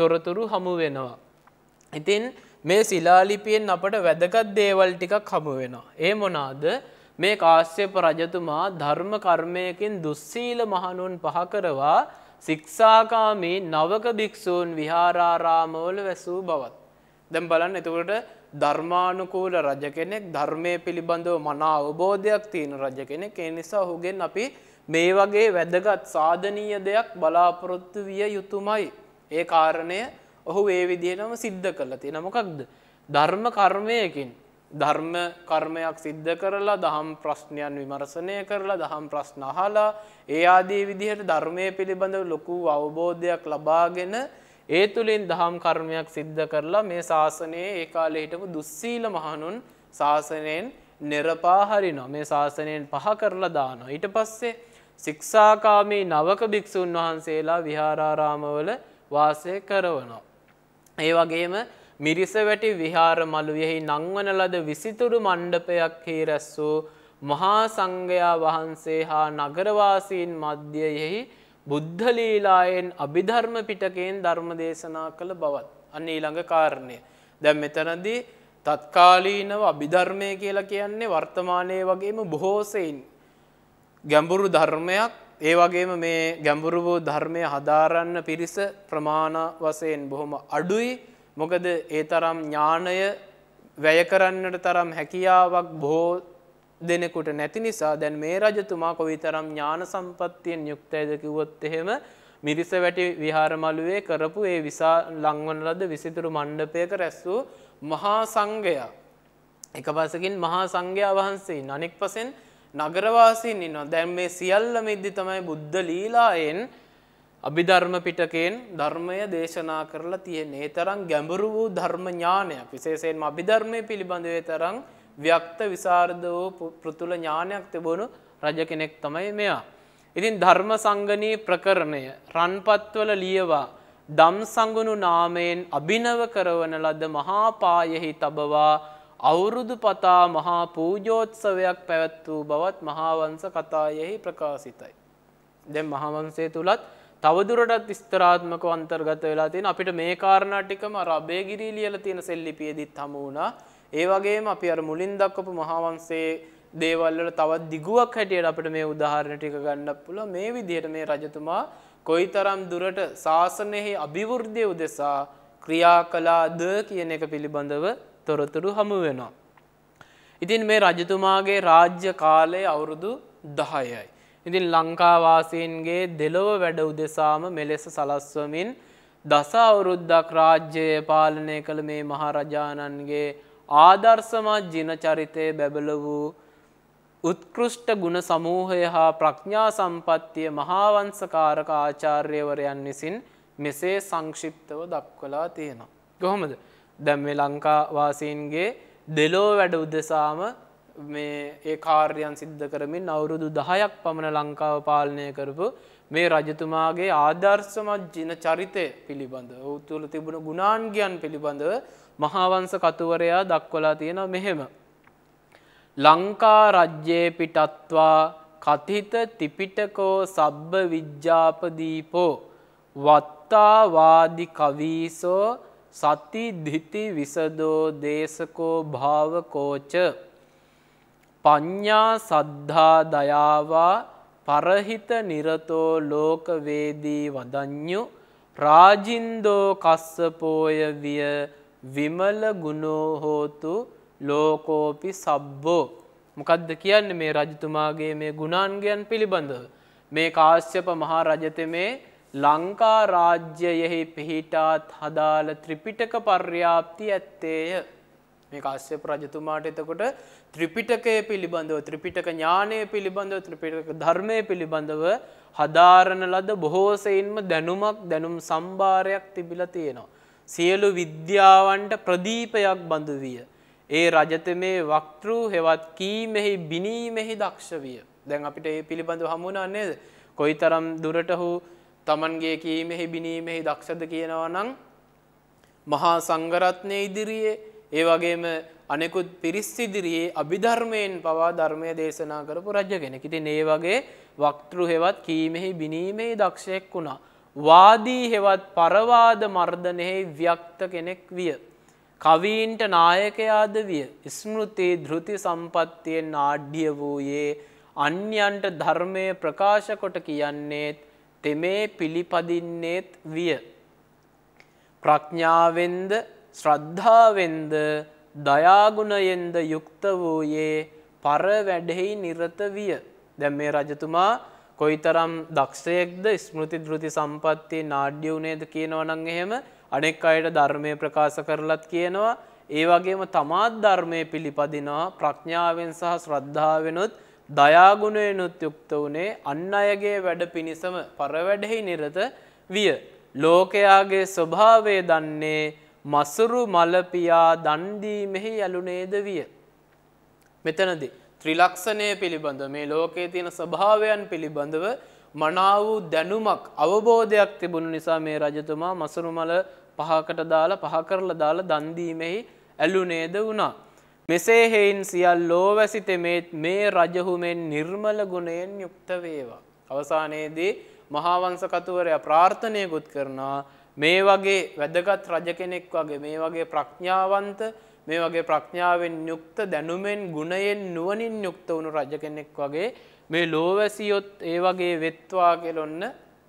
තොරතුරු හමු වෙනවා. ඉතින් මේ ශිලාලිපියෙන් අපට වැදගත් දේවල් ටිකක් හමු වෙනවා. ඒ මොනවාද? මේ කාශ්‍යප රජතුමා ධර්ම කර්මයකින් දුස්සීල මහණුන් පහ කරවා සික්ෂාකාමී නවක භික්ෂූන් විහාරාරාමවල වැසූ බවත්. දැන් බලන්න එතකොට ධර්මානුකූල රජ කෙනෙක් ධර්මයේ පිළිබඳව මනා අවබෝධයක් තියෙන රජ කෙනෙක් ඒ නිසා ඔහුගෙන් අපි මේ වගේ වැදගත් සාධනීය දෙයක් බලාපොරොත්තු විය යුතුමයි. ඒ කාරණය ඔහු ඒ විදිහටම සිද්ධ කරලා තියෙන මොකක්ද? ධර්ම කර්මයකින් ධර්ම කර්මයක් සිද්ධ කරලා දහම් ප්‍රශ්නයන් විමර්ශනය කරලා දහම් ප්‍රශ්න අහලා ඒ ආදී විදිහට ධර්මය පිළිබඳව ලොකු අවබෝධයක් ලබාගෙන ඒ තුළින් දහම් කර්මයක් සිද්ධ කරලා මේ ශාසනයේ ඒ කාලේ හිටපු දුස්සීල මහණුන් ශාසනයෙන් නිරපා හරිනවා මේ ශාසනයෙන් පහ කරලා දානවා ඊට පස්සේ ශික්ෂාකාමී නවක භික්ෂුන් වහන්සේලා විහාරාරාමවල වාසය කරවනවා ඒ වගේම මිරිසවැටි විහාර මළුයෙහි නංවන ලද විසිතුරු මණ්ඩපයක් හි රැස් වූ මහා සංඝයා වහන්සේ හා නගරවාසීන් මධ්‍යයෙහි බුද්ධලීලායෙන් අභිධර්ම පිටකයෙන් ධර්ම දේශනා කළ බවත්. අන්න ඊළඟ කාරණය. දැම් මෙතනදී තත්කාලීනව අභිධර්මය කියලා කියන්නේ වර්තමානය වගේම බොහෝසයින්. ගැඹුරු ධර්මයක් ඒ වගේම මේ ගැඹුරු වූ ධර්මය හදාරන්න පිරිස ප්‍රමාණ වසයෙන් බොහොම අඩුයි මොකද ඒ තරම් ඥානය වැය කරන්නට තරම් හැකියාවක් බොහෝ දෙනෙකුට නැති නිසා දැන් මේ රජතුමා කොයි තරම් ඥාන සම්පත්තියෙන් යුක්තයිද කිව්වොත් එහෙම මිරිස වැටි විහාරමළුවේ කරපු ඒ විසා ලංවන ලද විසිතුරු මණ්ඩපයක රැස් වූ මහා සංඝයා එක පසකින් මහා සංඝයා වහන්සේ අනෙක් පසෙන් නගරවාසීන් ඉන්නවා. දැන් මේ සියල්ල මිද්දි තමයි බුද්ධ ලීලායෙන් අභිධර්ම පිටකයෙන් ධර්මය දේශනා කරලා තියෙන්නේ. ඒ තරම් ගැඹුරු වූ ධර්ම ඥානයක් විශේෂයෙන්ම අභිධර්මයේ පිළිබඳව ඒ තරම් ව්‍යක්ත විසරද වූ පෘතුල ඥානයක් තිබුණු රජ කෙනෙක් තමයි මෙයා. ඉතින් ධර්ම සංගණී ප්‍රකරණය රන්පත්වල ලියවා දම්සඟුණු නාමයෙන් අභිනව කරවන ලද මහා පායෙහි තබවා අවුරුදු පතා මහා පූජෝත්සවයක් පැවැත් වූ බවත් මහාවංශ කතායෙහි ප්‍රකාශිතයි. දැන් මහාවංශය තුලත් තවදුරටත් ස්තරාත්මක අන්තර්ගත වෙලා තියෙන අපිට මේ කාරණා ටිකම අර අබේගිරි ලියලා තියෙන සෙල්ලිපියේදීත් හමු වුණා. ඒ වගේම අපි අර මුලින් දක්වපු මහාවංශයේ දේවල් වල තවත් දිගුවක් හැටියට අපිට මේ උදාහරණ ටික ගන්න පුළුවන්. මේ විදිහට මේ රජතුමා කොයිතරම් දුරට ශාසනයෙහි අභිවෘද්ධිය උදෙසා ක්‍රියා කළාද කියන එක පිළිබඳව තොරතුරු හමු වෙනවා. ඉතින් මේ රජතුමාගේ රාජ්‍ය කාලය අවුරුදු දහයයි. ඉතින් ලංකාවාසීන්ගේ දෙලොව වැඩ උදෙසාම මෙලෙස සලස්වමින් දස අවුරුද්දක් රාජ්‍යය පාලනය කළ මේ මහරජාණන්ගේ ආදර්ශමත් ජිනචරිතය බැබල වූ උත්කෘෂ්ට ගුණ සමූහය හා ප්‍රඥා සම්පත්තිය මහාවංසකාරක ආචාර්යවරයන් විසින් මෙසේ සංක්ෂිප්තව දක්වලා තියෙනවා. කොහොමද? දැන් මේ ලංකාවාසීන්ගේ දෙලෝ වැඩ උදෙසාම මේ ඒ කාර්යයන් සිද්ධ කරමින් අවුරුදු දහයක් පමණ ලංකාව පාලනය කරපු මේ රජතුමාගේ ආදර්ශමත් ජින චරිතය පිළිබඳ ඔවුතුල තිබුණ ගුණාන්ගයන් පිළිබඳව මහාවංස කතුවරයා දක්වලා තියෙන මෙහෙම. ලංකා රජ්‍යයේ පිටත්වා කතිත තිපිටකෝ සබ්බ විද්‍යාපදීපෝ වත්තාවාදි කවීසෝ සති දිිති විසදෝ දේශකෝ භාවකෝච පඤ්ඤා සද්ධා දයාවා පරහිත නිරතෝ ලෝකවේදී වදඤ්ඤු රාජින්දෝ කස්සපෝය විය විමල ගුණෝ හෝතු ලෝකෝපි සබ්බෝ මොකද්ද කියන්නේ මේ රජතුමාගේ මේ ගුණාංගයන් පිළිබඳව මේ කාශ්‍යප මහා රජතෙමේ ලංකා රාජ්‍යයෙහි පිහිටාත් හදාළ ත්‍රිපිටක පර්යාප්ති ඇත්තේය මේ කාශ්‍යප රජතුමාට එතකොට ත්‍රිපිටකය පිළිබඳව ත්‍රිපිටක ඥානය පිළිබඳව ත්‍රිපිටක ධර්මය පිළිබඳව හදාරණ ලද බොහෝසයින්ම දැනුමක් දැනුම් සම්භාරයක් තිබිලා තියෙනවා. සියලු විද්‍යාවන්ට ප්‍රදීපයක් බඳු විය. ඒ රජතමේ වක්තෘ හෙවත් කීමෙහි බිනීමෙහි දක්ෂ විය. දැන් අපිට ඒ පිළිබඳව හමුණා නේද? කොයිතරම් දුරට හෝ Tamanගේ කීමෙහි බිනීමෙහි දක්ෂද කියනවා නම් මහා සංඝරත්නය ඉදිරියේ ඒ වගේම අනෙකුත් පිරිස්සිදිරියේ අභිධර්මයෙන් පවා ධර්මය දේශනා කරපු රජ කෙනෙක්. ඉතින් ඒ වගේ වක්තෘ හෙවත් කීමෙහි බිනීමේ දක්ෂයෙක් වුණා. වාදී හෙවත් පරවාද මර්ධනෙහි ව්‍යක්ත කෙනෙක් විය. කවීන්ට නායකයාද විය. ස්මෘති ධෘති සම්පත්තියෙන් නාඩ්‍ය වූයේ අන්‍යන්ට ධර්මය ප්‍රකාශ කොට කියන්නේත් තෙමේ පිළිපදින්නේත් විය. ප්‍රඥාවෙන්ද ශ්‍රද්ධාවෙන්ද දයාගුණයෙන්ද යුක්ත වූයේ පර වැඩෙහි නිරත විය. දැන් මේ රජතුමා කොයිතරම් දක්ෂයෙක්ද ස්මෘති ධෘති සම්පatti නාඩ්‍ය උනේද කියනවනම් එහෙම අනෙක් අයට ධර්මය ප්‍රකාශ කරලත් කියනවා ඒ වගේම තමාත් ධර්මය පිළිපදිනවා ප්‍රඥාවෙන් සහ ශ්‍රද්ධාවෙනුත් දයාගුණයනුත් යුක්ත වුණේ අන් අයගේ වැඩ පිණිසම පරවැඩෙහි නිරත විය. ලෝකයාගේ ස්වභාවය දන්නේ මසුරු මලපියා දන්දීමෙහි ඇලුනේද විය. මෙතනදී. ත්‍රිලක්ෂණය පිළිබඳ මේ ලෝකයේ තියෙන ස්වභාවයන් පිළිබඳව මනා වූ දැනුමක් අවබෝධයක් තිබුණු නිසා මේ රජතුමා මසරුමල පහකට දාලා පහ කරලා දාලා දන් දීමෙහි ඇලුනේද වුණා. මෙසේ හේයින් සියල්ලෝ වැසි තෙමේත් මේ රජහු මෙන් නිර්මල ගුණයෙන් යුක්ත වේවා. අවසානයේදී මහා වංශ කතුවරයා ප්‍රාර්ථනයකුත් කරනවා මේ වගේ වැදගත් රජ කෙනෙක් වගේ මේ වගේ ප්‍රඥාවන්ත මේ වගේ ප්‍රඥාවෙන් යුක්ත දැනුමෙන් ගුණයෙන් නුවණින් යුක්ත වුණු රජ කෙනෙක් වගේ මේ ලෝවැසියොත් ඒ වගේ වෙත්වා කියලා ඔන්න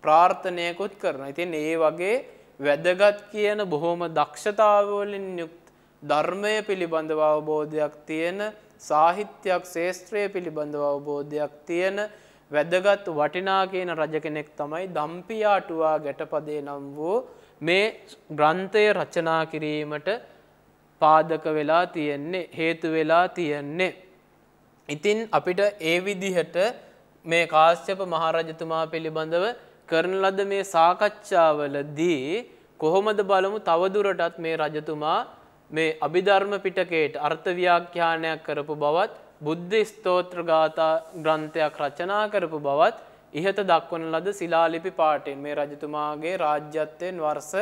ප්‍රාර්ථනයකුත් කරනවා. ඉතින් ඒ වගේ වැදගත් කියන බොහොම දක්ෂතාවවලින් යුක්ත ධර්මය පිළිබඳව අවබෝධයක් තියෙන සාහිත්‍යයක් ශේෂත්‍රය පිළිබඳව අවබෝධයක් තියෙන වැදගත් වටිනා කියන රජ කෙනෙක් තමයි දම්පියාටුවා ගැටපදේ නම් වූ මේ ග්‍රන්ථය රචනා කිරීමට පාදක වෙලා තියෙන්නේ හේතු වෙලා තියෙන්නේ. ඉතින් අපිට ඒ විදිහට මේ කාශ්‍යප මහරජතුමා පිළිබඳව කරන ලද මේ සාකච්ඡාවලදී කොහොමද බලමු තවදුරටත් මේ රජතුමා මේ අභිධර්ම පිටකයට අර්ථව්‍යාඛ්‍යානයක් කරපු බවත් බුද්ධ ස්තෝත්‍ර ගාථා ග්‍රන්ථයක් රචනා කරපු බවත් ඉහත දක්වන ලද ශිලාලිපි පාටෙන් මේ රජතුමාගේ රාජ්‍යත්වයෙන් වර්ෂ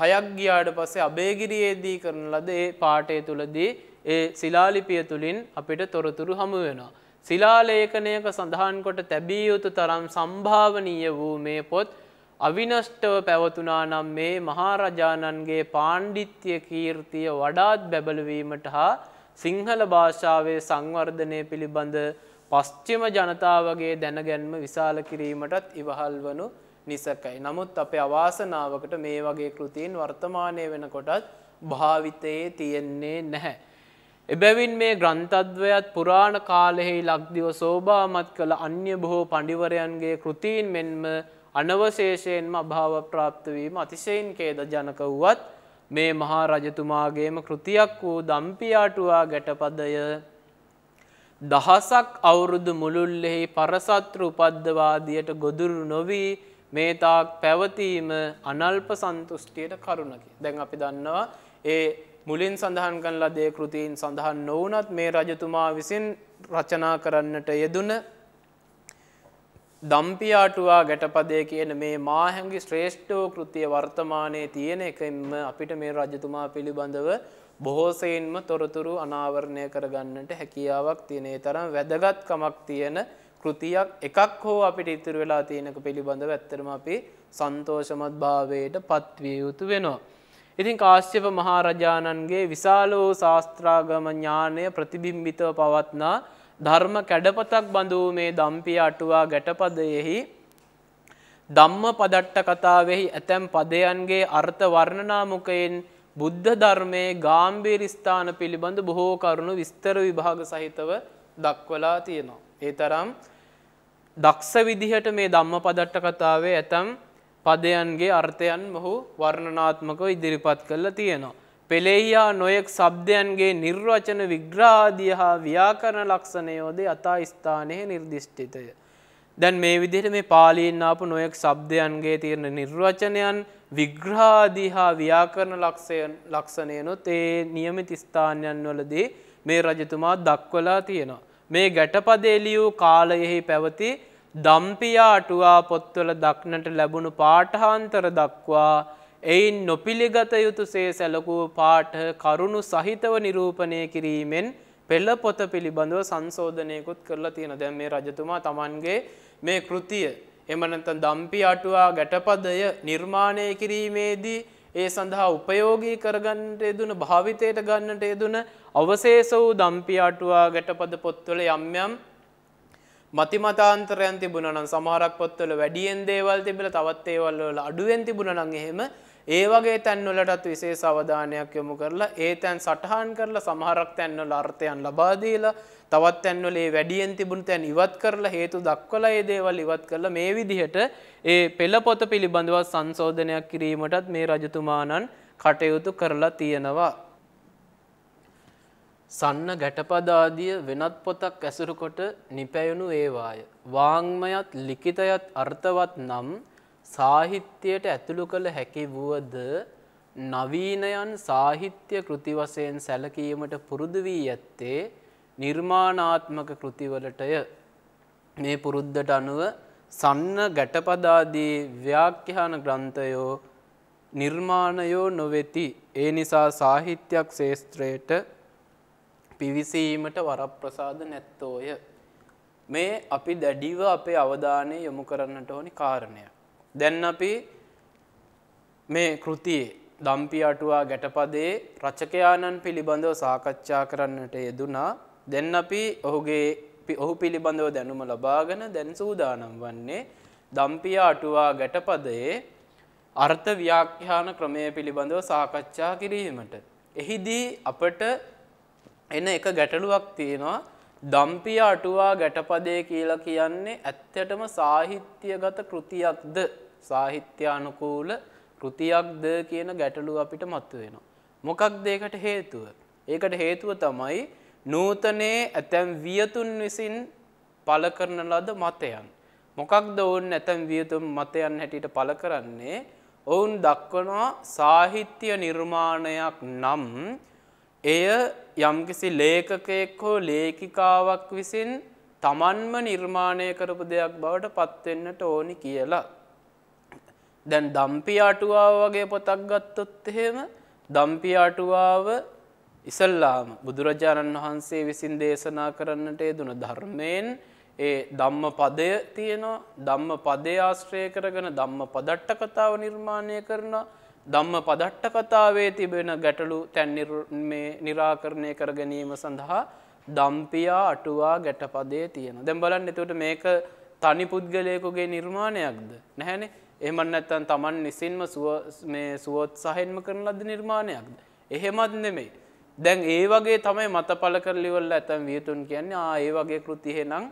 හයක් ගියාට පස්සේ අබේගිරියේදී කරන ලද ඒ පාඨය තුලදී ඒ ශිලාලිපිය තුලින් අපිට තොරතුරු හමු වෙනවා. ශිලාලේඛනයක සඳහන් කොට තැබිය යුතු තරම් සම්භාවනීය වූ මේ පොත් අවිනෂ්ටව පැවතුනා නම් මේ මහරජාණන්ගේ පාණ්ඩිත්‍ය කීර්තිය වඩාත් බැබළවීමට හා සිංහල භාෂාවේ සංවර්ධනය පිළිබඳ පස්්චිම ජනතාවගේ දැනගැන්ම විශාල කිරීමටත් ඉවහල් වනු නිසකයි. නමුත් අපේ අවාසනාවකට මේ වගේ කෘතින් වර්තමානය වෙනකොටත් භාවිතයේ තියෙන්නේ නැහැ. එබැවින් මේ ග්‍රන්ථත්වයත් පුරාණ කාලෙහි ලක්දිව සෝභාමත් කළ අන්‍ය බොහෝ පඩිවරයන්ගේ කෘතිීන් මෙන්ම අනවශේෂයෙන්ම අභාව ප්‍රාප්තවීම අතිශයින් කේද ජනක වුවත් මේ මහා රජතුමාගේම කෘතියක් වූ දම්පියාටුවා ගැටපදය දහසක් අවුරුදු මුළුල්ලෙහි පරසත්‍ර උපද්ධවාදියට ගොදුරු නොවී මේතාක් පැවතීම අනල්ප සන්තුෘෂ්ටියයට කරුණකි. දැන් අපි දන්නවා ඒ මුලින් සඳහන් කන්ලා දේ කෘතිීන් සඳහන් නොවනත් මේ රජතුමා විසින් රචනා කරන්නට යෙදුන දම්පියාටුවා ගැටපදය කියන මේ මාහැඟි ශ්‍රේෂ්ඨෝ කෘතිය වර්තමානයේ තියෙන එකම අපිට මේ රජතුමා පිළිබඳව බොහෝසයෙන්ම තොරතුරු අනාවරණය කරගන්නට හැකියාවක් තියෙන තරම් වැදගත්කමක් තියෙන කෘතියක් එකක් හෝ අපිට ඉතුරු වෙලා තියෙනක පිළිබඳව ඇත්තටම අපි සන්තෝෂමත් භාවයට පත්විය යුතු වෙනවා. ඉතින් කාශ්‍යප මහරජාණන්ගේ විශාල වූ ශාස්ත්‍රාගම ඥානය ප්‍රතිබිම්බිතව පවත්නා ධර්ම කැඩපතක් බඳු මේ දම්පිය අටුවා ගැටපදයෙහි ධම්ම පදට්ට කතාවෙහි ඇතැම් පදයන්ගේ අර්ථ වර්ණනාමුකයෙන් බුද්ධ ධර්මයේ ගාම්භීර ස්ථාන පිළිබඳ බොහෝ කරුණු විස්තර විභාග සහිතව දක්වලා තියෙනවා. ඒ තරම් දක්ෂ විදිහට මේ ධම්ම පදට්ට කතාවේ ඇතම් පදයන්ගේ අර්ථයන් මොහු වර්ණනාත්මකව ඉදිරිපත් කරලා තියෙනවා. පෙළෙහියා නොයෙක් සබ්දයන්ගේ නිර්වචන විග්‍රාදිය හා ව්‍යාකරණ ලක්ෂණයෝද යථා ස්ථානයේ නිර්දිෂ්ටිතය. දැන් මේ විදිහට මේ පාලීන් ආපු නොයෙක් සබ්දයන්ගේ තියෙන නිර්වචනයන් විග්‍රහාදී හා ව්‍යාකරණ ලක්ෂණයනොත් ඒ නියමිත ස්ථානයන් වලදී මේ රජතුමා දක්වලා තියෙනවා. මේ ගැටපදේලියූ කාලයෙහි පැවති දම්පියාටුවා පොත්වල දක්නට ලැබුණු පාටහාන්තර දක්වා එයින් නොපිළිගත යුතු සේ සැලකූ පාට කරුණු සහිතව නිරූපණය කිරීමෙන් පෙළ පොත පිළිබඳව සංශෝධනයකුත් කරලා තියෙන දැන් මේ රජතුමා තමන්ගේ මේ කෘතිය එම නැත්නම් දම්පි අටුවා ගැටපදය නිර්මාණය කිරීමේදී ඒ සඳහා උපයෝගී කරගන්නට යෙදුන භාවිතයට ගන්නට යෙදුන අවශේෂ වූ දම්පි අටුවා ගැටපද පොත්වල යම් යම් මතිමතාන්තරයන් තිබුණා නම් සමහරක් පොත්වල වැඩියෙන් දේවල් තිබිලා තවත් ඒවල් වල අඩුවෙන් තිබුණා නම් එහෙම ඒ වගේ තැන්වලටත් විශේෂ අවධානයක් යොමු කරලා ඒ තැන් සටහන් කරලා සමහරක් තැන්වල අර්ථයන් ලබා දීලා තවත් තැන්වල ඒ වැඩියෙන් තිබුණු තැන් ඉවත් කරලා හේතු දක්වලා ඒ දේවල් ඉවත් කරලා මේ විදිහට ඒ පෙළ පොත පිළිබඳව සංශෝධනයක් කිරීමටත් මේ රජතුමාණන් කටයුතු කරලා තියෙනවා. සන්න ගැටපදාදිය වෙනත් පොතක් ඇසුරුකොට නිපැයුණු ඒවාය. වාංමයත් ලිඛිතයත් අර්ථවත් නම් සාහිත්‍යයට ඇතුළු කළ හැකි වුවද නවීනයන් සාහිත්‍ය කෘති වශයෙන් සැලකීමට පුරුදු වී ඇත්තේ නිර්මාණාත්මක කෘතිවලටය. මේ පුරුද්දට අනුව සන්න ගැටපදාදී ව්‍යාඛ්‍යාන ග්‍රන්ථයෝ නිර්මාණයෝ නොවෙති. ඒ නිසා සාහිත්‍යයක් ශේෂත්‍රයට පිවිසීමට වරප්‍රසාද නැත්තෝය. මේ අපි දැඩිව අපේ අවධානය යොමු කරන්නට ඕනි කාරණයක්. දැන් අපි මේ කෘතියේ දම්පි අටුවා ගැටපදේ රචකයාණන් පිළිබඳව සාකච්ඡා කරන්නට යෙදුනා. දැන් අපි ඔහුගේ ඔහු පිළිබඳව දැනුම ලබාගෙන දැන් සූදානම් වන්නේ දම්පිය අටුවා ගැටපදයේ අර්ථ ව්‍යාඛ්‍යාන ක්‍රමය පිළිබඳව සාකච්ඡා කිරීමට. එහිදී අපට එන එක ගැටලුවක් තියෙනවා දම්පිය අටුවා ගැටපදේ කියලා කියන්නේ ඇත්තටම සාහිත්‍යගත කෘතියක්ද සාහිත්‍යානුකූල කෘතියක්ද කියන ගැටලුව අපිට මතුවෙනවා. මොකක්ද ඒකට හේතුව? ඒකට හේතුව තමයි නූතනයේ ඇතැම් වියතුන් විසින් පළ කරන ලද මතයන්. මොකක්ද ඔවුන් ඇතැම් වියතුන් මතයන් හැටියට පළ කරන්නේ? ඔවුන් දක්වනවා සාහිත්‍ය නිර්මාණයක් නම් එය යම්කිසි ලේඛකයෙක් හෝ ලේඛිකාවක් විසින් තමන්ම නිර්මාණය කරපු දෙයක් බවට පත්වෙන්නට ඕනි කියලා. දැන් දම්පි අටුවාව වගේ පොතක් ගත්තොත් එහෙම දම්පි අටුවාව ඉසල්ලාම බුදුරජාණන් වහන්සේ විසින් දේශනා කරන්නට යෙදුන ධර්මයෙන් ඒ ධම්ම පදය තියෙනවා ධම්ම පදය ආශ්‍රය කරගෙන ධම්ම පදට්ට කතාව නිර්මාණය කරන ධම්ම පදට්ට කතාවේ තිබෙන ගැටලු තැන් මේ निराකරණය කර ගැනීම සඳහා දම්පියා අටුවා ගැටපදේ තියෙන. දැන් බලන්න එතකොට මේක තනි පුද්ගලයෙකුගේ නිර්මාණයක්ද? නැහැනේ. එහෙම නැත්නම් Taman නිසින්ම සුවෝත්සාහයෙන්ම කරන ලද නිර්මාණයක්ද? එහෙමත් නෙමෙයි. දැන් ඒ වගේ තමයි මතපල කරලා ඉවරලා ඇතම් වියතුන් කියන්නේ ආ ඒ වගේ කෘති එහෙනම්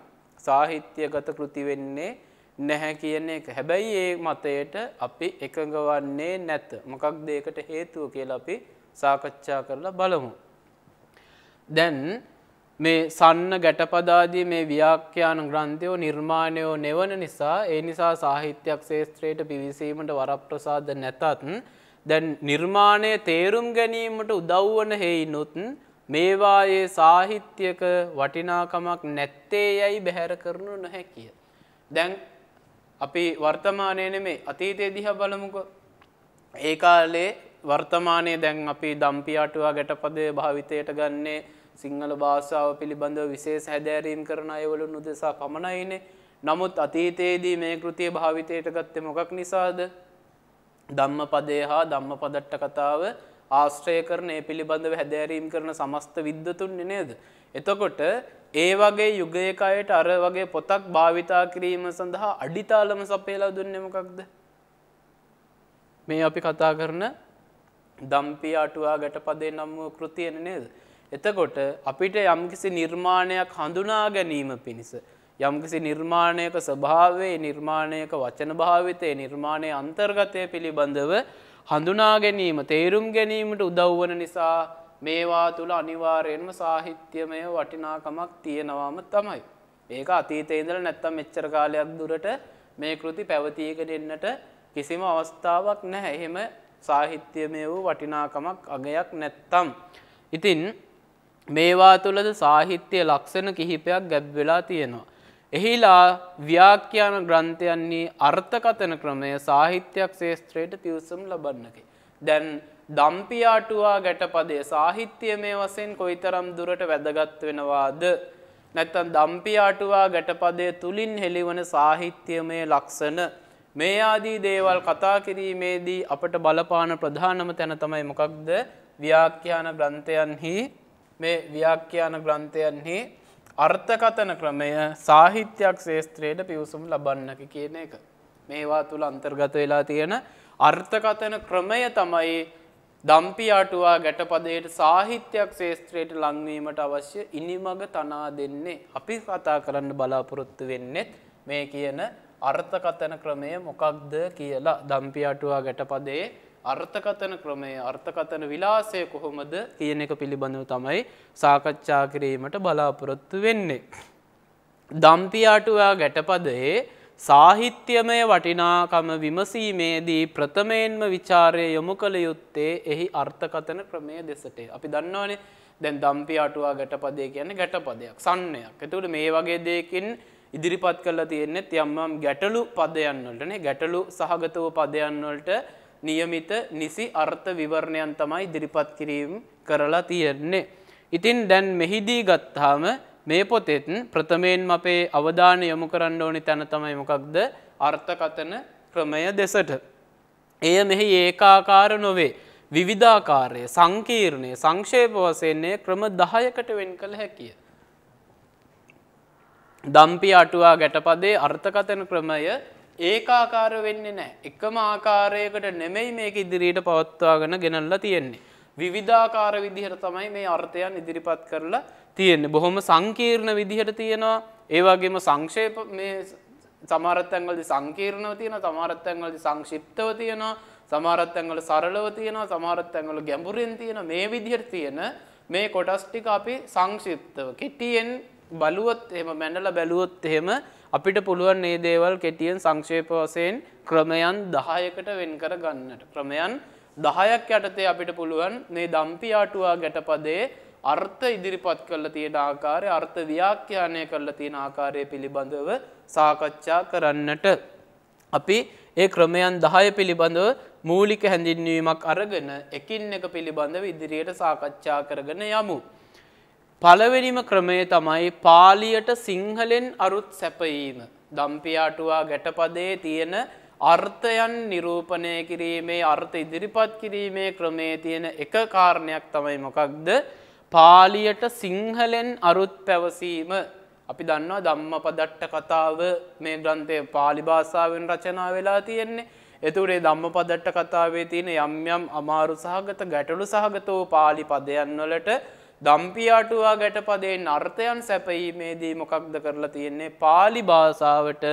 සාහිත්‍යගත කෘති වෙන්නේ නැහැ කියන එක. හැබැයි ඒ මතයට අපි එකඟවන්නේ නැත. මොකක්ද ඒකට හේතුව කියලා අපි සාකච්ඡා කරලා බලමු. දැන් මේ සන්න ගැටපදාදී මේ ව්‍යාක්‍යාන ග්‍රන්ථයෝ නිර්මාණයෝ නෙවන නිසා ඒ නිසා සාහිත්‍යයක් ශේත්‍රයට පිවිසීමට වරප්‍රසාද නැතත් දැන් නිර්මාණය තේරුම් ගැනීමට උදව්වන හෙයිනුත් මේවායේ සාහිත්‍යක වටිනාකමක් නැත්තේ යැයි බැහැර කරනු නොහැකිය. දැන් අපි වර්තමානය නෙමේ අතීතය දිහ බලමුකෝ ඒ කාලේ වර්තමානයේ දැන් අපි දම්පියාටුවා ගැටපදය භාවිතයට ගන්නේ සිංහල භාෂාව පිළිබඳව විශේෂ හැදෑරීම් කරන අයවලුන් උදෙසා පමණයිනේ. නමුත් අතීතයේදී මේ කෘතිය භාවිතයට ගත්තේ මොකක් නිසාද? ධම්මපදය හා ධම්මපදට්ට කතාව ආශ්‍රය කරන ඒ පිළිබඳව හැදෑරීම් කරන සමස්ත විද්වතුන්නේ නේද? එතකොට ඒ වගේ යුගයක අයට අර වගේ පොතක් භාවිතා කිරීම සඳහා අඩිතාලම සපයලා දුන්නේ මොකක්ද? මේ අපි කතා කරන දම්පිය අටුවා ගැටපදේ නම් වූ කෘතියනේ නේද? එතකොට අපිට යම්කිසි නිර්මාණයක් හඳුනා ගැනීම පිණිස. යම්කිසි නිර්මාණයක ස්වභාවේ නිර්මාණයක වචන භාවිතය නිර්මාණය අන්තර්ගතය පිළිබඳව හඳුනා ගැනීම තේරුම් ගැනීමට උදව්වන නිසා මේවා තුළ අනිවාරයෙන්ම සාහිත්‍යමය වටිනාකමක් තියෙනවාම තමයි. ඒක අතීතේදල නැත්තම් මෙච්චර කාලයක් දුරට මේ කෘති පැවතියගෙන එන්නට කිසිම අවස්ථාවක් නැහැ එහෙම සාහිත්‍යමය වූ වටිනාකමක් අගයක් නැත්තම්. ඉතින් මේවා තුළද සාහිත්‍ය ලක්ෂණ කිහිපයක් ගැබ් වෙලා තියෙනවා. එහිලා ව්‍යාඛ්‍යාන ග්‍රන්ථයන්නේ අර්ථකතන ක්‍රමය සාහිත්‍යයක් ශේෂත්‍රයට තිවසම් ලබන්නකි. දැන් දම්පියාටුවා ගැටපදේ සාහිත්‍ය මේ වසයෙන් කොයිතරම් දුරට වැදගත් වෙනවාද. නැත්තන් දම්පියාටුවා ගැටපදය තුළින් හෙළිවන සාහිත්‍යමය ලක්ෂණ මේ ආදී දේවල් කතා කිරීමේදී අපට බලපාන ප්‍රධානම තැන තමයි මොකක්ද ව්‍යාඛ්‍යාන ග්‍රන්ථයන්හි මේ ව්‍යාක්‍යාන ග්‍රන්ථයන්හි අර්ථකතන ක්‍රමය සාහිත්‍යයක් ශේස්ත්‍රයට පිවසුම් ලබන්නකි කියන එක. මේවා තුළ අන්තර්ගත වෙලා තියෙන අර්ථකතන ක්‍රමය තමයි දම්පියාටුවා ගැටපදයට සාහිත්‍යයක් ශේස්ත්‍රයට ලංවීමට අවශ්‍ය ඉනිමඟ තනා දෙන්නේ අපි කතා කරන්න බලාපොරොත්තු වෙන්නෙත් මේ කියන අර්ථකතන ක්‍රමය මොකක්ද කියලා දම්පියාටුවා ගැටපදේ අර්ථකතන ක්‍රමය අර්ථකතන විලාසය කොහොමද කියන එක පිළිබඳව තමයි සාකච්ඡා කිරීමට බලාපොරොත්තු වෙන්නේ. දම්පියාටුවා ගැටපදයේ සාහිත්‍යමය වටිනාකම විමසීමේදී ප්‍රථමයෙන්ම ਵਿਚාරය යොමු කළ යුත්තේ එහි අර්ථකතන ක්‍රමය දෙසටේ. අපි දන්නවනේ දැන් දම්පි අටුවා ගැටපදය කියන්නේ ගැටපදයක්, සන්නයක්. ඒතකොට මේ වගේ දෙයකින් ඉදිරිපත් කරලා තියෙන්නේ යම් යම් ගැටලු පදයන් වලටනේ. ගැටලු සහගත වූ පදයන් වලට නියමිත නිසි අර්ථ විවරණයන් තමයි ඉදිරිපත් කිරීම කරලා තියෙන්නේ. ඉතින් දැන් මෙහිදී ගත්තාම මේ පොතෙත් ප්‍රථමයෙන් අපේ අවධානය යොමු කරන්න ඕනි තැන තමයි මොකක්ද අර්ථකතන ක්‍රමය දෙසට. එය මෙහි ඒකාකාර නොවේ. විවිධාකාරය සංකීර්ණය සංක්ෂේප වසයන්නේ ක්‍රම දහයකට වෙන් කළ හැකිය. දම්පි අටුවා ගැටපදේ අර්ථකතන ක්‍රමය ඒකාකාර වෙන්නේ නැහැ. එකම ආකාරයකට නෙමෙයි මේක ඉදිරියට පවත්වාගෙන ගෙනල්ලා තියෙන්නේ. විවිධාකාර විදිහට තමයි මේ අර්ථයන් ඉදිරිපත් කරලා තියෙන්නේ. බොහොම සංකීර්ණ විදිහට තියෙනවා. ඒ වගේම සංක්ෂේප මේ සමහරත් තැන්වලදී සංකීර්ණව තියෙනවා, සමහරත් තැන්වලදී සංක්ෂිප්තව තියෙනවා, සමහරත් තැන්වල සරලව තියෙනවා, සමහරත් තැන්වල ගැඹුරින් තියෙනවා. මේ විදිහට තියෙන මේ කොටස් ටික අපි සංක්ෂිප්තව කෙටියෙන් බලුවොත් එහෙම මැනලා බැලුවොත් එහෙම අපිට පුළුවන් මේ දේවල් කෙටියෙන් සංක්ෂේප වශයෙන් ක්‍රමයන් 10කට වෙන් කර ගන්නට. ක්‍රමයන් 10ක් යටතේ අපිට පුළුවන් මේ දම්පියාටුවා ගැටපදයේ අර්ථ ඉදිරිපත් කරලා තියෙන ආකාරය, අර්ථ ව්‍යාඛ්‍යානය කරලා තියෙන ආකාරය පිළිබඳව සාකච්ඡා කරන්නට අපි ඒ ක්‍රමයන් 10 පිළිබඳව මූලික හැඳින්වීමක් අරගෙන එකින් එක පිළිබඳව ඉදිරියට සාකච්ඡා කරගෙන යමු. පළවෙනිම ක්‍රමය තමයි පාලියට සිංහලෙන් අරුත් සැපයීම. දම්පියාටුවා ගැටපදේ තියෙන අර්ථයන් නිරූපණය කිරීමේ අර්ථ ඉදිරිපත් කිරීමේ ක්‍රමේ තියෙන එක කාරණයක් තමයි මොකක්ද පාලියට සිංහලෙන් අරුත් පැවසීම අපි දන්නවා ධම්ම පදට්ට කතාව මේ ග්‍රන්ථය පාලි භාෂාවෙන් රචනා වෙලා තියෙන්නේ එතුරේ ධම්ම පදට්ට කතාවේ තියෙන යම් යම් අමාරු සහගත ගැටලු සහගතෝ පාලි පදයන් වලට දම්පියාටුවා ගැටපදයෙන් අර්ථයන් සැපයීමේදී මොකක්ද කරලා තියෙන්නේ පාලි භාෂාවට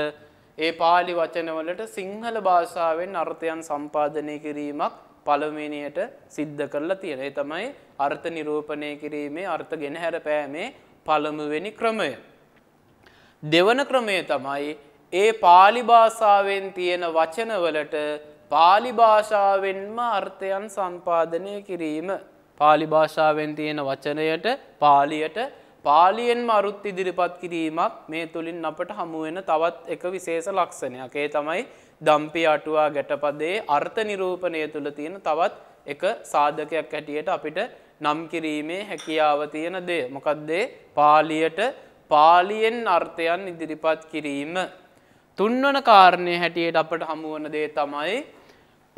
ඒ පාලි වචනවලට සිංහල භාෂාවෙන් අර්ථයන් සම්පාදනය කිරීමක් පළමිනියට සිද්ධ කරලා තියෙන. ඒ තමයි අර්ථ නිරූපණය කිරීමේ අර්ථ ගෙනහැර පෑමේ පළමුවෙනි ක්‍රමය. දෙවන ක්‍රමය තමයි ඒ පාලි භාෂාවෙන් තියෙන වචනවලට පාලි භාෂාවෙන්ම අර්ථයන් සම්පාදනය කිරීම පාලි භාෂාවෙන් තියෙන වචනයට පාලියට පාලියෙන්ම අරුත් ඉදිරිපත් කිරීමක් මේ තුළින් අපට හමුවෙන තවත් එක විශේෂ ලක්ෂණයක්. ඒ තමයි දම්පි අටුවා ගැටපදේ අර්ථ නිරූපණය තුළ තියෙන තවත් එක සාධකයක් හැටියට අපිට නම් කිරීමේ හැකියාව තියෙන දේ. මොකක්දේ පාලියට පාලියෙන් අර්ථයන් ඉදිරිපත් කිරීම. තුන්වන කාරණය හැටියට අපට හමුවන දේ තමයි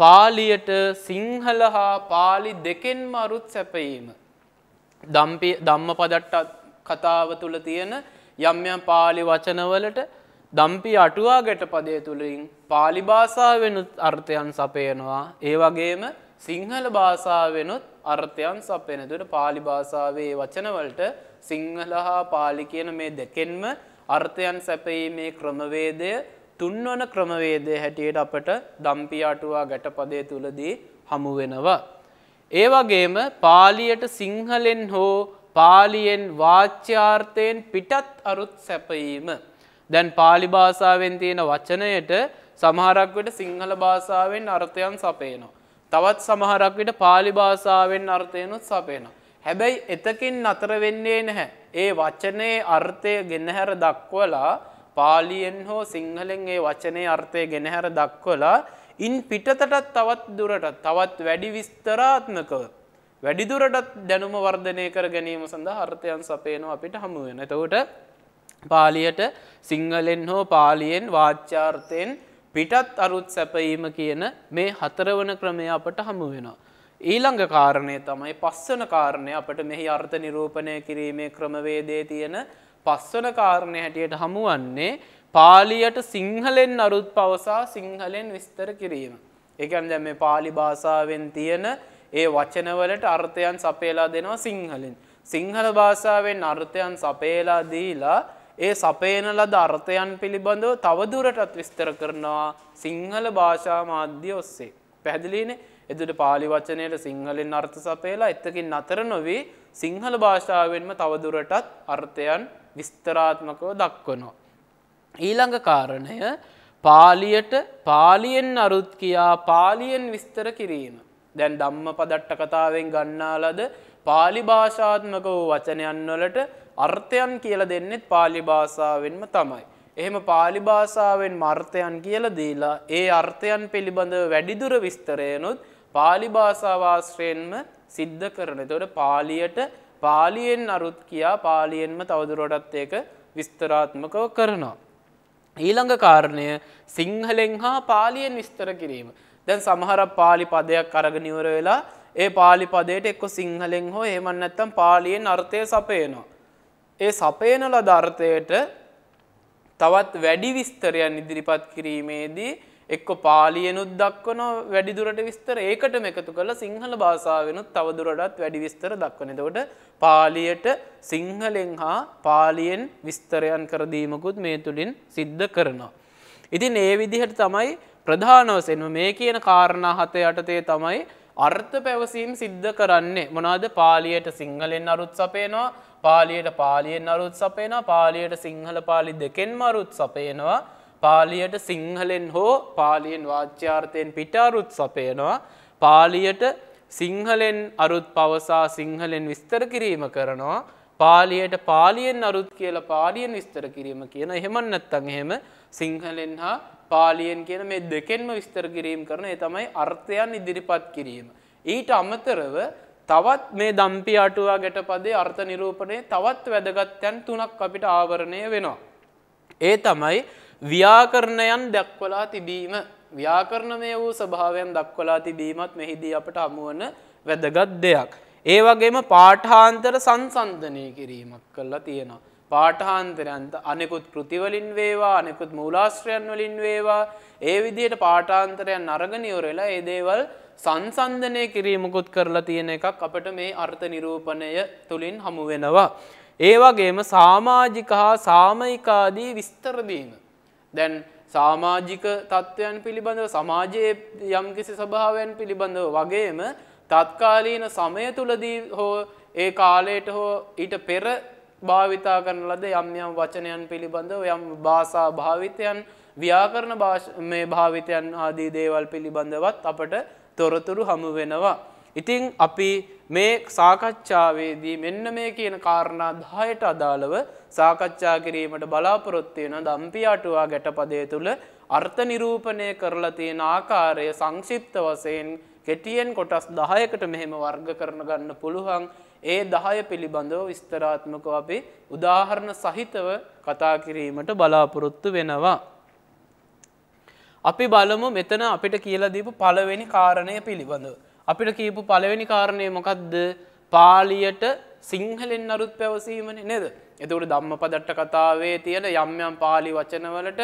පාලියට සිංහල හා පාලි දෙකෙන්ම අරුත් සැපයීම. දම්ම පදට්ට කතාව තුළ තියෙන යම්යම් පාලි වචනවලට දම්පි අටුවා ගැට පදය තුළින් පාලි භාසාාවෙනුත් අර්ථයන් සපයනවා. ඒ වගේම සිංහල භාසාාවෙනුත් අර්ථයන් සපයන තුට පාලි භාසාාවේ වචනවලට සිංහල හා පාලි කියන මේ දෙකෙන්ම අර්ථයන් සැපයීමේ ක්‍රමවේදය තුන්වන ක්‍රමවේදය හැටියට අපට දම්පිය අටුවා ගැටපදය තුළදී හමු වෙනවා. ඒ වගේම පාලියට සිංහලෙන් හෝ පාලියෙන් වාච්‍යාර්ථයෙන් පිටත් අරුත් සැපයීම. දැන් පාලි භාෂාවෙන් තියෙන වචනයට සමහරක් විට සිංහල භාෂාවෙන් අර්ථයන් සපේනවා. තවත් සමහරක් විට පාලි භාෂාවෙන් අර්ථයනුත් සපේනවා. හැබැයි එතකින් නතර වෙන්නේ නැහැ. ඒ වචනේ අර්ථය ගෙනහැර දක්වලා පාලියෙන් හෝ සිංහලෙන් ඒ වචනය අර්ථය ගෙනහැර දක්වලා ඉන් පිටතටත් තවත් දුරටත් තවත් වැඩි විස්තරාත්මකව වැඩිදුරටත් දැනුම වර්ධනය කර ගැනීම සඳහා අර්ථයන් සපේනවා අපිට හමුවෙන. එතකොට පාලියට සිංහලෙන් හෝ පාලියෙන් වාච්චාර්ථයෙන් පිටත් අරුත් සැපීම කියන මේ හතරවන ක්‍රමය අපට හමුවෙනවා. ඊළඟ කාරණය තමයි පස්සන කාරණය අපට මෙහි අර්ථ නිරූපණය කිරීමේ ක්‍රමවේදේ තියෙන පස්වන කාරණය හැටියට හමුවන්නේ පාලියට සිංහලෙන් අරුත් පවසා සිංහලෙන් විස්තර කිරීම. එකන් දැ මේ පාලි භාෂාවෙන් තියෙන ඒ වචනවලට අර්ථයන් සපේලා දෙනවා සිංහලෙන්. සිංහල භාෂාවෙන් අර්ථයන් සපේලා දීලා ඒ සපේන ලද අර්ථයන් පිළිබඳව තවදුරටත් විස්තර කරනවා සිංහල භාෂා මාධ්‍ය ඔස්සේ. පැහැදිලිනේ එදුට පාලි වචනයට සිංහලෙන් අර්ථ සපේලා එත්තකින් අතර නොවී සිංහල භාෂාවෙන්ම තවදුරටත් අර්ථයන් විස්තරාත්මකව දක්වනවා. ඊළඟ කාරණය පාලියට පාලියෙන් අරුත් කියා පාලියෙන් විස්තර කිරීම. දැන් ධම්ම පදට්ට කතාවෙන් ගන්නාලද පාලි භාෂාත්මක වූ වචනයන් වලට අර්ථයන් කියල දෙන්නෙත් පාලි භාෂාවෙන්ම තමයි. එහෙම පාලි භාෂාවෙන් මර්ථයන් කියල දීලා ඒ අර්ථයන් පිළිබඳ වැඩිදුර විස්තරයනුත් පාලි භාෂාවාශ්‍රයෙන්ම සිද්ධ කරන. තොට පාලියට පාලියෙන් අරුත් කියා පාලියෙන්ම තවදුරටත් ඒක විස්තරාත්මකව කරනවා. ඊළඟ කාරණය සිංහලෙන් හා පාලියෙන් විස්තර කිරීම. දැන් සමහර පාලි පදයක් අරගනිවර වෙලා ඒ පාලි පදයට එක්ක සිංහලෙන් හෝ එහෙමන් නැත්තම් පාලියෙන් අර්ථය සපයනවා. ඒ සපයන ලද අර්ථයට තවත් වැඩි විස්තරයන් ඉදිරිපත් කිරීමේදී එක්ක පාලියනුත් දක්වන වැඩිදුරට විස්තර ඒකටම එකතු කළ සිංහල භාසාාවෙනුත් තවදුරටත් වැඩි විස්තර දක්වන. එතකොට පාලියට සිංහලෙන් හා පාලියෙන් විස්තරයන් කරදීමකුත් මේ තුළින් සිද්ධ කරනවා. ඉතින් ඒ විදිහට තමයි ප්‍රධානවසෙන්ම මේ කියන කාරණා හත යටතේ තමයි අර්ථ පැවසීම් සිද්ධ කරන්නේ මොනාද පාලියට සිංහලෙන් අරුත් සපේනවා පාලියට පාලියෙන් අරුත් සපේනවා පාලියට සිංහල පාලි දෙකෙන් මරුත් සපේනවා පාලියට සිංහලෙන් හෝ පාලියෙන් වාච්‍යාර්ථයෙන් පිටාරුත් සපයනවා පාලියට සිංහලෙන් අරුත් පවසා සිංහලෙන් විස්තර කිරීම කරනවා පාලියට පාලියෙන් අරුත් කියලා පාලියෙන් විස්තර කිරීම කියන එහෙම නැත්තම් එහෙම සිංහලෙන් හා පාලියෙන් කියන මේ දෙකෙන්ම විස්තර කිරීම කරන ඒ තමයි අර්ථයන් ඉදිරිපත් කිරීම. ඊට අමතරව තවත් මේ දම්පි අටුවා ගැටපදේ අර්ථ නිරූපණය තවත් වැදගත්යන් තුනක් අපිට ආවරණය වෙනවා. ඒ තමයි ව්‍යාකරණයන් දක්වලා තිබීම ව්‍යාකරණමය වූ ස්වභාවයන් දක්වලා තිබීමත් මෙහිදී අපට හමුවන වැදගත් දෙයක්. ඒ වගේම පාඨාන්තර සංසන්ධනය කිරීමක් කරලා තියෙනවා. පාඨාන්තරයන්ත අනෙකුත් කෘතිවලින් වේවා අනෙකුත් මූලාශ්‍රයන් වලින් වේවා ඒ විදිහට පාඨාන්තරයන් අරගෙන ඉවරලා ඒ දේවල් සංසන්දනය කිරීමකුත් කරලා තියෙන එකක් අපට මේ අර්ථ නිරූපණය තුලින් හමු වෙනවා. ඒ වගේම සමාජික හා සාමයිකාදී විස්තර දීම දැන් සාමාජික තත්ත්වයන් පිළිබඳව සමාජයේ යම්කිසි ස්වභාවයන් පිළිබඳව වගේම තත්කාලීන සමය තුලදී හෝ ඒ කාලයට හෝ ඊට පෙර භාවිතා කරන ලද යම් යම් වචනයන් පිළිබඳව යම් භාෂා භාවිතයන් ව්‍යාකරණ මේ භාවිතයන් ආදී දේවල් පිළිබඳවත් අපට තොරතුරු හමු වෙනවා. ඉතින් අපි මේ සාකච්ඡාවේදී මෙන්න මේ කියන කාරණා 10ට අදාළව සාකච්ඡා කිරීමට බලාපොරොත්තු වෙන දම්පියාටුවා ගැටපදයේ තුල අර්ථ නිරූපණය කරලා තියෙන ආකාරය සංක්ෂිප්ත වශයෙන් කෙටියෙන් කොටස් 10කට මෙහෙම වර්ග කරන ගන්න පුළුවන්. ඒ 10 පිළිබඳව විස්තරාත්මකව අපි උදාහරණ සහිතව කතා කිරීමට බලාපොරොත්තු වෙනවා. අපි බලමු මෙතන අපිට කියලා දීපු පළවෙනි කාරණය පිළිබඳව. අපිට කියපු පළවෙනි කාරණය මොකක්ද පාලියට සිංහලෙන් අරුත් පැවසීමන නෙද. එතකට ධම්ම පදට්ට කතාවේ තියෙන යම්යම් පාලි වචනවලට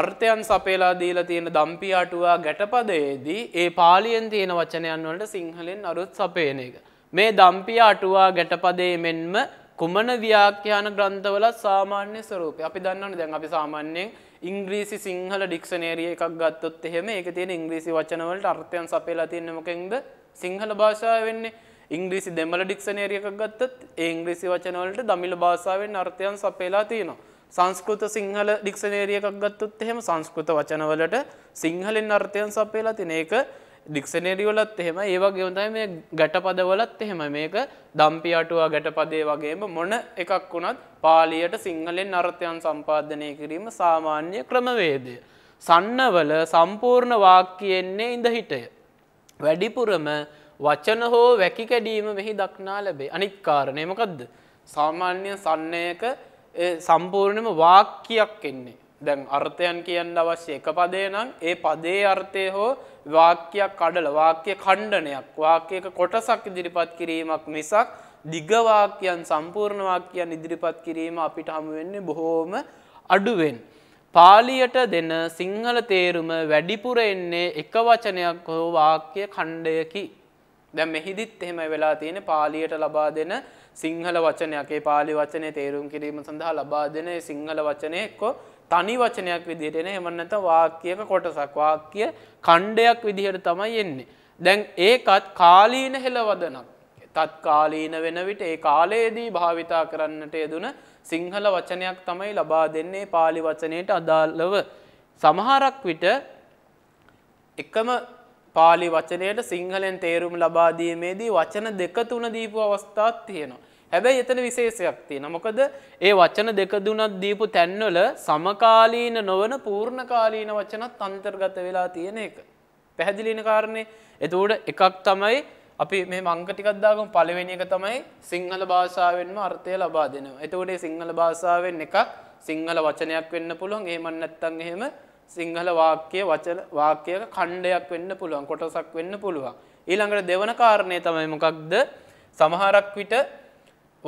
අර්ථයන් සපේලා දීලා තියෙන දම්පියාටුවා ගැටපදයේදී ඒ පාලියෙන් තියෙන වචනයන් වලට සිංහලෙන් අරුත් සපේන එක. මේ දම්පියාටුවා ගැටපදේ මෙන්ම කුමන ව්‍යාඛ්‍යාන ග්‍රන්ථවල සාමාන්‍ය ස්වරූපය අපි දන්නවනේ දැන් අපි සාමාන්‍යයෙන් ඉංග්‍රීසි සිංහල ඩික්ෂනේරිය එකක් ගත්තොත් එහෙම ඒක තියෙන ඉංග්‍රීසි වචන වලට අර්ථයන් සපයලා තියෙන්නේ මොකෙන්ද සිංහල භාෂාව වෙන්නේ ඉංග්‍රීසි දෙමළ ඩික්ෂනේරිය එකක් ගත්තොත් ඒ ඉංග්‍රීසි වචන වලට දමිළ භාෂාවෙන් අර්ථයන් සපයලා තියෙනවා සංස්කෘත සිංහල ඩික්ෂනේරිය එකක් ගත්තොත් එහෙම සංස්කෘත වචනවලට සිංහලෙන් අර්ථයන් සපයලා තියෙන එක ඩික්ෂනේරියවලත් එහෙම ඒ වගේ හොඳයි මේ ගැටපදවලත් එහෙම මේක දම්පි අටුවා ගැටපදේ වගේම මොන එකක් වුණත් පාලියට සිංහලෙන් අර්ථයන් සම්පාදනය කිරීම සාමාන්‍ය ක්‍රමවේදය. සන්නවල සම්පූර්ණ වාක්‍යයෙන්නේ ඉඳහිටය. වැඩිපුරම වචන හෝ වැකි කැඩීම මෙහි දක්නා ලැබේ. අනිත් කාරණේ මොකද්ද? සාමාන්‍ය සන්නයක සම්පූර්ණම වාක්‍යයක් එන්නේ. දැන් අර්ථයන් කියන්න අවශ්‍ය එක පදේ නම් ඒ පදේ අර්ථය හෝ වාක්‍යයක් අඩල වාක්‍ය කණ්ඩනයක් වාක්‍යක කොටසක් ඉදිරිපත් කිරීමක් මිසක් දිගවාක්‍යයන් සම්පූර්ණ වාක්‍යයන් ඉදිරිපත් කිරීම අපිට හමුවෙන්නේ බොහෝම අඩුවෙන්. පාලියට දෙන සිංහල තේරුම වැඩිපුර එන්නේ එක වචනයක් හෝ වාක්‍ය කණ්ඩයකි. දැ මෙහිදිත් එහෙම වෙලා තියෙන පාලියට ලබා දෙන සිංහල වචනයක්ේ පාලි වචනය තේරුම් කිරීම සඳහා ලබා දෙන සිංහල වචනය එක්කෝ තනි වචනයක් විදිහට එන එහෙම නැත්නම් වාක්‍යයක කොටසක් වාක්‍ය ඛණ්ඩයක් විදිහට තමයි එන්නේ. දැන් ඒකත් කාලීන හෙළවදනක්. තත්කාලීන වෙන විට ඒ කාලයේදී භාවිතා කරන්නට යෙදුන සිංහල වචනයක් තමයි ලබා දෙන්නේ pāli වචනයට අදාළව. සමහරක් විට එකම pāli වචනයට සිංහලෙන් තේරුම් ලබා දීමේදී වචන දෙක තුන දීපු අවස්ථාත් තියෙනවා. හැබැයි එතන විශේෂයක් තියෙනවා. මොකද ඒ වචන දෙක තුනක් දීපු තැන්වල සමකාලීන නොවන පූර්ණකාලීන වචනත් අන්තර්ගත වෙලා තියෙන එක. පැහැදිලි වෙන කාරණේ. එතකොට එකක් තමයි අපි මේ අංක ටිකක් දාගමු පළවෙනි එක තමයි සිංහල භාෂාවෙන්ම අර්ථය ලබා දෙනවා. එතකොට මේ සිංහල භාෂාවෙන් එකක් සිංහල වචනයක් වෙන්න පුළුවන්. එහෙම නැත්නම් එහෙම සිංහල වාක්‍ය වචන වාක්‍යයක ඛණ්ඩයක් වෙන්න පුළුවන්. කොටසක් වෙන්න පුළුවන්. ඊළඟට දෙවන කාරණේ තමයි මොකක්ද? සමහරක් විට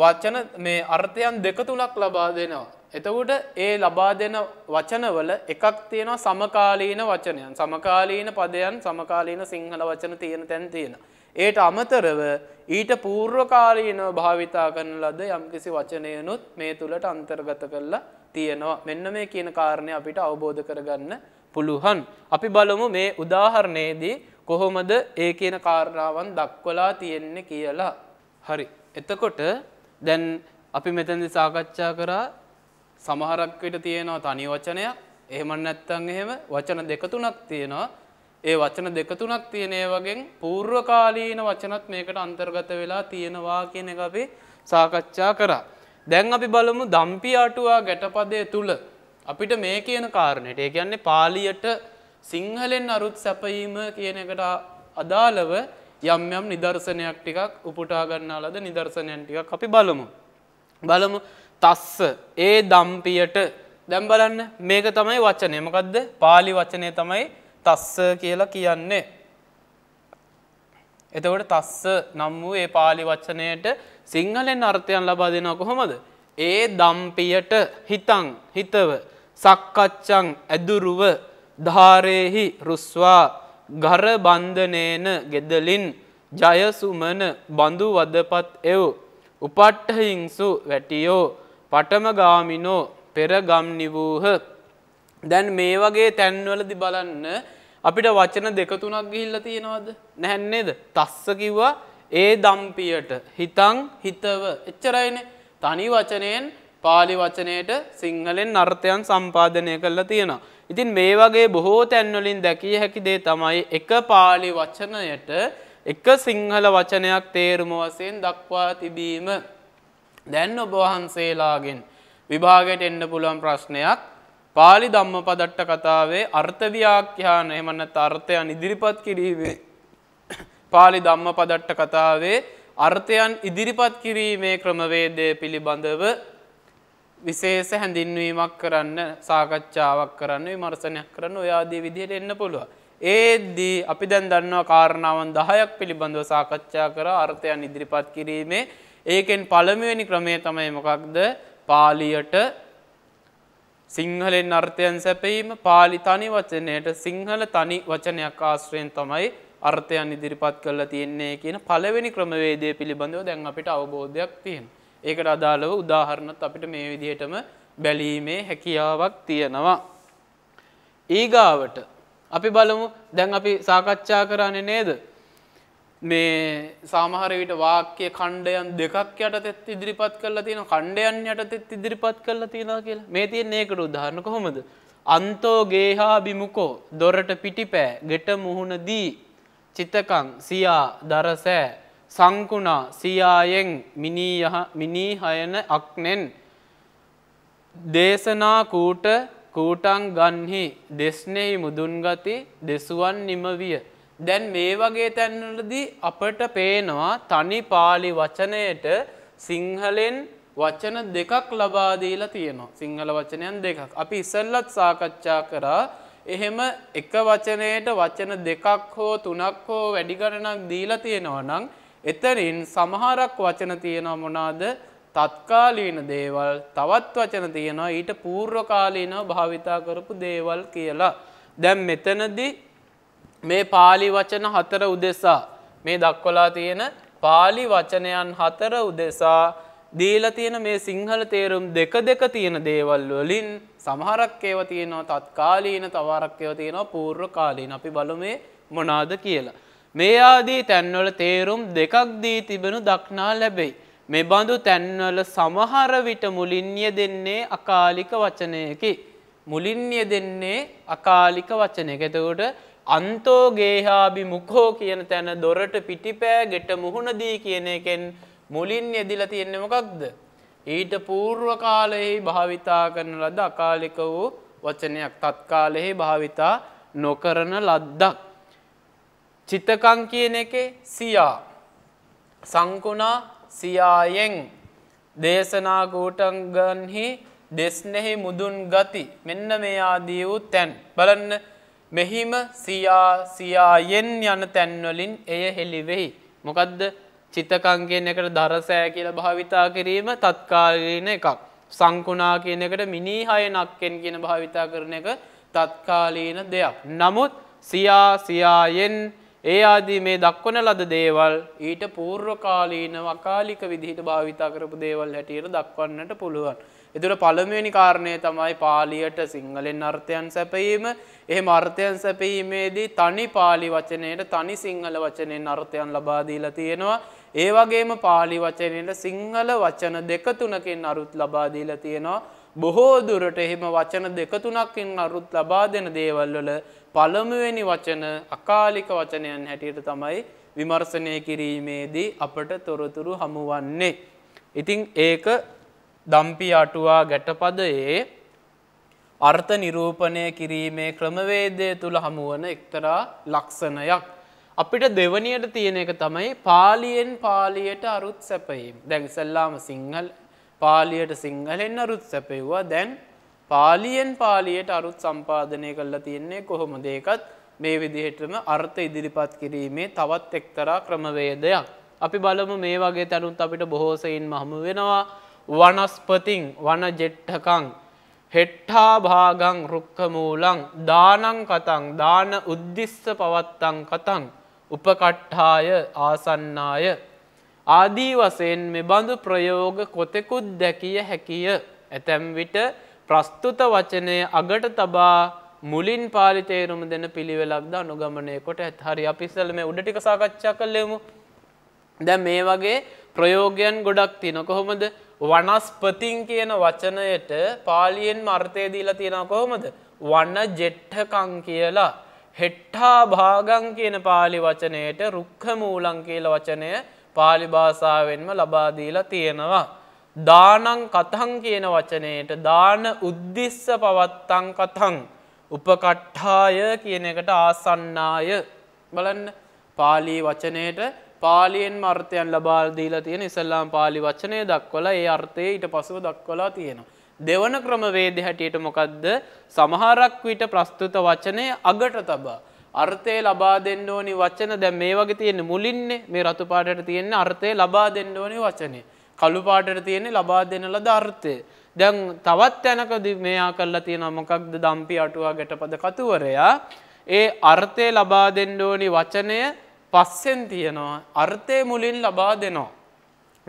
වචන මේ අර්ථයන් දෙක තුනක් ලබා දෙනවා. එතකොට ඒ ලබා දෙන වචනවල එකක් තියෙනවා සමකාලීන වචනයන්. සමකාලීන පදයන් සමකාලීන සිංහල වචන තියෙන තැන් තියෙනවා. ඒට අමතරව ඊට පූර්වකාලීනව භාවිතා කරන ලද යම්කිසි වචනයනුත් මේ තුළට අන්තර්ගත කරලා තියෙනවා. මෙන්න මේ කියන කාරණය අපිට අවබෝධ කරගන්න පුළුවන්. අපි බලමු මේ උදාහරණයේදී කොහොමද ඒ කියන කාරණාවන් දක්වලා තියෙන්නේ කියලා. හරි. එතකොට දැන් අපි මෙතනදි සාකච්ඡා කරා සමහරක් විට තියෙනවා තනි වචනයක්. එහෙම නැත්නම් එහෙම වචන දෙක තුනක් තියෙනවා. ඒ වචන දෙක තුනක් තියෙන වගෙන් පූර්වකාලීන වචනත් මේකට අන්තර්ගත වෙලා තියෙනවා කියන එක අපි සාකච්ඡා කරා. දැන් අපි බලමු දම්පි අටුවා ගැටපදයේ තුල අපිට මේ කියන කාරණයට ඒ කියන්නේ පාලියට සිංහලෙන් අරුත් සැපයීම කියන එකට අදාළව යම් යම් නිදර්ශනයක් ටිකක් උපුටාගන්නාලද නිදර්ශනයන් ටිකක් අපි බලමු. බලමු තස්ස ඒ දම්පියට දැම් බලන්න මේක තමයි වචනය මකක්ද පාලි වචනය තමයි තස්ස කියලා කියන්නේ. එතවට තස්ස නම් වූ ඒ පාලි වචනයට සිංහලෙන් අර්ථයන් ලබා දෙෙන කොහොමද. ඒ දම්පියට හිතං හිතව සක්කච්චං ඇදුරුව ධාරයෙහි රුස්වා ගරබන්ධනේන ගෙදලින් ජයසුමන බඳු වදපත් එව් උපට්ටහිංසු වැටියෝ පටමගාමිනෝ පෙරගම්නිවූහ දැන් මේ වගේ තැන්වලදි බලන්න අපිට වචන දෙක තුනක් ගිහිල්ලා තියෙනවද නැහැ නේද තස්ස කිව්වා ඒ දම්පියට හිතං හිතව එච්චරයිනේ තනි වචනයෙන් පාලි වචනයට සිංහලෙන් නර්ථයන් සම්පාදනය කරලා තියෙනවා. ඉතින් මේ වගේ බොහෝ තැන්වලින් දැකිය හැකි දේ තමයි එක පාලි වචනයට එක සිංහල වචනයක් තේරුම වශයෙන් දක්වා තිබීම. දැන් ඔබ වහන්සේලාගෙන් විභාගයට එන්න පුළුවන් ප්‍රශ්නයක් පාලි ධම්මපදට්ට කතාවේ අර්ථ ව්‍යාඛ්‍යාන එහෙම නැත්නම් අර්ථයන් ඉදිරිපත් කිරීමේ පාලි ධම්මපදට්ට කතාවේ අර්ථයන් ඉදිරිපත් කිරීමේ ක්‍රමවේදය පිළිබඳව විශේෂ හැඳින්වීමක් කරන්න සාකච්ඡාවක් කරන්න විමර්සනයක් කරන්න ඔයාදී විදිහයට එන්න පුළුව. ඒදී අපි දැන් දන්නවා කාරණාවන් දහයක් පිළිබඳව සාකච්ඡා කර අර්ථයන් ඉදිරිපත් කිරීමේ ඒකෙන් පළමුවැනි ක්‍රමය තමයි මොකක්ද පාලියට සිංහලෙන් අර්ථයන් සැපීම පාලි තනි වචනයට සිංහල තනි වචනයක් ආශ්‍රයෙන් තමයි අර්ථයන් ඉදිරිපත් කරලා තියෙන්නේ කියන පළවෙනි ක්‍රමවේදය පිළිබඳව දැන් අපිට අවබෝධයක් තියෙන. ඒකට අදාළව උදාහරණත් අපිට මේ විදිහටම බැලීමේ හැකියාවක් තියෙනවා. ඊගාවට අපි බලමු දැන් අපි සාකච්ඡා කරන්නේ නේද? මේ සාමහර විට වාක්‍ය ඛණ්ඩයන් දෙකක් යටතෙත් ඉදිරිපත් කරලා තියෙනවා ඛණ්ඩයන් යටතෙත් ඉදිරිපත් කරලා තියෙනවා කියලා. මේ තියෙන ඒකට උදාහරණ කොහොමද? අන්තෝ ගේහා බිමුකෝ දොරට පිටිපෑ ගෙට මුහුණ දී චිතකං සියා දරසෑ සංකුණා සියායෙන් මිනීහයන අක්නෙන් දේශනා කූට කූටන් ගන්හි දෙස්නෙහි මුදුන්ගති දෙසුවන් නිමවිය. දැන් මේ වගේ තැන්වලදී අපට පේනවා තනි පාලි වචනයට සිංහලෙන් වචන දෙකක් ලබා දීලා තියෙනවා. සිංහල වචනයන් දෙකක්. අපි ඉස්සෙල්ලත් සාකච්ඡා කරා එහෙම එක වචනයට වචන දෙකක් හෝ තුනක් හෝ වැඩි ගණනක් දීලා තියෙනවා නම් එතරින් සමහරක් වචන තියෙනවා මොනාද තත්කාලීන දේවල් තවත් වචන තියෙනවා ඊට පූර්වකාලීනව භාවිතා කරපු දේවල් කියලා. දැන් මෙතනදී මේ pāli වචන හතර උදෙසා මේ දක්වලා තියෙන pāli වචනයන් හතර උදෙසා දීලා තියෙන මේ සිංහල තේරුම් දෙක දෙක තියෙන දේවල් වලින් සමහරක් ඒවා තියෙනවා තත්කාලීන තවරක් ඒවා තියෙනවා පූර්ව කාලීන අපි බලමු මේ මොනවාද කියලා. මේ ආදී තැන්වල තේරුම් දෙකක් දී තිබෙනු දක්නා ලැබෙයි. මේ බඳු තැන්වල සමහර විට මුලින් යෙදෙන්නේ අකාලික වචනයකි. මුලින් යෙදෙන්නේ අකාලික වචනයක. එතකොට අන්තෝ ගේහාබි මුඛෝ කියන තැන දොරට පිටිපෑ ගෙට මුහුණ දී කියන එකෙන් මුලින් යෙදිලා තියෙන්නේ මොකක්ද? ඊට పూర్ව කාලයේ භාවිතා කරන ලද අකාලික වූ වචනයක් තත්කාලයේ භාවිතා නොකරන ලද්දක්. චිත්තකං කියන එකේ සියා සංකුණා සියායෙන් දේශනා කූටගන්හි දෙස්නෙහි මුදුන් ගති මෙන්න මේ ආදී වූ තැන් බලන්න මෙහිම සියා සියායෙන් යන තැන්වලින් එය හෙළිවෙහි මොකද්ද චිතකං කියන එකට දරසෑ කියලා භාවිතා කිරීම තත්කාලීන එකක් සංකුණා කියන එකට මිනීහය නක්කෙන් කියන භාවිතා කරන එක තත්කාලීන දෙයක් නමුත් සියා සියායෙන් ඒ ආදී මේ දක්වන ලද දේවල් ඊට පූර්වකාලීන වකාලික විදිහට භාවිතා කරපු දේවල් හැටියට දක්වන්නට පුළුවන්. එතුට පළමුවනි කාරණය තමයි පාලියට සිංහලෙන් අර්ථයන් සැපීම එහෙම අර්ථයන් සැපීමේදී තනි පාලි වචනයට තනි සිංහල වචනයෙන් අර්ථයන් ලබාදීලා තියෙනවා. ඒ වගේම පාලි වචනයට සිංහල වචන දෙක තුනකින් අරුත් ලබාදීලා තියෙනවා. බොහෝ දුරට එහෙම වචන දෙක තුනක්ින් අරුත් ලබා දෙන දේවල් වල පළමුවෙනි වචන අකාලික වචනයන් හැටියට තමයි විමර්ශනය කිරීමේදී අපට තොරතුරු හමුවන්නේ. ඉතින් ඒක දම්පි අටුවා ගැටපදයේ අර්ථ නිරූපණය කිරීමේ ක්‍රමවේදය තුළ හමුවන එක්තරා ලක්ෂණයක්. අපිට දෙවනියට තියෙන එක තමයි පාලියෙන් පාලියට අරුත් සැපයීම. දැන් ඉස්සල්ලාම සිංහල පාලියට සිංහලෙන් අරුත් සැපෙව්වා දැන් පාලියෙන් පාලියට අරුත් සම්පාධනය කරලා තියෙන්නේ කොහොම දෙකත් මේ විදිහටම අර්ථ ඉදිරිපත් කිරීමේ තවත් එක්තරා ක්‍රමවේදයක්. අපි බලමු මේ වගේ තැනුත් අපිට බොහෝසයින් මහම වෙනවා වනස්පතින් වන ජෙට්ටකං. හෙට්ටා භාගං රුක්කමූලං දානං කතං දාන උද්දිස්ස පවත්තං කතං උපකට්ඨාය ආසන්නාය ආදී වශයෙන් මෙබඳු ප්‍රයෝග කොතෙකුත් දැකිය හැකිය. ඇතැම් විට ප්‍රස්තුත වචනය අගට තබා මුලින් පාලිතේරුම දෙන පිළිවෙලක්ද අනුගමනය කොට ඇත් හරි අපිස්සල මේ උඩටික සාකච්ඡා කළෙමු. දැ මේ වගේ ප්‍රයෝගයන් ගොඩක් තින කොහොමද වනස්පතින් කියන වචනයට පාලියෙන් මර්තයදීලා තියෙන කොහොමද වන්න ජෙට්ටකං කියලා හෙට්ටා භාගං කියන පාලි වචනයට රුක්හමූලං කියල වචනය පාලි භාෂාවෙන්ම ලබා දීලා තියෙනවා. දානං කතං කියන වචනයට දාන උද්දිස්ස පවත්තං කතං උපකට්ඨාය කියන එකට ආසන්නාය බලන්න පාලී වචනයට පාලියෙන් අර්ථයන් ලබාල් දීලා තියෙන ඉස්සල්ලාම් පාලි වචනය දක්වලා ඒ අර්ථය ඊට පසුව දක්වලා තියෙනවා. දෙවන ක්‍රමවේද හැටියට මොකක්ද සමහරක් විට ප්‍රස්තුත වචනය අගට තබා. අර්ථය ලබා දෙන්න ඕනි වචන දැ මේ වගේ තියෙන මුලින්නේ මේ රතුපාටට තියෙන අර්ථය ලබා දෙන්න ඕනි වචනය. කළුපාටට තියෙන්නේ ලබා දෙනල ධර්ථය. දැන් තවත් තැනකද මෙයා කල්ලා තියෙන මොකක්ද දම්පි අටුවා ගැටපද කතුවරයා. ඒ අර්ථය ලබා දෙන්න ඕනි වචනය පස්සෙන් තියෙනවා. අර්ථය මුලින් ලබා දෙනවා.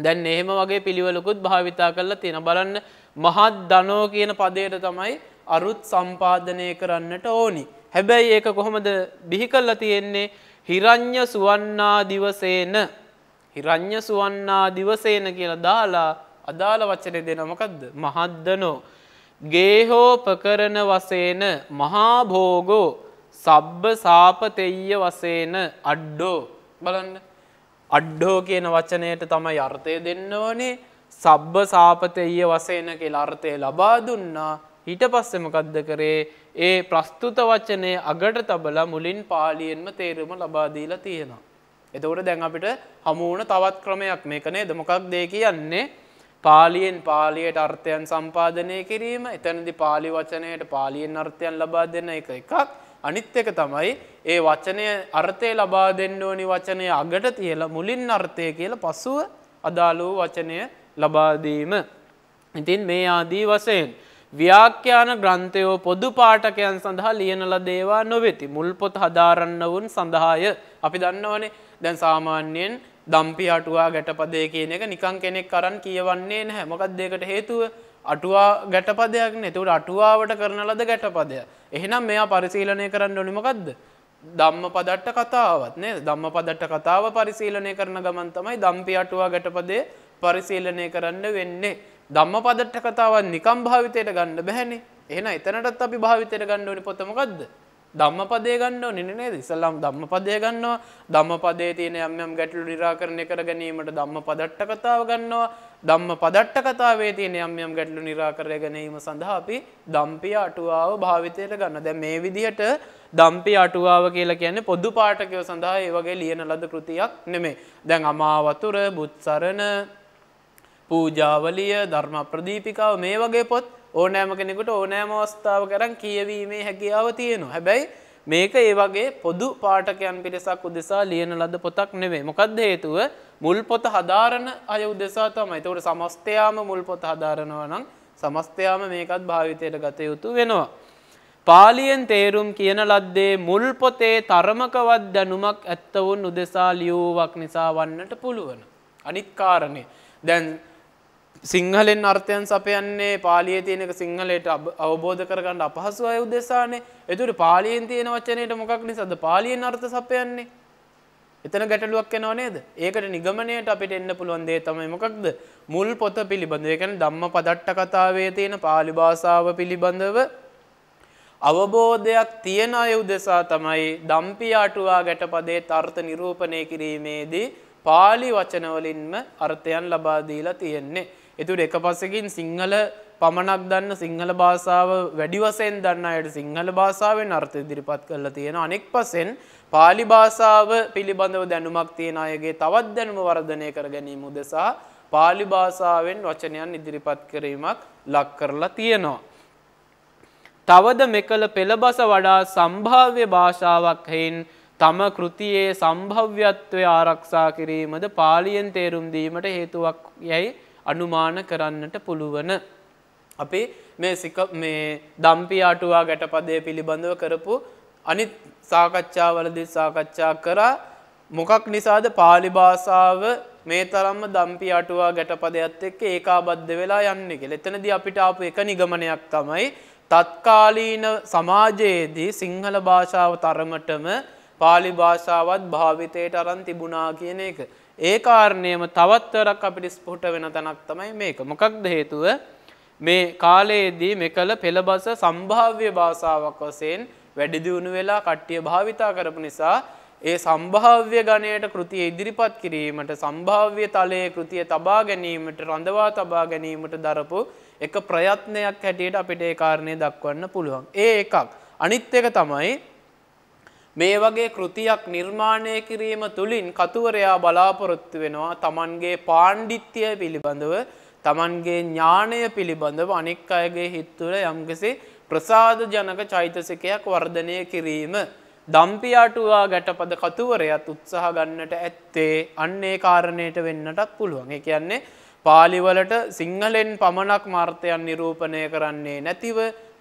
දැන් එහෙම වගේ පිළිවලකුත් භාවිතා කරලා තියෙන බලන්න මහත් දනෝ කියන පදයට තමයි අරුත් සම්පාදනය කරන්නට ඕනිි. හැබැයි ඒක කොහොමද බිහි කල්ල තියෙන්නේ හිරං්්‍ය සුවන්නා දිවසේන හිරං්්‍ය සුවන්නා දිවසේන කියලා දාලා අදාළ වච්චනය දෙන මොකක්ද මහද්දනෝ. ගේහෝපකරන වසේන මහාභෝගෝ සබ්බ සාපතෙය වසේන අඩ්ඩෝ බලන්න අඩ්ඩෝ කියන වචනයට තමයි අර්ථය දෙන්න ඕනේ සබ්බ සාපතෙය වසේන කියලා අර්ථය ලබා දුන්නා හිට පස්සෙ මොකද්ද කරේ ඒ ප්‍රස්තුත වචනය අගට තබලා මුලින් පාලියෙන්ම තේරුම ලබා දීලා තියෙනවා. එතකොට දැන් අපිට හමු වුණ තවත් ක්‍රමයක් මේක නේද? මොකක්ද ඒ කියන්නේ? පාලියෙන් පාලියට අර්ථයන් සම්පාදනය කිරීම, එතනදී පාලි වචනයට පාලියෙන් අර්ථයන් ලබා දෙන එක එකක්. අනිත් එක තමයි ඒ වචනය අර්ථය ලබා දෙන්න ඕනි වචනය අගට තියලා මුලින් අර්ථය කියලා පසුව අදාළ වූ වචනය ලබා දීම. ඉතින් මේ ආදී වශයෙන් ව්‍යාඛ්‍යාන ග්‍රන්ථයෝ පොදු පාඨකයන් සඳහා ලියන ලදේවා නොවෙති. මුල් පොත හදාරන්නවුන් සඳහාය. අපි දන්නවනේ දැන් සාමාන්‍යයෙන් දම්පි අටුවා ගැටපදේ කියන එක නිකන් කෙනෙක් අරන් කියවන්නේ නැහැ. මොකද ඒකට හේතුව අටුවා ගැටපදයක් නේ. ඒකට අටුවාවට කරන ලද ගැටපදය. එහෙනම් මෙයා පරිශීලනය කරන්න ඕනේ මොකද්ද? ධම්මපදට්ට කතාවත් නේද? ධම්මපදට්ට කතාව පරිශීලනය කරන ගමන් තමයි දම්පි අටුවා ගැටපදේ පරිශීලනය කරන්න වෙන්නේ. ධම්ම පදට්ට කතාවන් නිකම් භාවිතයට ගන්න බැහැනේ එහෙන එතනටත් අපි භාවිතයට ගන්න ඕනි පොතමකක්ද ධම්ම පදය ගන්න ඕනේ නේද ඉස්සල්ලාම ධම්ම පදය ගන්නවා ධම්ම පදේ තියෙන යම් යම් ගැටලු निराකරණය කර ගැනීමට ධම්ම පදට්ට කතාව ගන්නවා ධම්ම පදට්ට කතාවේ තියෙන යම් යම් ගැටලු निराකරණය ගැනීම සඳහා අපි ධම්පිය අටුවාව භාවිතයට ගන්න. දැන් මේ විදිහට ධම්පිය අටුවාව කියලා කියන්නේ පොදු පාඨකයෝ සඳහා ඒ වගේ ලියන ලද කෘතියක් නෙමෙයි. දැන් අමා වතුර, බුත්සරණ පූජාවලිය ධර්ම ප්‍රදීපිකාව මේ වගේ පොත් ඕනෑම කෙනෙකුට ඕනෑම අවස්ථාව කරන් කියවීමේ හැකියාව තියෙනවා. හැබැයි මේක ඒ වගේ පොදු පාඨකයන් පිරිසක් උදෙසා ලියන ලද පොතක් නෙවෙයි. මොකද හේතුව මුල් පොත හදාරන අය උදෙසා තමයි. ඒතකොට සමස්තයාම මුල් පොත හදාරනවා නම් සමස්තයාම මේකත් භාවිතයට ගත යුතු වෙනවා. පාලියෙන් තේරුම් කියන ලද්දේ මුල් පොතේ තරමකවත් දැනුමක් ඇත්තවුන් උදෙසා ලියුවක් නිසා වන්නට පුළුවන්. අනිත් කාරණේ දැන් සිංහලෙන් අර්ථයන් සපයන්නේ පාලිය තියෙනක සිංහලයට අවබෝධ කරගන්න අපහසු අය උදෙසානේ එතුට පාලියෙන් තියෙන වචනයට මොකක් නිසාද පාලියෙන් අර්ථ සපයන්නේ එතන ගැටලුවක් එනව නේද ඒකට නිගමනයට අපිට එන්න පුළුවන් දේ තමයි මොකක්ද මුල් පොත පිළිබඳව ඒ කියන්නේ ධම්ම පදට්ට කතාවේ තියෙන පාලි භාෂාව පිළිබඳව අවබෝධයක් තියෙන අය උදෙසා තමයි දම්පියාටුවා ගැටපදේ තර්ථ නිරූපණය කිරීමේදී පාලි වචනවලින්ම අර්ථයන් ලබා දීලා තියෙන්නේ එතුට එක පස්සකින් සිංහල පමණක් දන්න සිංහල භාෂාව වැඩිවසයෙන් දන්න අයට සිංහල භාෂාවෙන් අර්ථ ඉදිරිපත් කරලා තියෙන අනෙක් පසෙන් පාලි භාෂාව පිළිබඳව දැනුමක් තියෙන අයගේ තවත් දැනුම වර්ධනය කර ගැනීම උදෙසා පාලි භාෂාවෙන් වචනයන් ඉදිරිපත් කිරීමක් ලක් කරලා තියෙනවා. තවද මෙකල පෙළබස වඩා සම්භාව්‍ය භාෂාවක් හෙයින් තම කෘතියේ සම්භව්‍යත්වය ආරක්ෂා කිරීමද පාලියෙන් තේරුම් දීමට හේතුවක් යැයි අනුමාන කරන්නට පුළුවන. අපේ මේ සික මේ දම්පි අටුවා ගැටපදය පිළිබඳව කරපු අනිත් සාකච්ඡාවලදී සාකච්ඡා කරා මොකක් නිසාද පාලි භාෂාව මේ තරම්ම දම්පි අටුවා ගැටපදයත් එක්ක ඒකාබද්ධ වෙලා යන්නේ කියලා. එතනදී අපිට ආපු එක නිගමනයක් තමයි තත්කාලීන සමාජයේදී සිංහල භාෂාව තරමටම පාලි භාෂාවත් භාවිතයට අරන් තිබුණා කියන එක. ඒ කාරණයම තවත්වරක් අපිට ස්පොහට වෙන තැනක් තමයි මේක. මොකක්ද හේතුව මේ කාලයේදී මෙකල පෙළබස සම්භාව්‍ය භාෂාවක් වසයෙන් වැඩිදිවුණු වෙලා කට්ටිය භාවිතා කරපු නිසා ඒ සම්භාව්‍ය ගණයට කෘතිය ඉදිරිපත් කිරීමට සම්භාව්‍ය තලයේ කෘතිය තබා ගැනීමට රඳවා තබා ගැනීමට දරපු එක ප්‍රයත්නයක් හැටියට අපිට ඒ කාරණය දක්වන්න පුළුවන්. ඒ එකක් අනිත් එක තමයි මේ වගේ කෘතියක් නිර්මාණය කිරීම තුළින් කතුවරයා බලාපොරොත්තු වෙනවා තමන්ගේ පාණ්ඩිත්‍යය පිළිබඳව තමන්ගේ ඥානය පිළිබඳව අනෙක් අයගේ හිත්තුල යම්කිසි ප්‍රසාද ජනක චෛතසිකයක් වර්ධනය කිරීම. දම්පියාටුවා ගැටපද කතුවරයත් උත්සාහ ගන්නට ඇත්තේ අන්නේ කාරණයට වෙන්නටත් පුළුවන්. ඒ කියන්නේ පාලිවලට සිංහලෙන් පමණක් මාර්ථයන් නිරූපණය කරන්නේ නැතිව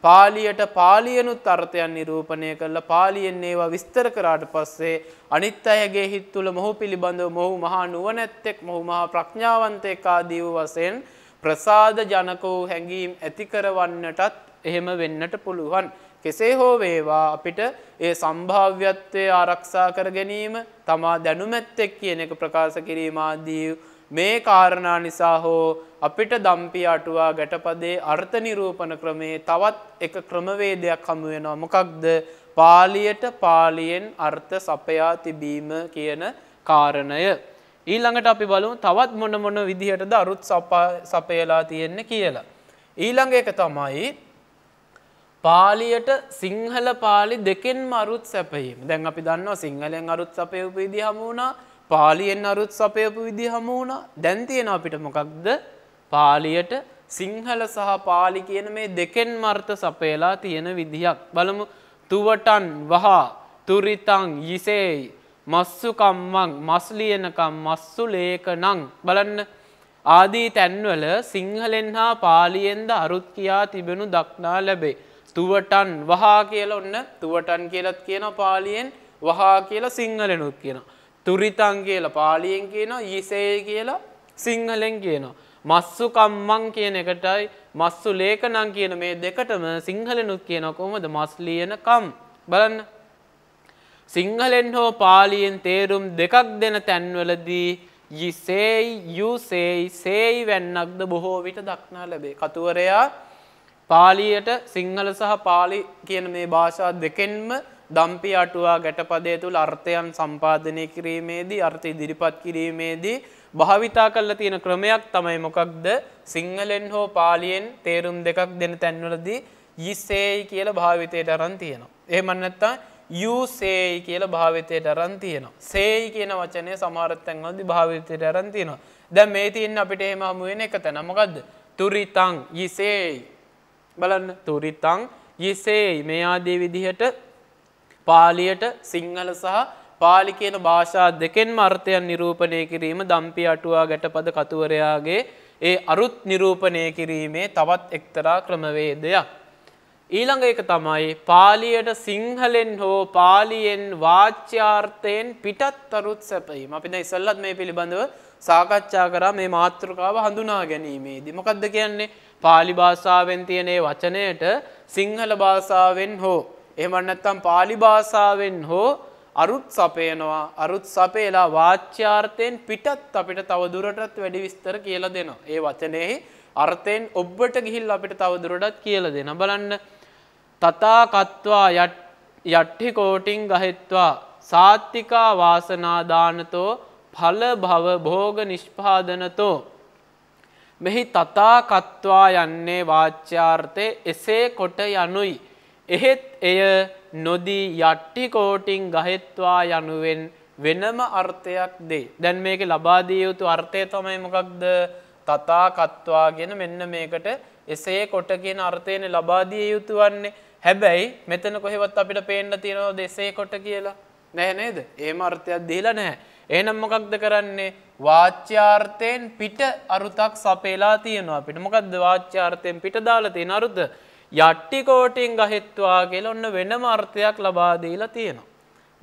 පාලියට පාලියනුත් අර්ථයන් නිරූපණය කරලා පාලියෙන් ඒවා විස්තර කරාට පස්සේ අනිත් අයගේ හිත් තුළ මොහු පිළිබඳව මොහු මහා නුවණැත්තෙක් මොහු මහා ප්‍රඥාවන්තයෙක් ආදී වූ වශයෙන් ප්‍රසාද ජනක වූ හැඟීම් ඇති කරවන්නටත් එහෙම වෙන්නට පුළුවන්. කෙසේ හෝ වේවා අපිට ඒ සම්භාව්‍යත්වය ආරක්ෂා කර ගැනීම තමා දැනුමැත්තෙක් කියන එක ප්‍රකාශ කිරීම ආදී මේ කාරණා නිසා හෝ අපිට දම්පිය අටුවා ගැටපදේ අර්ථ නිරූපණ ක්‍රමේ තවත් එක ක්‍රමවේදයක් හමු වෙනවා. මොකක්ද? පාලියට පාලියෙන් අර්ථ සපයා තිබීම කියන කාරණය. ඊළඟට අපි බලමු තවත් මොන මොන විදිහටද අරුත් සපයලා තියෙන්නේ කියලා. ඊළඟ එක තමයි පාලියට සිංහල පාලි දෙකෙන්ම අරුත් සැපයීම. දැන් අපි දන්නවා සිංහලෙන් අරුත් සපයපු විදිහ හමු වුණා. පාලියෙන් අරුත් සපයපු විදි හම වුණා දැන්තියෙන අපිට මොකක්ද පාලියට සිංහල සහ පාලි කියන මේ දෙකෙන් මර්ථ සපයලා තියෙන විදිහක්. බලමු තුවටන් වහා තුරිතං යිසේයි මස්සුකම්මං මස්ලියනකම් මස්සු ලේක නං බලන්න ආදී තැන්වල සිංහලෙන් හා පාලියෙන්ද අරුත් කියා තිබෙනු දක්නා ලැබේ. තුවටන් වහා කියල ඔන්න තුවටන් කියලත් කියන පාලියෙන් වහා කියලා සිංහලෙනුත් කියනවා. තුරිතන් කියලා පාලියෙන් කියනවා ඊසේ කියලා සිංහලෙන් කියනවා. මස්සු කම්මං කියන එකටයි මස්සු ලේඛනං කියන මේ දෙකටම සිංහලෙනුත් කියනවා කොහොමද මස් ලියන කම් බලන්න. සිංහලෙන් හෝ පාලියෙන් තේරුම් දෙකක් දෙන තැන්වලදී යිසේයි යුසේයි සේයි වැන්නක්ද බොහෝ විට දක්නා ලැබේ. කතුවරයා පාලියට සිංහල සහ පාලි කියන මේ භාෂා දෙකෙන්ම දම්පි අටුවා ගැටපදය තුළ අර්ථයන් සම්පාධනය කිරීමේදී අර්ථ ඉදිරිපත් කිරීමේදී භාවිතා කල්ල තියෙන ක්‍රමයක් තමයි මොකක්ද සිංහලෙන් හෝ පාලියෙන් තේරුම් දෙකක් දෙන තැන්වලදී යසේයි කියල භාවිතයට අරන් තියෙනවා. ඒමන්නත්තා යුසේයි කියල භාවිතයට අරන් තියෙනවා. සේයි කියන වචනය සමාරත්තැන්වලදි භාවිතයට අරන් තියෙනවා. දැ මේ තියන්න අපිට එහෙම හමුවෙන එක තැනමකක්ද. තුරිතං යසේයි බලන්න තුරිතං යසේයි මේ ආදී විදිහට පාලියට සිංහල සහ පාලි කියන භාෂා දෙකෙන්ම අර්ථයන් නිරූපණය කිරීම දම්පි අටුවා ගැටපද කතුවරයාගේ ඒ අරුත් නිරූපණය කිරීමේ තවත් එක්තරා ක්‍රමවේදයක්. ඊළඟ එක තමයි පාලියට සිංහලෙන් හෝ පාලියෙන් වාච්‍යාර්ථයෙන් පිටත් අරුත් සැපීම අපි ඉසල්ලත් මේ පිළිබඳව සාකච්ඡා කරා මේ මාතෘකාව හඳුනා ගැනීමේදී. මොකක්ද කියන්නේ පාලි භාෂාවෙන් තියනේ වචනයට සිංහල භාෂාවෙන් හෝ එහෙම නැත්නම් pāli භාෂාවෙන් හෝ අරුත් සපයනවා අරුත් සපයලා වාචාර්ථයෙන් පිටත් අපිට තව දුරටත් වැඩි විස්තර කියලා දෙනවා. ඒ වචනයේ අර්ථයෙන් ඔබ්බට ගිහිල්ලා අපිට තව දුරටත් කියලා දෙනවා. බලන්න තථා කତ୍වා යට්ටි කෝටින් ගහෙත්වා සාත්තිකා වාසනාදානතෝ ඵල භව භෝග නිෂ්පාදනතෝ මෙහි තථා කତ୍වා යන්නේ වාචාර්ථේ එසේ කොට යනුයි එහෙත් එය නොදී යට්ටි කෝටිං ගහෙත්වා යනුවෙන් වෙනම අර්ථයක් දෙයි. දැන් මේක ලබාදිය යුතු අර්ථය තමයි මොකක්ද තතා කත්වා ගෙන මෙන්න මේකට එසේ කොට කියන අර්ථයන ලබාදිය යුතු වන්නේ හැබැයි මෙතන කොහෙවත් අපිට පේන්න තියෙනවා දෙසේ කොට කියලා නැහැ නේද? එහෙම අර්ථයක් දීලා නැහැ. එහෙනම් මොකක්ද කරන්නේ? වාච්‍යාර්ථයෙන් පිට අරුතක් සපේලා තියෙනවා අපිට. මොකද්ද වාච්‍යාර්ථයෙන් පිට දාලා තියෙන අරුත? යට්ටිකෝටින් ගහෙත්වා කියල ඔන්න වෙනම අර්ථයක් ලබාදීලා තියෙනවා.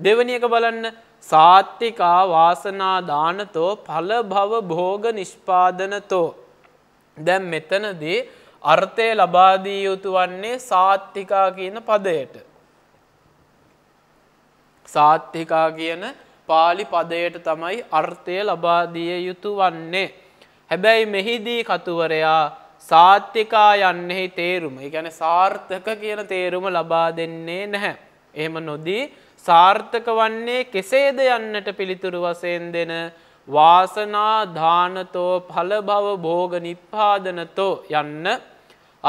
දෙවනි එක බලන්න සාත්තිකා වාසනා දානතෝ පල භව භෝග නිෂ්පාදනතෝ. දැම් මෙතනදී අර්ථය ලබාදී යුතු වන්නේ සාත්තිකා කියන පදයට. සාත්තිකා කියන පාලි පදයට තමයි අර්ථය ලබාදිය යුතු වන්නේ. හැබැයි මෙහිදී කතුවරයා සාත්‍යකා යන්නෙහි තේරුම ගැන සාර්ථක කියන තේරුම ලබා දෙන්නේ නැහැ. එහෙම නොදී සාර්ථක වන්නේ කෙසේද යන්නට පිළිතුරු වසයෙන් දෙන වාසනා ධානතෝ පලබව භෝග නිප්පාදනතෝ යන්න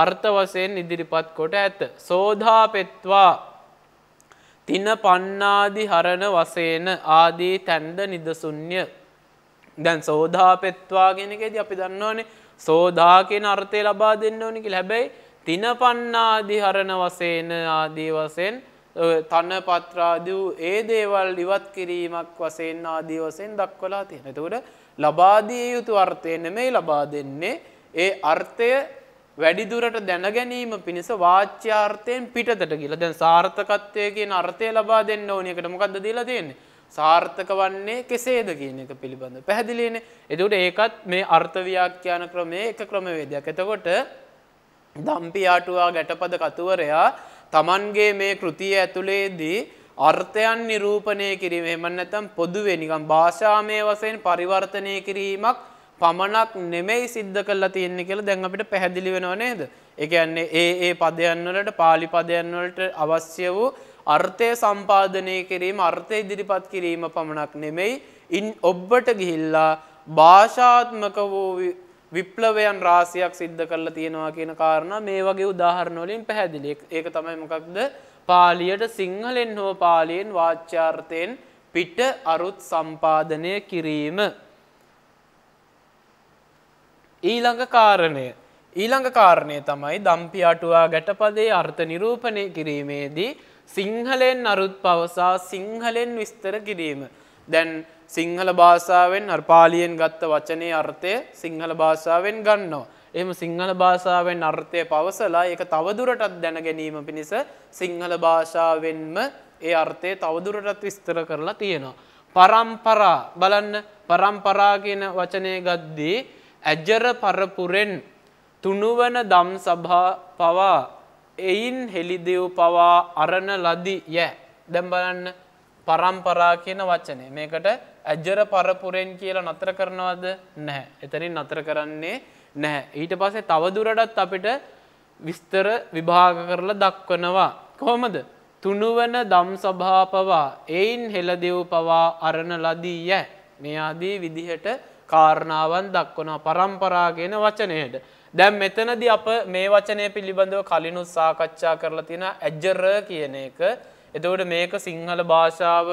අර්ථවසයෙන් ඉදිරිපත් කොට ඇත. සෝධාපෙත්වා තින පන්නාදි හරණ වසේන ආදී තැන්ද නිදසුන්ය. දැන් සෝධාපෙත්වා ගෙනකෙද අපි දන්නවනේ සෝදා කියන අර්ථය ලබා දෙන්න ඕනි කියලා. හැබැයි තිනපන්නාදි හරණ වශයෙන් ආදී වශයෙන් තනපත්‍ර ආදී ඒ දේවල් ඉවත් කිරීමක් වශයෙන් ආදී වශයෙන් දක්වලා තියෙනවා. එතකොට ලබා දිය යුතු අර්ථය නෙමෙයි ලබා දෙන්නේ. ඒ අර්ථය වැඩි දුරට දැන ගැනීම පිණිස වාච්‍යාර්ථයෙන් පිටතට ගිහලා දැන් සාර්ථකත්වය කියන අර්ථය ලබා දෙන්න ඕනි එකට මොකද්ද දීලා තියෙන්නේ? සාර්ථක වන්නේ කෙසේද කියන එක පිළිබඳ. පැහැදිලින එදට ඒකත් මේ අර්ථව්‍යක්්‍යාන ක්‍රමය එක ක්‍රමවේදයක්. එතකොට දම්පියාටුවා ගැටපද කතුවරයා තමන්ගේ මේ කෘතිය ඇතුළේදී අර්ථයන් නිරූපණය කිරීම එමන්නතම් පොදුවේ නිකම් භාෂාමය වසයෙන් පරිවර්තනය කිරීමක් පමණක් නෙමෙයි සිද්ධ කරලා තියෙන්නේ කියලා දැන් අපිට පැහැදිලි වෙනව නේද? ඒ කියන්නේ ඒ ඒ පදයන් වලට පාලි පදයන් වලට අවශ්‍ය වූ අර්ථය සම්පාදනය කිරීම අර්ථය ඉදිරිපත් කිරීම පමණක් නෙමෙයි ඉන් ඔබ්බට ගිහිල්ලා භාෂාත්මක වූ විප්ලවයන් රාසියක් සිද්ධ කරලා තියෙනවා කියන කාරණා මේ වගේ උදාහරණ වලින් පැහැදිලි. ඒක තමයි මොකක්ද? පාලියට සිංහලෙන් හෝ පාලියෙන් වාචාර්ථයෙන් පිට අරුත් සම්පාදනය කිරීම. ඊළඟ කාරණය ඊළඟ කාරණය තමයි දම්පියාටුවා ගැටපදේ අර්ථ නිරූපණය කිරීමේදී සිංහලෙන් අරුත් පවසා සිංහලෙන් විස්තර කිරීම. දැන් සිංහල භාෂාවෙන් අර්පාලියෙන් ගත්ත වචනය අර්ථය සිංහල භාෂාවෙන් ගන්නවා. එහම සිංහල භාෂාවෙන් අර්ථය පවසලා ඒක තවදුරටත් දැන ගැනීම පිණිස සිංහල භාෂාවෙන්ම ඒ අර්ථය තවදුරටත් විස්තර කරලා තියෙනවා. පරම්පරා බලන්න පරම්පරා කියන වචනය ගද්දී ඇජර පරපුරෙන් තුනුවන දම් සභා පවා එයින් හෙළිදෙව් පවා අරණ ලදි යෑ දැම් බලන්න පරම්පරා කියන වචනය මේකට ඇජ්ජර පරපුරෙන් කියලා නතර කරනවද නැහැ එතරින් නතර කරන්නේ නැහැ ඊට පස්සේ තවදුරටත් අපිට විස්තර විභාග කරලා දක්වනවා කොහොමද තුනුවන දම් සභාපවා එයින් හෙළදෙව් පවා අරණ ලදී යෑ මේ ආදී විදිහට කාරණාවන් දක්වනවා පරම්පරාගෙන වචනයට දැම් මෙතනද අප මේ වචනය පිළිබඳව කලිනුත් සාකච්ඡා කරලා තියෙන ඇජ්ජර කියන එක එතවට මේක සිංහල භාෂාව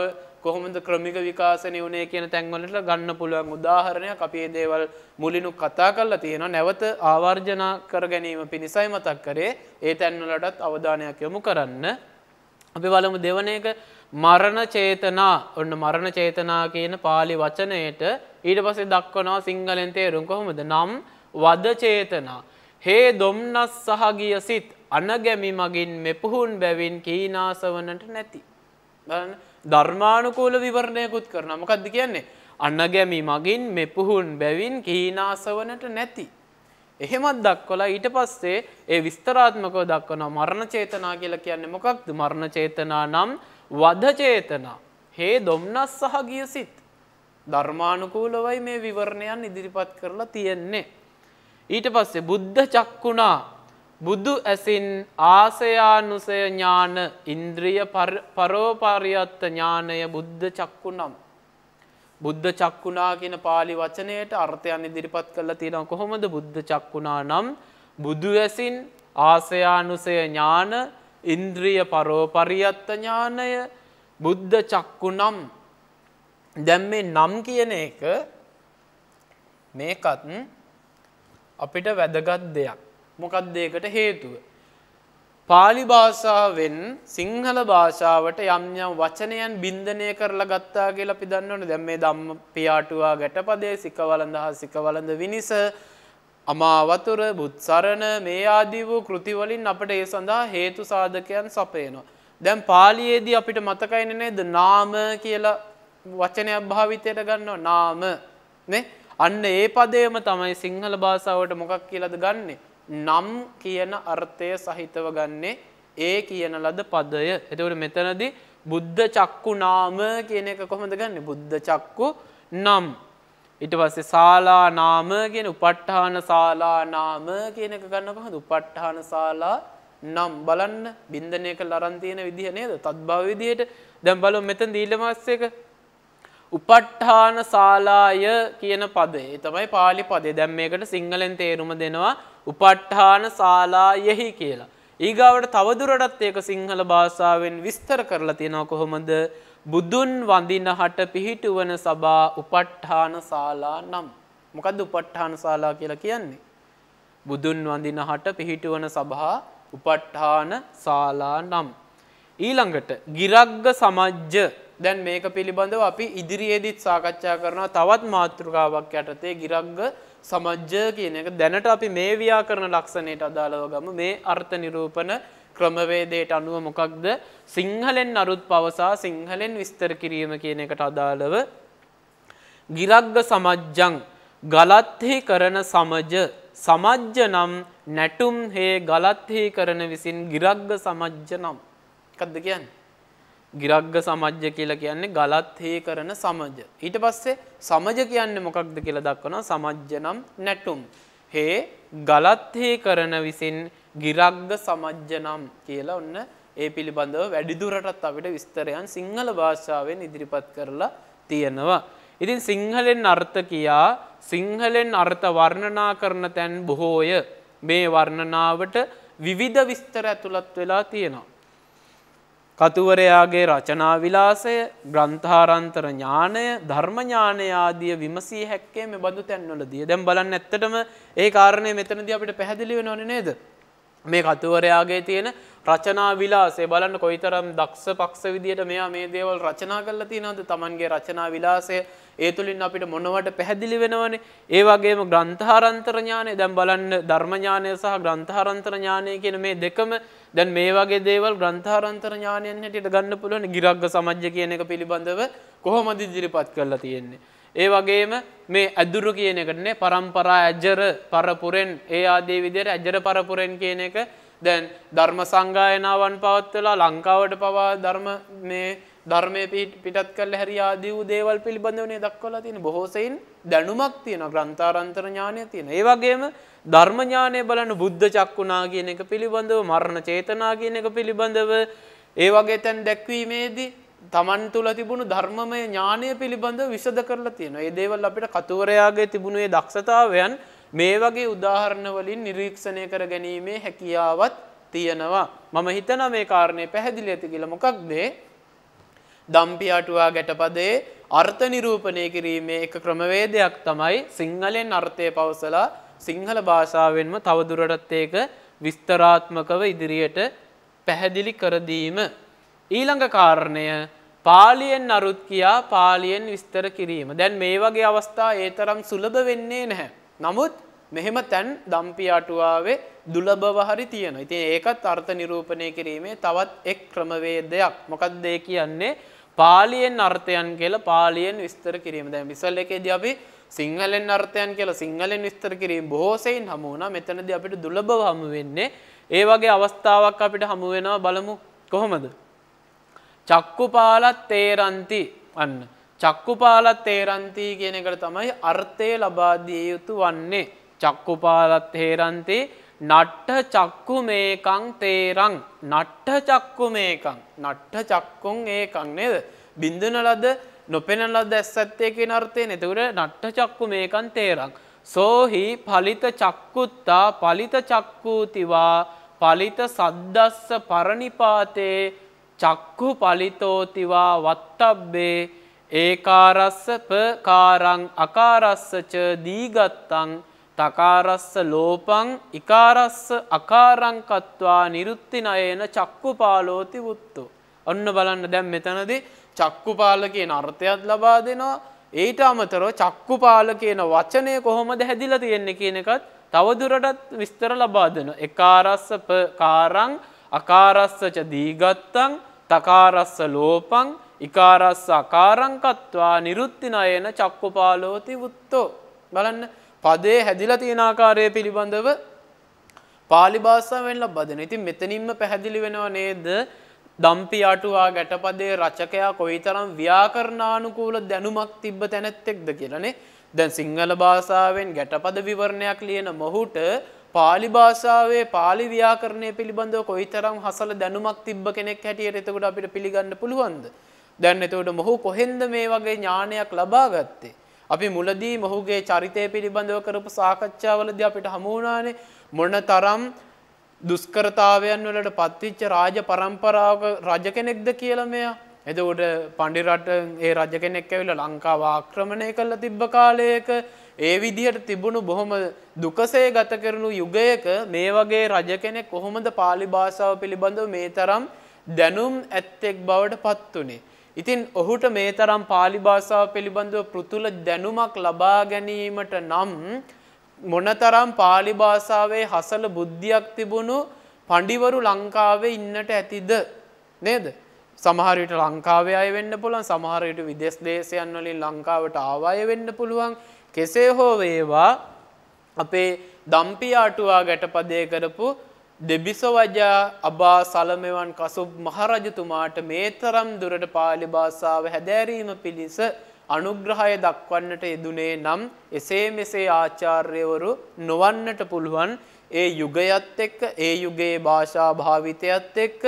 කොහොමද ක්‍රමික විකාශන වුණේ කියන තැන්වලට ගන්න පුළුවන් උදාහරණයක් අපේ දේවල් මුලිනු කතා කරලා තියෙන නැවත ආවර්ජනා කර ගැනීම පිණිසයි මතක් කරේ ඒ තැන්වලටත් අවධානයක් යොමු කරන්න. අපි බලමු දෙවන එක මරණ චේතනා ඔන්න මරණ චේතනා කියන පාලි වචනයට ඊට පසේ දක්වනවා සිංහලෙන් තේරුම් කොහොමද නම් වදචේතනා. හේ දොම්නස් සහගිය සිත් අනගැමි මගින් මෙපුහුන් බැවින් කීනාසවනට නැති. ධර්මානුකූල විවරණයකුත් කරන මොකක්ද කියන්නේ. අන්නගැමි මගින් මෙපුහුන් බැවින් කීනාසවනට නැති. එහෙමත් දක්වලා ඊට පස්සේ ඒ විස්තරාත්මකව දක්වන මරණ චේතනා කියලා කියන්නේ මොකක්ද මරණ චේතනා නම් වද චේතනා. හේ දොම්නස් සහගිය සිත්. ධර්මානුකූලවයි මේ විවරණයන් ඉදිරිපත් කරලා තියෙන්නේ. ඊට පස්සේ බුද්ධ චක්කුණා බුදු ඇසින් ආසයානුසය ඥාන ඉන්ද්‍රිය පරෝපරියත්ත ඥානය බුද්ධ චක්කු නම්. බුද්ධ චක්කුණා කියන පාලි වචනයට අර්ථයන් ඉදිරිපත් කරලා තියෙනවා කොහොමද බුද්ධ චක්කුණා නම් බුදු ඇසින් ආසයානුසය ඥාන ඉන්ද්‍රිය පරෝපරියත්ත ඥානය බුද්ධ චක්කු නම් දැන් මේ නම් කියන එක මේකත් අපිට වැදගත් දෙයක්. මොකක්දේකට හේතුව. පාලි භාෂාවෙන් සිංහල භාෂාවට යම්යම් වචනයන් බින්දනය කරලා ගත්තා කියලා අපි දන්නවනේ. දැන් මේ ධම්ම පියාටුවා ගැටපදේ සිකවලඳ හා සිකවලඳ විනිස අමා වතුර බුත්සරණ මේ ආදී වූ කෘති වලින් අපිට ඒ සඳහා හේතු සාධකයන් සපයනවා. දැන් පාලියේදී අපිට මතකයිනේ නේද නාම කියලා වචනයක් භාවිතයට ගන්නවා නාම නේ අන්න ඒ පදයම තමයි සිංහල භාෂාවට මොකක් කියලද ගන්නේ. නම් කියන අර්ථය සහිතව ගන්නේ ඒ කියන ලද පදය. එතවට මෙතනදි බුද්ධ චක්කු නාම කියන එක කොහොමද ගන්න බුද්ධ චක්කු නම්. ඉට පස්සේ සාලා නාම කියන උපට්ඨාන සාලා නාම කියන එක ගන්න කොහොමද උපට්ඨාන සාලා නම් බලන්න බින්දනයක ලරන් තියෙන විදිහ නේද? තත්භව විදිහට දැන් බලමු මෙතන දීලමස් එක උපට්ඨාන ශාලාය කියන පදේ තමයි පාලි පදේ. දැන් මේකට සිංහලෙන් තේරුම දෙනවා උපට්ඨාන ශාලායෙහි කියලා. ඊගාවට තවදුරටත් ඒක සිංහල භාෂාවෙන් විස්තර කරලා තියෙනවා කොහොමද? බුදුන් වඳින හට පිහිටුවන සබා උපට්ඨාන ශාලා නම්. මොකද්ද උපට්ඨාන ශාලා කියලා කියන්නේ? බුදුන් වඳින හට පිහිටුවන සභා උපට්ඨාන ශාලා නම්. ඊළඟට ගිරග්ග සමජ්ජ දැන් මේක පිළිබඳව අපි ඉදිරියේදීත් සාකච්ඡා කරනවා තවත් මාතෘකාවක් යටතේ ගිරග්ග සමජ්ජ කියන එක දැනට අපි මේ ව්‍යාකරණ ලක්ෂණයට අදාළව ගමු මේ අර්ථ නිරූපණ ක්‍රමවේදයට අනුව මොකක්ද සිංහලෙන් අරුත් පවසා සිංහලෙන් විස්තර කිරීම කියන එකට අදාළව ගිරග්ග සමජ්ජං ගලත්හි කරන සමජ සමජ්ජ නම් නැටුම් හේ ගලත්හි කරන විසින් ගිරග්ග සමජ්ජ නම් කද්ද කියන්නේ ගිරග්ග සමජ්‍ය කියලා කියන්නේ ගලත් හේ කරන සමජ. ඊට පස්සේ සමජ කියන්නේ මොකක්ද කියලා දක්වනවා සමජ්‍ය නම් නැටුම්. හේ ගලත් හේ කරන විසින් ගිරග්ග සමජ්‍ය නම් කියලා ඔන්න ඒ පිළිබඳව වැඩිදුරටත් අපිට විස්තරයන් සිංහල භාෂාවෙන් ඉදිරිපත් කරලා තියෙනවා. ඉතින් සිංහලෙන් අර්ථ කියා සිංහලෙන් අර්ථ වර්ණනා කරන තැන් බොහෝය. මේ වර්ණනාවට විවිධ විස්තර ඇතුළත් වෙලා තියෙනවා. කතුවරයාගේ රචනා විලාසය ග්‍රන්ථාරන්තර ඥානය ධර්මඥානය ආදිය විමසී හැක්කේ මේ බඳු තැන්වලදී. දැන් බලන්න ඇත්තටම ඒ කාරණේ මෙතනදී අපිට පැහැදිලි වෙනවනේ නේද? මේ කතුවරයාගේ තියෙන රචනා විලාසේ බලන්න කොයිතරම් දක්ෂ පක්ෂ විදියට මෙයා මේ දේවල් රචනා කරලා තියෙනවද Tamanගේ රචනා විලාසය ඒ තුලින් අපිට මොනවට පැහැදිලි වෙනවනේ ඒ වගේම ග්‍රන්ථාරන්තර ඥානය දැන් බලන්න ධර්ම ඥානය සහ ග්‍රන්ථාරන්තර ඥානය කියන මේ දෙකම දැන් මේ වගේ දේවල් ග්‍රන්ථාරන්තර ඥානයන් හැටියට ගන්න පුළුවන් ගිරග්ග සමජ්ජ කියන එක පිළිබඳව කොහොමද ඉදිරිපත් කරලා තියෙන්නේ ඒ වගේම මේ ඇදුරු කියන එකටනේ පරම්පරා ඇජර පරපුරෙන් ඒ ආදී විදියට ඇජර පරපුරෙන් කියන එක දැන් ධර්ම සංගායනාවන් පවත්වලා ලංකාවට පවා ධර්ම මේ ධර්මය පිටත් කරලා හැරි ආදී වූ දේවල් පිළිබඳව නේ දක්වලා තියෙන බොහෝසෙයින් දැනුමක් තියෙන ග්‍රන්ථාරන්තර ඥානය තියෙන. ඒ වගේම ධර්ම ඥානය බලන බුද්ධ චක්කුණා කියන එක පිළිබඳව මරණ චේතනා කියන එක පිළිබඳව ඒ වගේ තැන් දැක්වීමේදී තමන් තුළ තිබුණු ධර්මමය ඥානය පිළිබඳ විසද කරලා තියෙන. ඒ දේවල් අපිට කතුවරයාගේ තිබුණේ දක්ෂතාවයන් මේ වගේ උදාහරණ වලින් නිරීක්ෂණය කර ගැනීමේ හැකියාවත් තියෙනවා. මම හිතන මේ කාරණය පැහැදිලි ඇති කියලා මොකක්ද? දම්පියාටුවා ගැටපදේ අර්ථ නිරූපණය කිරීමේ එක ක්‍රමවේදයක් තමයි සිංහලෙන් අර්ථය පවසලා සිංහල භාෂාවෙන්ම තවදුරටත් ඒක විස්තරාත්මකව ඉදිරියට පැහැදිලි කර දීම. ඊළඟ කාරණය පාලියෙන් අරුත් කියා පාලියෙන් විස්තර කිරීම. දැන් මේ වගේ අවස්ථා ඒ තරම් සුලභ වෙන්නේ නැහැ. නමුත් මෙහෙම තැන් දම්පියාටුවාවේ දුලබව හරි තියෙන. ඉතින් ඒකත් අර්ථ නිරූපණය කිරීමේ තවත් එක් ක්‍රමවේදයක්. මොකක්ද ඒ කියන්නේ? පාලියෙන් අර්ථයන් කියලා පාලියෙන් විස්තර කිරීම. දැන් විසල් එකේදී අපි සිංහලෙන් අර්ථයන් කියලා සිංහලෙන් විස්තර කිරීම බොහෝ සෙයින් හමු වුණා. මෙතනදී අපිට දුලබව හමු වෙන්නේ. ඒ වගේ අවස්ථාවක් අපිට හමු වෙනවා බලමු කොහොමද? චක්කුපාලත් තේරන්ති අන්න. චක්කුපාලත් තේරන්තී කියන එකට තමයි අර්ථය ලබාදිය යුතු වන්නේ. චක්කුපාලත් හේරන්ති නට්ට චක්කු මේකං තේරං නට්ට චක්කු මේකං නට්ට චක්කුන් ඒකං නේද. බිඳන ලද නොපෙන ලද ඇස් ඇත්තේ කියන අර්ථය නෙතකට නට්ට චක්කු මේකන් තේරං. සෝහි පලිත චක්කුත්තා පලිත චක්කූතිවා පලිත සද්දස්ස පරණිපාතයේ චක්කු පලිතෝතිවා වත්තබ්බේ ඒකාරස්සප කාරං අකාරස්සච දීගත්තං තකාරස්ස ලෝපං ඉකාරස්ස අකාරංකත්වා නිරුත්තිනයන චක්කුපාලෝති වුත්තු. ඔන්න බලන්න දැම් මෙතනද චක්කුපාල කියන අර්ථයත් ලබා දෙනවා ඊට අමතරෝ චක්කුපාල කියන වචනය කොහොමද හැදිල තියෙන්නේ කියන එකත් තවදුරටත් විස්තර ලබා දෙන. එකාරස්ස කාරං අකාරස්සච දීගත්තං තකාරස්ස ලෝපං ඉකාරස්ස අකාරංකත්වා නිරුත්තිනයන චක්කුපාලෝති වුත්තෝ. බලන්න පදේ හැදිල තියෙනආකාරය පිළිබඳව පාලි භාෂාවෙන් ලබදන ඉතින් මෙතනින්ම පැහැදිලි වෙනවා නේද දම්පි අටුවා ගැටපදේ රචකයා කොයිතරම් ව්‍යාකරණානුකූල දැනුමක් තිබ්බ තැනැත්තෙක්ද කියලනේ දැන් සිංහල භාෂාවෙන් ගැටපද විවරණයක් ලියන මොහුට පාලි භාෂාවේ පාලි ව්‍යාකරණය පිළිබඳව කොයිතරම් හසල දැනුමක් තිබ්බ කෙනෙක් හැටියට එතකොට අපිට පිළිගන්න පුළුවන්ද? දැන් එතකොට මොහු කොහෙන්ද මේ වගේ ඥානයක් ලබා ගත්තේ? අපි මුලදී මොහුගේ චරිතය පිළිබඳව කරපු සාකච්ඡාවලදී අපිට හමු වුණානේ මොනතරම් දුෂ්කරතාවයන් වලට පත්විච්ච රාජ පරම්පරාවක රජ කෙනෙක්ද කියලා මෙයා. එතකොට පණ්ඩිරට ඒ රජ කෙනෙක් ඇවිල්ලා ලංකාව ආක්‍රමණය කළා තිබ්බ කාලයක ඒ විදිහට තිබුණු බොහොම දුකසේ ගත කරනු යුගයක මේ වගේ රජ කෙනෙක් කොහොමද පාලි භාෂාව පිළිබඳව මේ තරම් දැනුම් ඇත්තෙක් බවට පත් වුණේ. ඉතින් ඔහුට මේ තරම් පාලි භාෂාව පිළිබඳව පෘතුල දැනුමක් ලබා ගැනීමට නම් මොනතරම් පාලි භාෂාවේ හසල බුද්ධියක් තිබුණු පඬිවරු ලංකාවේ ඉන්නට ඇතිද නේද? සමහර විට ලංකාවේ අය වෙන්න පුළුවන්, සමහර විට විදේශ දේශයන් වලින් ලංකාවට ආව අය වෙන්න පුළුවන්. කෙසේ හෝ වේවා අපේ දම්පියාටුවා ගැටපදය කරපු දෙබිසවජා අබා සලමෙවන් කසුබ් මහරජතුමාට මේ තරම් දුරට පාලි භාෂාව හැදෑරීම පිණිස අනුග්‍රහය දක්වන්නට යෙදුනේ නම් එසේ මෙසේ ආචාර්යවරු නොවන්නට පුළුවන් ඒ යුගයත් එක්ක ඒ යුගයේ භාෂා භාවිතයත් එක්ක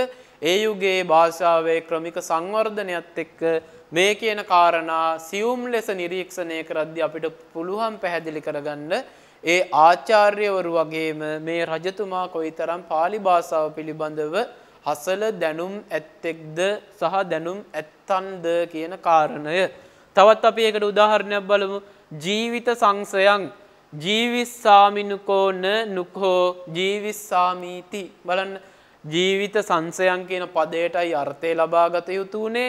ඒ යුගයේ භාෂාවේ ක්‍රමික සංවර්ධනයත් එක්ක මේ කියන කාරණා සියුම් ලෙස නිරීක්ෂණය කරද්දී අපිට පුළුවන් පැහැදිලි කරගන්න ඒ ආචාර්යවරු වගේම මේ රජතුමා කොයිතරම් pāli භාෂාව පිළිබඳව හසල දැනුම් ඇත්තෙක්ද සහ දැනුම් ඇත්තන්ද කියන කාරණය. තවත් අපි ඒකට උදාහරණයක් බලමු. ජීවිත සංසයන් ජීවිස්සාමිනුකෝ න නුකෝ ජීවිස්සාමීති බලන්න ජීවිත සංසයන් කියන පදයටයි අර්ථය ලබා ගත යුතු උනේ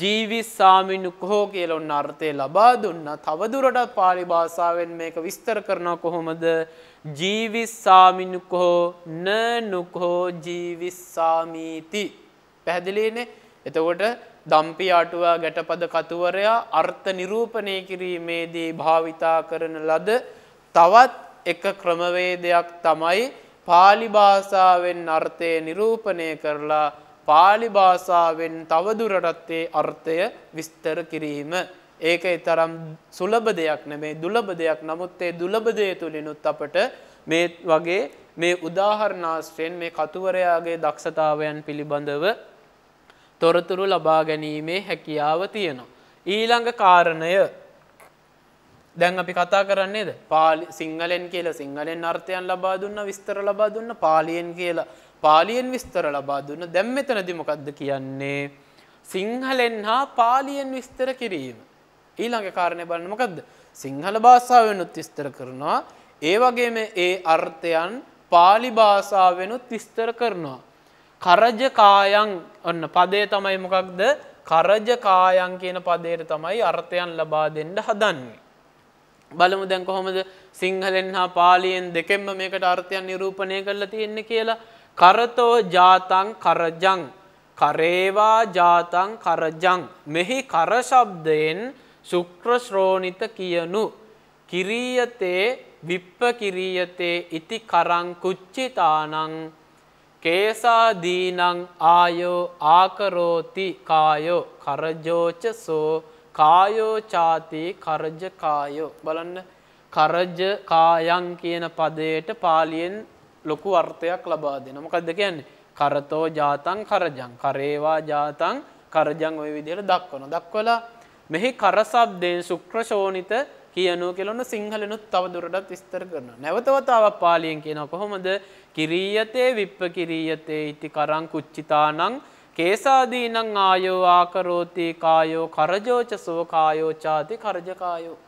ජීවිස්සාමිනුක්හෝ කියල උන්න අර්ථය ලබා දුන්න තවදුරටත් පාලි භාෂාවෙන් මේක විස්තර කරන කොහොමද ජීවිස්සාමිනුකහෝ නනුකහෝ ජීවිස්සාමීති පැහැදිලිනේ එතකොට දම්පි අටුවා ගැටපද කතුවරයා අර්ථ නිරූපණය කිරීමේදී භාවිතා කරන ලද තවත් එක ක්‍රමවේදයක් තමයි පාලිභාෂාවෙන් අර්ථය නිරූපණය කරලා පාලි භාෂාවෙන් තවදුරටත් ඒ අර්ථය විස්තර කිරීම. ඒක තරම් සුලබ දෙයක් නෙමේ දුලබ දෙයක් නමුත් ඒ දුලබ දේ තුලිනුත් අපට මේ වගේ මේ උදාහරණාශ්‍රයෙන් මේ කතුවරයාගේ දක්ෂතාවයන් පිළිබඳව තොරතුරු ලබා ගැනීමේ හැකියාව තියෙනවා. ඊළඟ කාරණය දැන් අපි කතා කරන්නේද පාලි සිංහලෙන් කියලා සිංහලෙන් අර්ථයන් ලබා දුන්න විස්තර ලබා දුන්න පාලියෙන් කියලා පාලියෙන් විස්තර ලබා දුන්න දැම් මෙතනදි මොකක්ද කියන්නේ සිංහලෙන් හා පාලියෙන් විස්තර කිරීම. ඊළඟ කාරණය බලන්න මොකක්ද සිංහල භාෂාවෙනුත් විස්තර කරනවා ඒ වගේම ඒ අර්ථයන් පාලි භාෂාවෙනුත් විස්තර කරනවා. කරජකායන් ඔන්න පදේ තමයි මොකක්ද කරජකායන් කියන පදයට තමයි අර්ථයන් ලබා දෙන්න හදන්නේ. බලමු දැන් කොහොමද සිංහලෙන් හා පාලියෙන් දෙකෙන්ම මේකට අර්ථයන් නිරූපණය කරලා තියෙන්නේ කියලා කරතෝ ජාතං කරජං කරේවා ජාතං කරජං මෙහි කරශබ්දයෙන් සුක්‍රශ්‍රෝණිත කියනු කිරීයතේ විප්ප කිරීයතේ ඉති කරං කුච්චිතානං කේසාදීනං ආයෝ ආකරෝති කායෝ කරජෝච සෝ කායෝ ചാති කරජ කායෝ බලන්න කරජ කායන් කියන පදයට පාලියෙන් ලොකු අර්ථයක් ලබා දෙන මොකක්ද කියන්නේ කරතෝ ජාතන් කරජං කරේවා ජාතන් කරජං ඔය විදිහට දක්වනවා දක්වලා මෙහි කරසබ්දයෙන් සුක්‍රශෝණිත කියනෝ කියලා ඔන්න සිංහලෙනුත් තව දුරටත් විස්තර කරනවා නැවත වතාවක් පාලියෙන් කියනවා කොහොමද කිරියතේ විප්ප කිරියතේ ඉති කරං කුච්චිතානං කේසාදීනං ආයෝ ආකරෝති කායෝ කරජෝච සෝ කායෝ ചാති කරජ කායෝ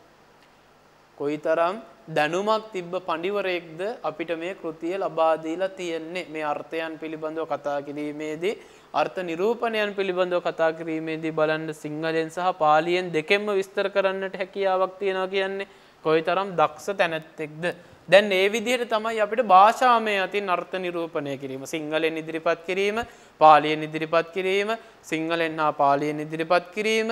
කොයිතරම් දැනුමක් තිබ්බ පඬිවරයෙක්ද අපිට මේ කෘතිය ලබා දීලා තියෙන්නේ මේ අර්ථයන් පිළිබඳව කතා කිරීමේදී අර්ථ නිරූපණයන් පිළිබඳව කතා කිරීමේදී බලන්න සිංහලෙන් සහ පාලියෙන් දෙකෙන්ම විස්තර කරන්නට හැකියාවක් තියෙනවා කියන්නේ කොයිතරම් දක්ෂ තැනැත්තෙක්ද දැන් ඒ විදිහට තමයි අපිට භාෂාමය අතින් අර්ථ නිරූපණය කිරීම සිංහලෙන් ඉදිරිපත් කිරීම පාලියෙන් ඉදිරිපත් කිරීම සිංහලෙන් හා පාලියෙන් ඉදිරිපත් කිරීම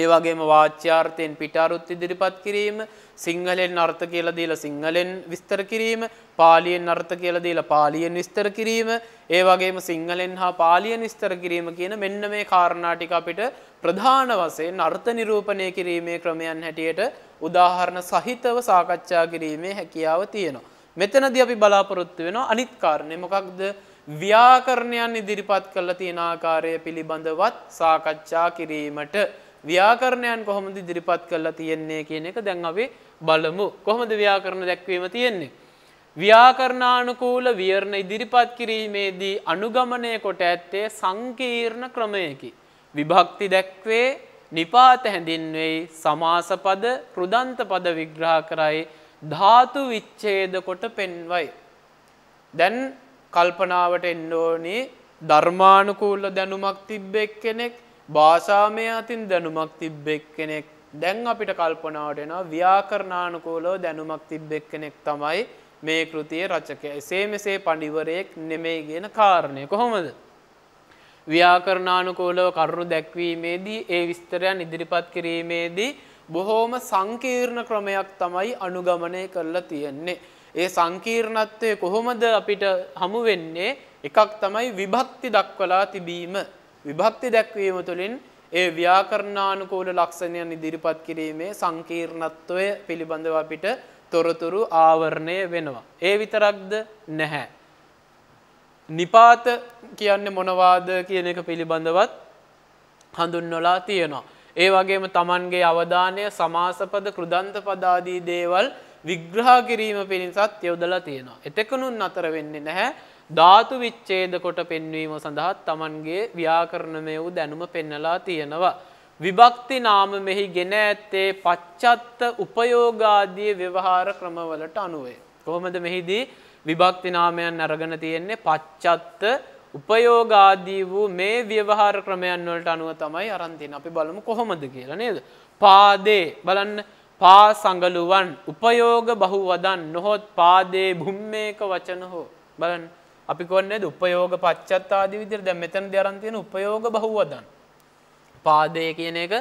ඒ වගේම වාච්‍යාර්ථයෙන් පිටාරුත් ඉදිරිපත් කිරීම සිංහලෙන් අර්ථ කියලා දීලා සිංහලෙන් විස්තර කිරීම පාලියෙන් අර්ථ කියලා දීලා පාලියෙන් විස්තර කිරීම ඒ වගේම සිංහලෙන් හා පාලියෙන් විස්තර කිරීම කියන මෙන්න මේ කාරණා ටික අපිට ප්‍රධාන වශයෙන් අර්ථ නිරූපණය කිරීමේ ක්‍රමයන් හැටියට උදාහරණ සහිතව සාකච්ඡා කිරීමේ හැකියාව තියෙනවා. මෙතනදී අපි බලාපොරොත්තු වෙනවා අනිත් කාරණේ මොකක්ද? ව්‍යාකරණයන් ඉදිරිපත් කරලා තියෙන ආකාරය පිළිබඳවත් සාකච්ඡා කිරීමට ව්‍යාකරණයන් කොහොමද ඉදිරිපත් කරලා තියෙන්නේ කියන එක දැන් අපි බලමු. කොහොමද ව්‍යාකරණ දැක්වීම තියෙන්නේ? ව්‍යාකරණානුකූල විවරණ ඉදිරිපත් කිරීමේදී අනුගමනය කොට ඇත්තේ සංකීර්ණ ක්‍රමයකි. විභක්ති දැක්වේ, නිපාත හැඳින්වෙයි, සමාස පද, රුදන්ත පද විග්‍රහ කරයි, ධාතු විච්ඡේද කොට පෙන්වයි. දැන් කල්පනාවට එන්න ඕනේ ධර්මානුකූල දැනුමක් තිබ්බ එක්කෙනෙක් භාෂාමය අතින් දැනුමක් තිබ්බෙක් කෙනෙක් දැන් අපිට කල්පනාවට එනවා ව්‍යාකරණානුකූලව දැනුමක් තිබ්බෙක් කෙනෙක් තමයි මේ කෘතියේ රචකයා. එසේ මෙසේ පඬිවරයෙක් නෙමෙයි කියන කාරණය කොහොමද? ව්‍යාකරණානුකූලව කරුණු දැක්වීමේදී ඒ විස්තරයන් ඉදිරිපත් කිරීමේදී බොහෝම සංකීර්ණ ක්‍රමයක් තමයි අනුගමනය කරලා තියෙන්නේ. ඒ සංකීර්ණත්වය කොහොමද අපිට හමු වෙන්නේ? එකක් තමයි විභක්ති දක්වලා තිබීම. විභක්ති දැක්වීම තුළින් ඒ ව්‍යාකරණානුකූල ලක්ෂණයන් ඉදිරිපත් කිරීමේ සංකීර්ණත්වය පිළිබඳව අපිට තොරතුරු ආවරණය වෙනවා. ඒ විතරක්ද නැහැ. නිපාත කියන්නේ මොනවාද කියන එක පිළිබඳවත් හඳුන්වලා තියෙනවා. ඒ වගේම තමන්ගේ අවධානය සමාසපද කෘදන්ත පදාදී දේවල් විග්‍රහ කිරීම පිණිසත් යොදලා තියෙනවා. එතකනුන් අතර වෙන්නේ නැහැ. ධාතු විච්ඡේද කොට පෙන්වීම සඳහා Tamanගේ ව්‍යාකරණමය වූ දැනුම පෙන්නලා තියෙනවා. විභක්ති නාම මෙහි ගෙන ඇත්තේ පච්චත්ත උපයෝගාදී ව්‍යවහාර ක්‍රමවලට අනුවය. කොහොමද මෙහිදී විභක්ති නාමයන් අරගෙන තියෙන්නේ පච්චත්ත උපයෝගාදී වූ මේ ව්‍යවහාර ක්‍රමයන් වලට අනුව තමයි අරන් තියෙන්නේ. අපි බලමු කොහොමද කියලා නේද? පාදේ බලන්න පා සංගලුවන් උපයෝග බහුවදන් නොහොත් පාදේ භුම්මේක වචන හෝ බලන්න අපි කොන්නේ උපයෝග පච්චත් ආදී විදිහට දැන් මෙතනදී අරන් තියෙන උපයෝග බහුවදන් පාදේ කියන එක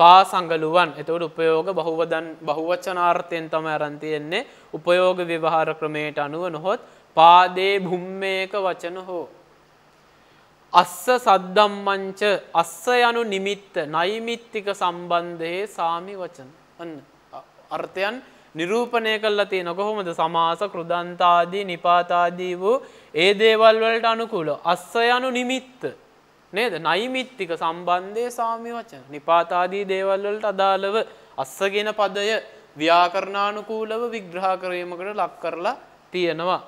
පාසංගලුවන් එතකොට උපයෝග බහුවදන් බහුවචනාර්ථයෙන් තමයි අරන් තියෙන්නේ උපයෝග ව්‍යවහාර ක්‍රමයට අනුව නොහොත් පාදේ භුම්මේක වචන හෝ අස්ස සද්දම්මංච අස්ස යනු නිමිත්ත නෛමිත්තික සම්බන්ධයේ සාමි වචන අන්න අර්ථයන් නිරූපණය කරලා තියෙන කොහොමද සමාස කෘදන්තාදී නිපාතාදී වූ ඒ දේවල් වලට අනුකූලව අස්ස යනු නිමිත්ත නේද නයිමිත්තික සම්බන්ධයේ සාම්‍ය වචන නිපාතාදී දේවල් වලට අදාළව අස්ස කියන පදය ව්‍යාකරණානුකූලව විග්‍රහ කිරීමකට ලක් කරලා තියෙනවා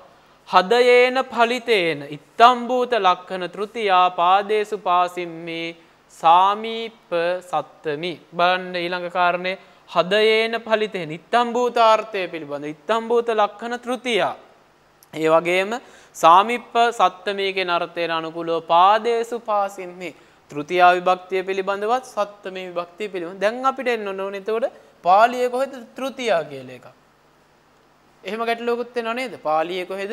හදයේන ඵලිතේන ඉත්තම්භූත ලක්ෂණ තෘතියා පාදේසු පාසිම්මේ සාමීප සත්තමි බලන්න ඊළඟ කාරණේ හදයේන පලිතය නිත්තම්භූතාර්ථය පිළිබඳ ඉත්තම්භූත ලක්කන තෘතියා. ඒ වගේම සාමිප්ප සත්තමයගේ නර්ථයට අනුකුලෝ පාදේසු පාසින්නේ තෘතියා විභක්තිය පිළිබඳවත් සත්තම විභක්තිය පිළිබඳ දැන් අපිට එන්න ඕන එතකොට පාලිය කොහෙද තෘතියා කියලා එකක්. එහෙම ගැටලුවකුත් වෙනව නේද? පාලිය කොහෙද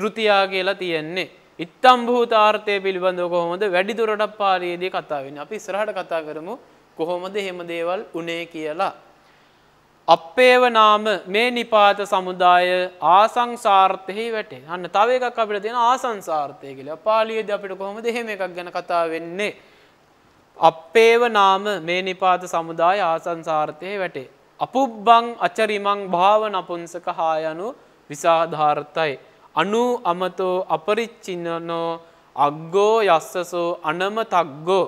තෘතියා කියලා තියෙන්නේ. ඉත්තම් භූතාර්ථය පිළිබඳව කොහොමද වැඩිදුරටත් පාලියේදී කතා වෙන්නේ? අපි ඉස්සරහට කතා කරමු කොහොමද එහෙම දේවල් උනේ කියලා. අපේවනාම මේ නිපාත සමුදාය ආසංසාර්ථයෙහි වැටේ අන්න තව එකක් අපිට තියෙන ආසංසාර්ථය කියලා පාලියද අපිට කොහොමද එහෙම එකක් ගැන කතා වෙන්නේ අපේවනාම මේ නිපාත සමුදාය ආසංසාර්ථයෙහි වැටේ අපුබ්බං අචරිමං භාව නපුන්සක හායනු විසාධාර්ථයි. අනු අමතෝ අපරිච්චින්නනෝ අග්ගෝ යස්සසෝ අනම තක්ගෝ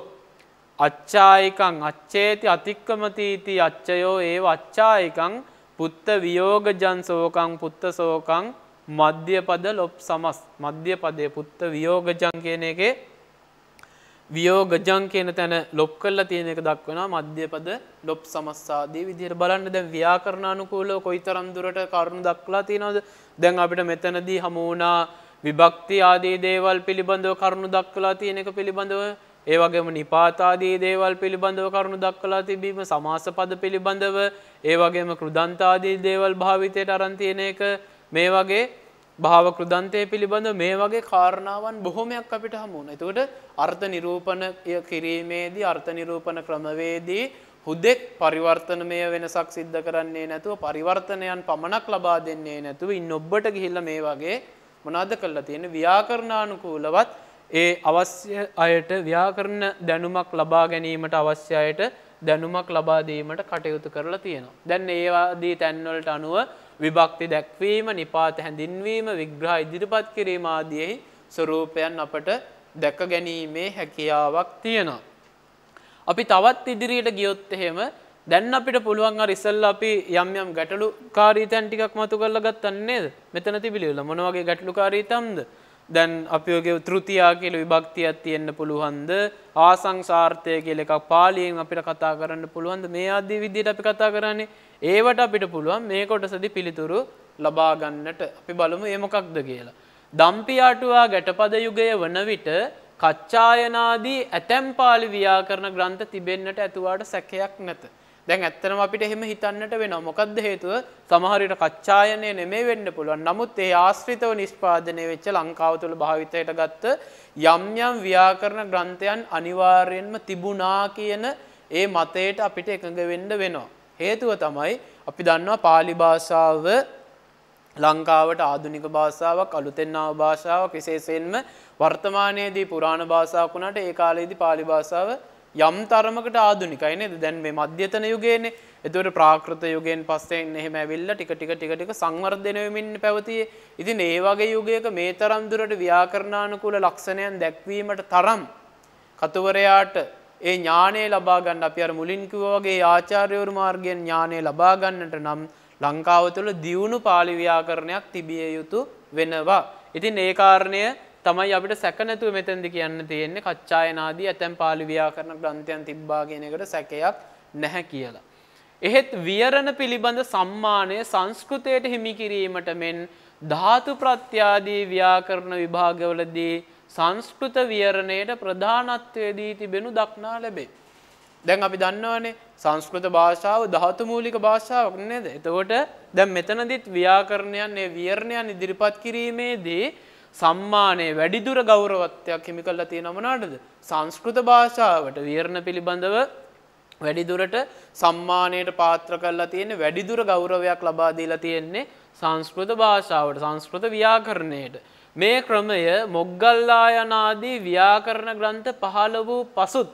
අච්චායිකං අච්චේති අතික්කමතීති අච්චයෝ ඒ අච්චායිකං පුත්ත වියෝගජන් සෝකං පුත්ත සෝකං මධ්‍යපද ලොප් සමස් මධ්‍යපදය පුත්ත වියෝගජන් කියන එකේ වියෝගජන් කියන තැන ලොප් කරලා තියෙන එක දක්වනවා මධ්‍යපද ලොප් සමස්සාදී විදිහට බලන්න දැන් ව්‍යාකරණානුකූලව කොයිතරම් දුරට කරුණු දක්වලා තියෙනවද දැන් අපිට මෙතනදී හමු වුණා විභක්ති ආදී දේවල් පිළිබඳව කරුණු දක්වලා තියෙන එක පිළිබඳව ඒ වගේම නිපාතාදී දේවල් පිළිබඳව කරුණු දක්වලා තිබීම සමාස පද පිළිබඳව ඒ වගේම කෘදන්තාදී දේවල් භාවිතයට අරන් තියෙන එක මේ වගේ භාව කෘදන්තය පිළිබඳ මේ වගේ කාරණාවන් බොහොමයක් අපිට හමු වුණා. එතකොට අර්ථ නිරූපණය කිරීමේදී අර්ථ නිරූපණ ක්‍රමවේදී හුදෙක් පරිවර්තනමය වෙනසක් සිද්ධ කරන්නේ නැතුව පරිවර්තනයන් පමණක් ලබා දෙන්නේ නැතුව ඉන් ඔබට ගිහිල්ලා මේ වගේ මොනවාද කරලා තියෙන්නේ ව්‍යාකරණානුකූලවත් ඒ අවශ්‍ය අයට ව්‍යාකරණ දැනුමක් ලබා ගැනීමට අවශ්‍ය අයට දැනුමක් ලබාදීමට කටයුතු කරලා තියෙනවා. දැන් ඒවාදී තැන්වලට අනුව විභක්ති දැක්වීම නිපාත හැඳින්වීම විග්‍රහ ඉදිරිපත් කිරීම ආදියෙහි ස්වරූපයන් අපට දැක ගැනීමේ හැකියාවක් තියෙනවා. අපි තවත් ඉදිරියට ගියොත් එහෙම දැන් අපිට පුළුවන් අර ඉස්සෙල්ලා අපි යම් යම් ගැටලුකාරීතයන් ටිකක් මතු කරලා ගත්තන් නේද? මෙතන තිබිලිවල මොන වගේ ගැටලුකාරීතම්ද? දැන් අපිෝගේ තෘතියා කියල විභක්තියක් තියෙන්න්න පුළුවන්ද ආසංසාර්ථය කියල එකක් පාලියෙන් අපිට කතා කරන්න පුළුවන්ද මේ අදී විදිට අපි කතා කරන්නේ ඒවට අපිට පුළුවන් මේ කොටසදි පිළිතුරු ලබාගන්නට අපි බලමු ඒමකක්ද කියලා. දම්පියාටුවා ගැටපද යුගය වන විට කච්ඡායනාදී ඇතැම් පාලි ව්‍යාකරණ ග්‍රන්ථ තිබෙන්න්නට ඇතුවාට සැකයක් නැත. දැන් ඇත්තනම අපිට එහෙම හිතන්නට වෙන මොකක්ද හේතුව සමහරයට කච්ඡායනය නෙමේ වෙන්න පුළුවන් නමුත් ඒ ආශ්‍රිතව නිෂ්පාදනය වෙච්ච ලංකාව තුළ භාවිතයට ගත්ත යම් යම් ව්‍යාකරණ ග්‍රන්ථයන් අනිවාර්යෙන්ම තිබුණා කියන ඒ මතයට අපිට එකඟ වෙන්න වෙනවා. හේතුව තමයි අපි දන්නවා පාලි භාෂාව ලංකාවට ආධුනික භාෂාවක් අලුතෙන් ආව භාෂාවක් විශේෂයෙන්ම වර්තමානයේදී පුරාණ භාෂාවක් වුණාට ඒ කාලේදී පාලි භාෂාව යම් තරමකට ආදුනිකයි නේද දැන් මේ මධ්‍යතන යුගයේනේ එතකොට ප්‍රාකෘත යුගයෙන් පස්සේ එහෙම ඇවිල්ලා ටික ටික ටික ටික සංවර්ධනය වෙමින් පැවතියේ ඉතින් ඒ වගේ යුගයක මේ තරම් දුරට ව්‍යාකරණානුකූල ලක්ෂණයන් දැක්වීමට තරම් කතුවරයාට ඒ ඥානය ලබා ගන්න අපි අර මුලින් කිව්වා වගේ ආචාර්යවරු මාර්ගයෙන් ඥානය ලබා ගන්නට නම් ලංකාව තුළ දියුණු පාලි ව්‍යාකරණයක් තිබිය යුතු වෙනවා. ඉතින් ඒ කාරණය තමයි අපිට සැක නැතුව මෙතෙන්දි කියන්න තියෙන්නේ කච්චායනාදී ඇතැම් පාලි ව්‍යාකරණ ග්‍රන්ථයන් තිබ්බා කියන එකට සැකයක් නැහැ කියලා. එහෙත් වියරණ පිළිබඳ සම්මානය සංස්කෘතයට හිමි කිරීමට මෙන් ධාතු ප්‍රත්‍යාදී ව්‍යාකරණ විභාගවලදී සංස්කෘත වියරණයට ප්‍රධානත්වයේදී තිබෙනු දක්නා ලැබේ. දැන් අපි දන්නවනේ සංස්කෘත භාෂාව ධාතු මූලික භාෂාවක් නේද? එතකොට දැන් මෙතනදිත් ව්‍යාකරණයන් මේ වියරණයන් ඉදිරිපත් කිරීමේදී සම්මානය වැඩිදුර ගෞරවත්වයක් හිමි කල්ලා තියෙනමනාටද සංස්කෘත භාෂාවට වීරණ පිළිබඳව වැඩිදුරට සම්මානයට පාත්‍ර කල්ලා තියෙන වැඩිදුර ගෞරවයක් ලබාදීලා තියෙන්නේ සංස්කෘත භාෂාවට සංස්කෘත ව්‍යාකරණයට. මේ ක්‍රමය මොග්ගල්ලායනාදී ව්‍යාකරණ ග්‍රන්ථ පහළ වූ පසුත්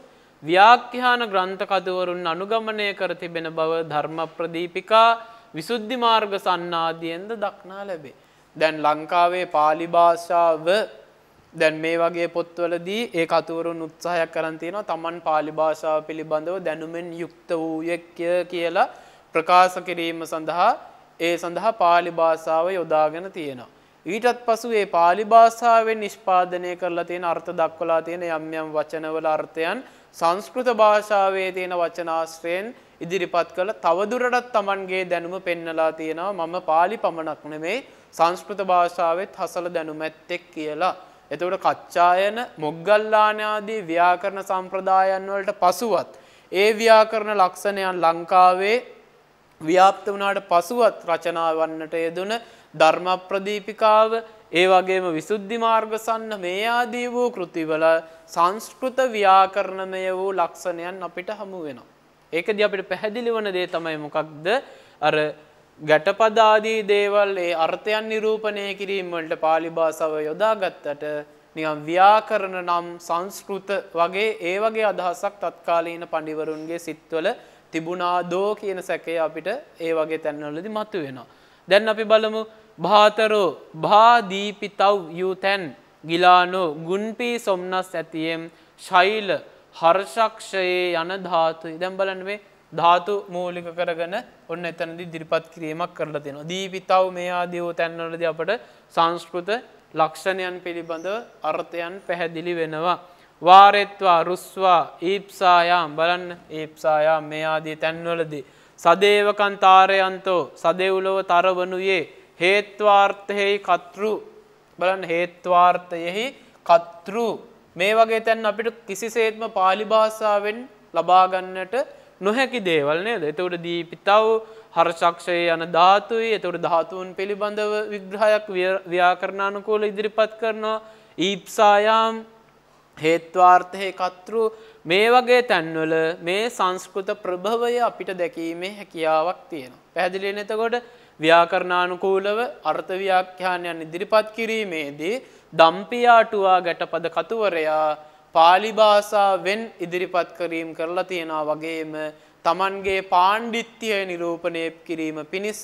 ව්‍යාක්්‍යාන ග්‍රන්ථකතුවරුන් අනුගමනය කර තිබෙන බව ධර්ම ප්‍රදීපිකා විසුද්ධි මාර්ග සන්නාදියෙන්ද දක්නා ලැබේ. දැන් ලංකාවේ පාලි භාෂාව දැන් මේ වගේ පොත්වලදී ඒ කතුවරුන් උත්සාහයක් කරන් තියෙනවා Taman පාලි භාෂාව පිළිබඳව දැනුමෙන් යුක්ත වූයෙක් කියලා ප්‍රකාශ කිරීම සඳහා ඒ සඳහා පාලි භාෂාව යොදාගෙන තියෙනවා. ඊටත් පසු ඒ පාලි භාෂාවෙන් නිෂ්පාදනය කරලා තියෙන අර්ථ දක්වලා තියෙන යම් යම් වචනවල අර්ථයන් සංස්කෘත භාෂාවේ තියෙන වචනාශ්‍රයෙන් ඉදිරිපත් කළ තවදුරටත් Tamanගේ දැනුම පෙන්නලා තියෙනවා. මම පාලි පමණක් නෙමෙයි සංස්කෘත භාෂාවෙත් හසල දැනුමැත්තෙක් කියලා. එතකොට කච්චායන මොග්ගල්ලානාදී ව්‍යාකරණ සම්ප්‍රදායන් වලට පසුවත් ඒ ව්‍යාකරණ ලක්ෂණයන් ලංකාවේ ව්‍යාප්ත වුණාට පසුවත් රචනා වන්නට යෙදුන ධර්ම ප්‍රදීපිකාව ඒ වගේම විසුද්ධි මාර්ගසන්න මේ ආදී වූ කෘතිවල සංස්කෘත ව්‍යාකරණමය වූ ලක්ෂණයන් අපිට හමු වෙනවා. ඒකදී අපිට පැහැදිලි වන දේ තමයි මොකක්ද? අර ගැටපදාදී දේවල් ඒ අර්ථයන් නිරූපණය කිරීම වලට පාලි භාෂාව යොදාගත්තට නිකම් ව්‍යාකරණ නම් සංස්කෘත වගේ ඒ වගේ අදහසක් තත්කාලීන පඬිවරුන්ගේ සිත්වල තිබුණාදෝ කියන සැකේ අපිට ඒ වගේ තැන්වලදී මතුවෙනවා. දැන් අපි බලමු භාතරෝ භාදීපිතව් යූතෙන් ගිලානෝ ගුන්පී සොම්නස් ඇතියෙන් ශෛල හර්ෂක්ෂයේ යන ධාතුයි. දැන් බලන්න මේ ධාතු මූලික කරගෙන ඔන්න එතනදි දිරිපත් කිරීමක් කරලා තියෙනවා. දීපිතව් මේ ආදීෝ තැන්වලදී අපට සංස්කෘත ලක්ෂණයන් පිළිබඳව අර්ථයන් පැහැදිලි වෙනවා. වාරෙත්වා රුස්වා ඊප්සායාම් බලන්න ඒප්සායාම් මේ ආදී තැන්වලදී. සදේවකන් තාරයන්තෝ සදෙව්ලොව තරවනුයේ හේත්වාර්ථයෙහි කතෘ බලන්න හේත්වාර්ථයෙහි කතෘ මේ වගේ තැන් අපිට කිසිසේත්ම පාලි භාෂාවෙන් ලබාගන්නට නොහැකි දේවල් නේද. එතවට දීපිතව් හරශක්ෂය යන ධාතුයි එතවට ධාතුවන් පිළිබඳව විග්‍රහයක් ව්‍යාකරණානුකෝල ඉදිරිපත් කරනවා ඊප්සායාම් හේත්වාර්ථය කතෘ මේ වගේ තැන්වල මේ සංස්කෘත ප්‍රභවය අපිට දැකීමේ හැකියාවක් තියෙනවා. පැදිලි නතකොට ව්‍යාකරණානුකූලව අර්ථව්‍යාඛ්‍යානයන් ඉදිරිපත් කිරීමේදී දම්පියාටුවා ගැටපද කතුවරයා පාලිභාසාවෙන් ඉදිරිපත් කිරීම් කරලා තියෙනවා වගේම තමන්ගේ පාණ්ඩිත්‍යය නිරූපණය කිරීම පිණිස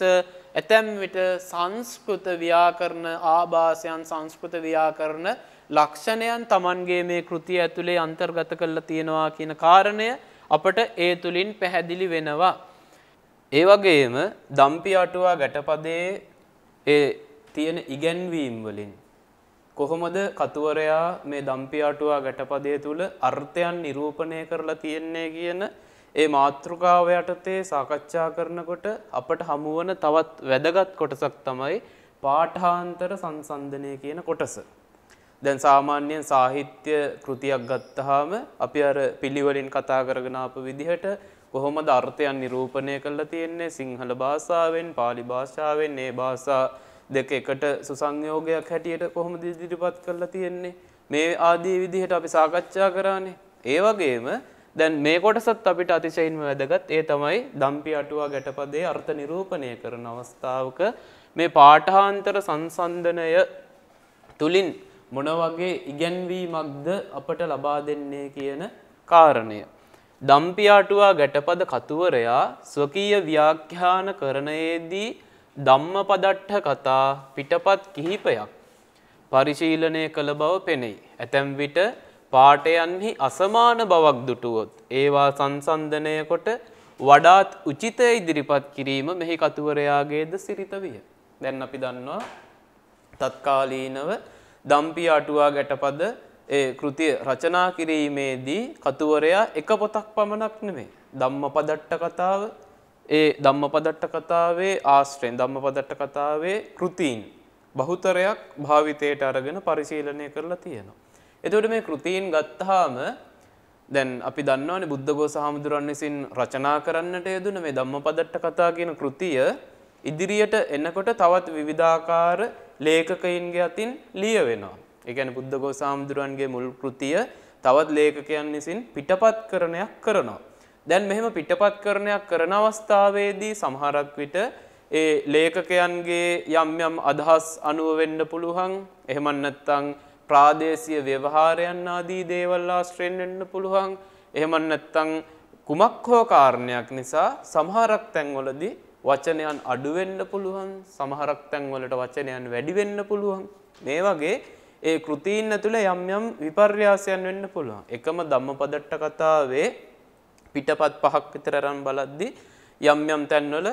ඇතැම් විට සංස්කෘත ව්‍යාකරණ ආභාසයන් සංස්කෘත ව්‍යාකරණ ලක්ෂණයන් තමන්ගේ මේ කෘතිය ඇතුළේ අන්තර්ගත කරලා තියෙනවා කියන කාරණය අපට ඒ තුළින් පැහැදිලි වෙනවා. ඒ වගේම දම්පි අටුවා ගැටපදයේ ඒ තියෙන ඉගැන්වීම් වලින් කොහොමද කතුවරයා මේ දම්පියාටුවා ගැටපදය තුළ අර්ථයන් නිරූපණය කරලා තියෙන්නේ කියන ඒ මාතෘකාව යටතේ සාකච්ඡා කරනකොට අපට හමුවන තවත් වැදගත් කොටසක් තමයි පාඨාන්තර සංසන්දනය කියන කොටස. දැන් සාමාන්‍යයෙන් සාහිත්‍ය කෘතියක් ගත්තාම අපි අර පිළිවෙලින් කතා කරගෙන ආපු විදිහට කොහොමද අර්ථයන් නිරූපණය කරලා තියෙන්නේ සිංහල භාෂාවෙන්, pāli භාෂාවෙන්, ඒ භාෂා දෙක එකට සුසංයෝගයක් හැටියට කොහොමද ඉදිරිපත් කරලා තියෙන්නේ මේ ආදී විදිහට අපි සාකච්ඡා කරානේ ඒ වගේම දැන් මේ කොටසත් අපිට අතිශයින්ම වැදගත් ඒ තමයි දම්පි අටුවා ගැටපදේ අර්ථ නිරූපණය කරන අවස්ථාවක මේ පාඨාන්තර සංසන්දනය තුලින් මොන වගේ ඉගැන්වීමක්ද අපට ලබා දෙන්නේ කියන කාරණය. දම්පියාටුවා ගැටපද කතුවරයා ස්වකීය ව්‍යාඛ්‍යාන කරණයේදී ධම්මපදට්ඨ කතා පිටපත් කිහිපයක් පරිශීලනය කළ බව පෙනෙයි. ඇතැම් විට පාඨයන්හි අසමාන බවක් දුටුවොත් ඒවා සංසන්දනය කොට වඩාත් උචිතය ඉදිරිපත් කිරීම මෙහි කතුවරයාගේද සිරිත විය. දැන් අපි දන්නවා තත්කාලීනව දම්පිය අටුවා ගැටපද ඒ කෘතිය රචනා කිරීමේදී කතුවරයා එක පොතක් පමණක් නෙමේ. ධම්මපදට්ට කතාව ඒ ධම්මපදට්ට කතාවේ ආශ්‍රයෙන් ධම්මපදට්ට කතාවේ කෘතීන් බහුතරයක් භාවිතයට අරගෙන පරිශීලනය කරලා තියෙනවා. එතකොට මේ කෘතීන් ගත්තාම දැන් අපි දන්නවනේ බුද්ධඝෝස හාමුදුරන් විසින් රචනා කරන්නට යෙදුන මේ ධම්මපදට්ට කතා කියන කෘතිය ඉදිරියට එනකොට තවත් විවිධාකාර ලේඛකයින්ගේ අතින් ලියවෙනවා. ඒ කියන්නේ බුද්ධඝෝස හාමුදුරන්ගේ මුල් කෘතිය තවත් ලේඛකයන් විසින් පිටපත් කරනයක් කරනවා. දැන් මෙහෙම පිටපත්කරණයක් කරන අවස්ථාවේදී සමහරක් විට ඒ ලේඛකයන්ගේ යම් යම් අදහස් අනුව වෙන්න පුළුවන්. එහෙම නැත්නම් ප්‍රාදේශීය ව්‍යවහාරයන් ආදී දේවල් ආශ්‍රයෙන් වෙන්න පුළුවන්. එහෙම නැත්නම් කුමක් හෝ කාරණයක් නිසා සමහරක් තැන්වලදී වචනයන් අඩු වෙන්න පුළුවන් සමහරක් තැන්වලට වචනයන් වැඩි වෙන්න පුළුවන් මේ වගේ ඒ කෘතීන් ඇතුළේ යම් යම් විපර්යාසයන් වෙන්න පුළුවන් එකම ධම්මපදට්ට කතාවේ පිටපත් පහක් විතර අරන් බලද්දී යම් යම් තැන්වල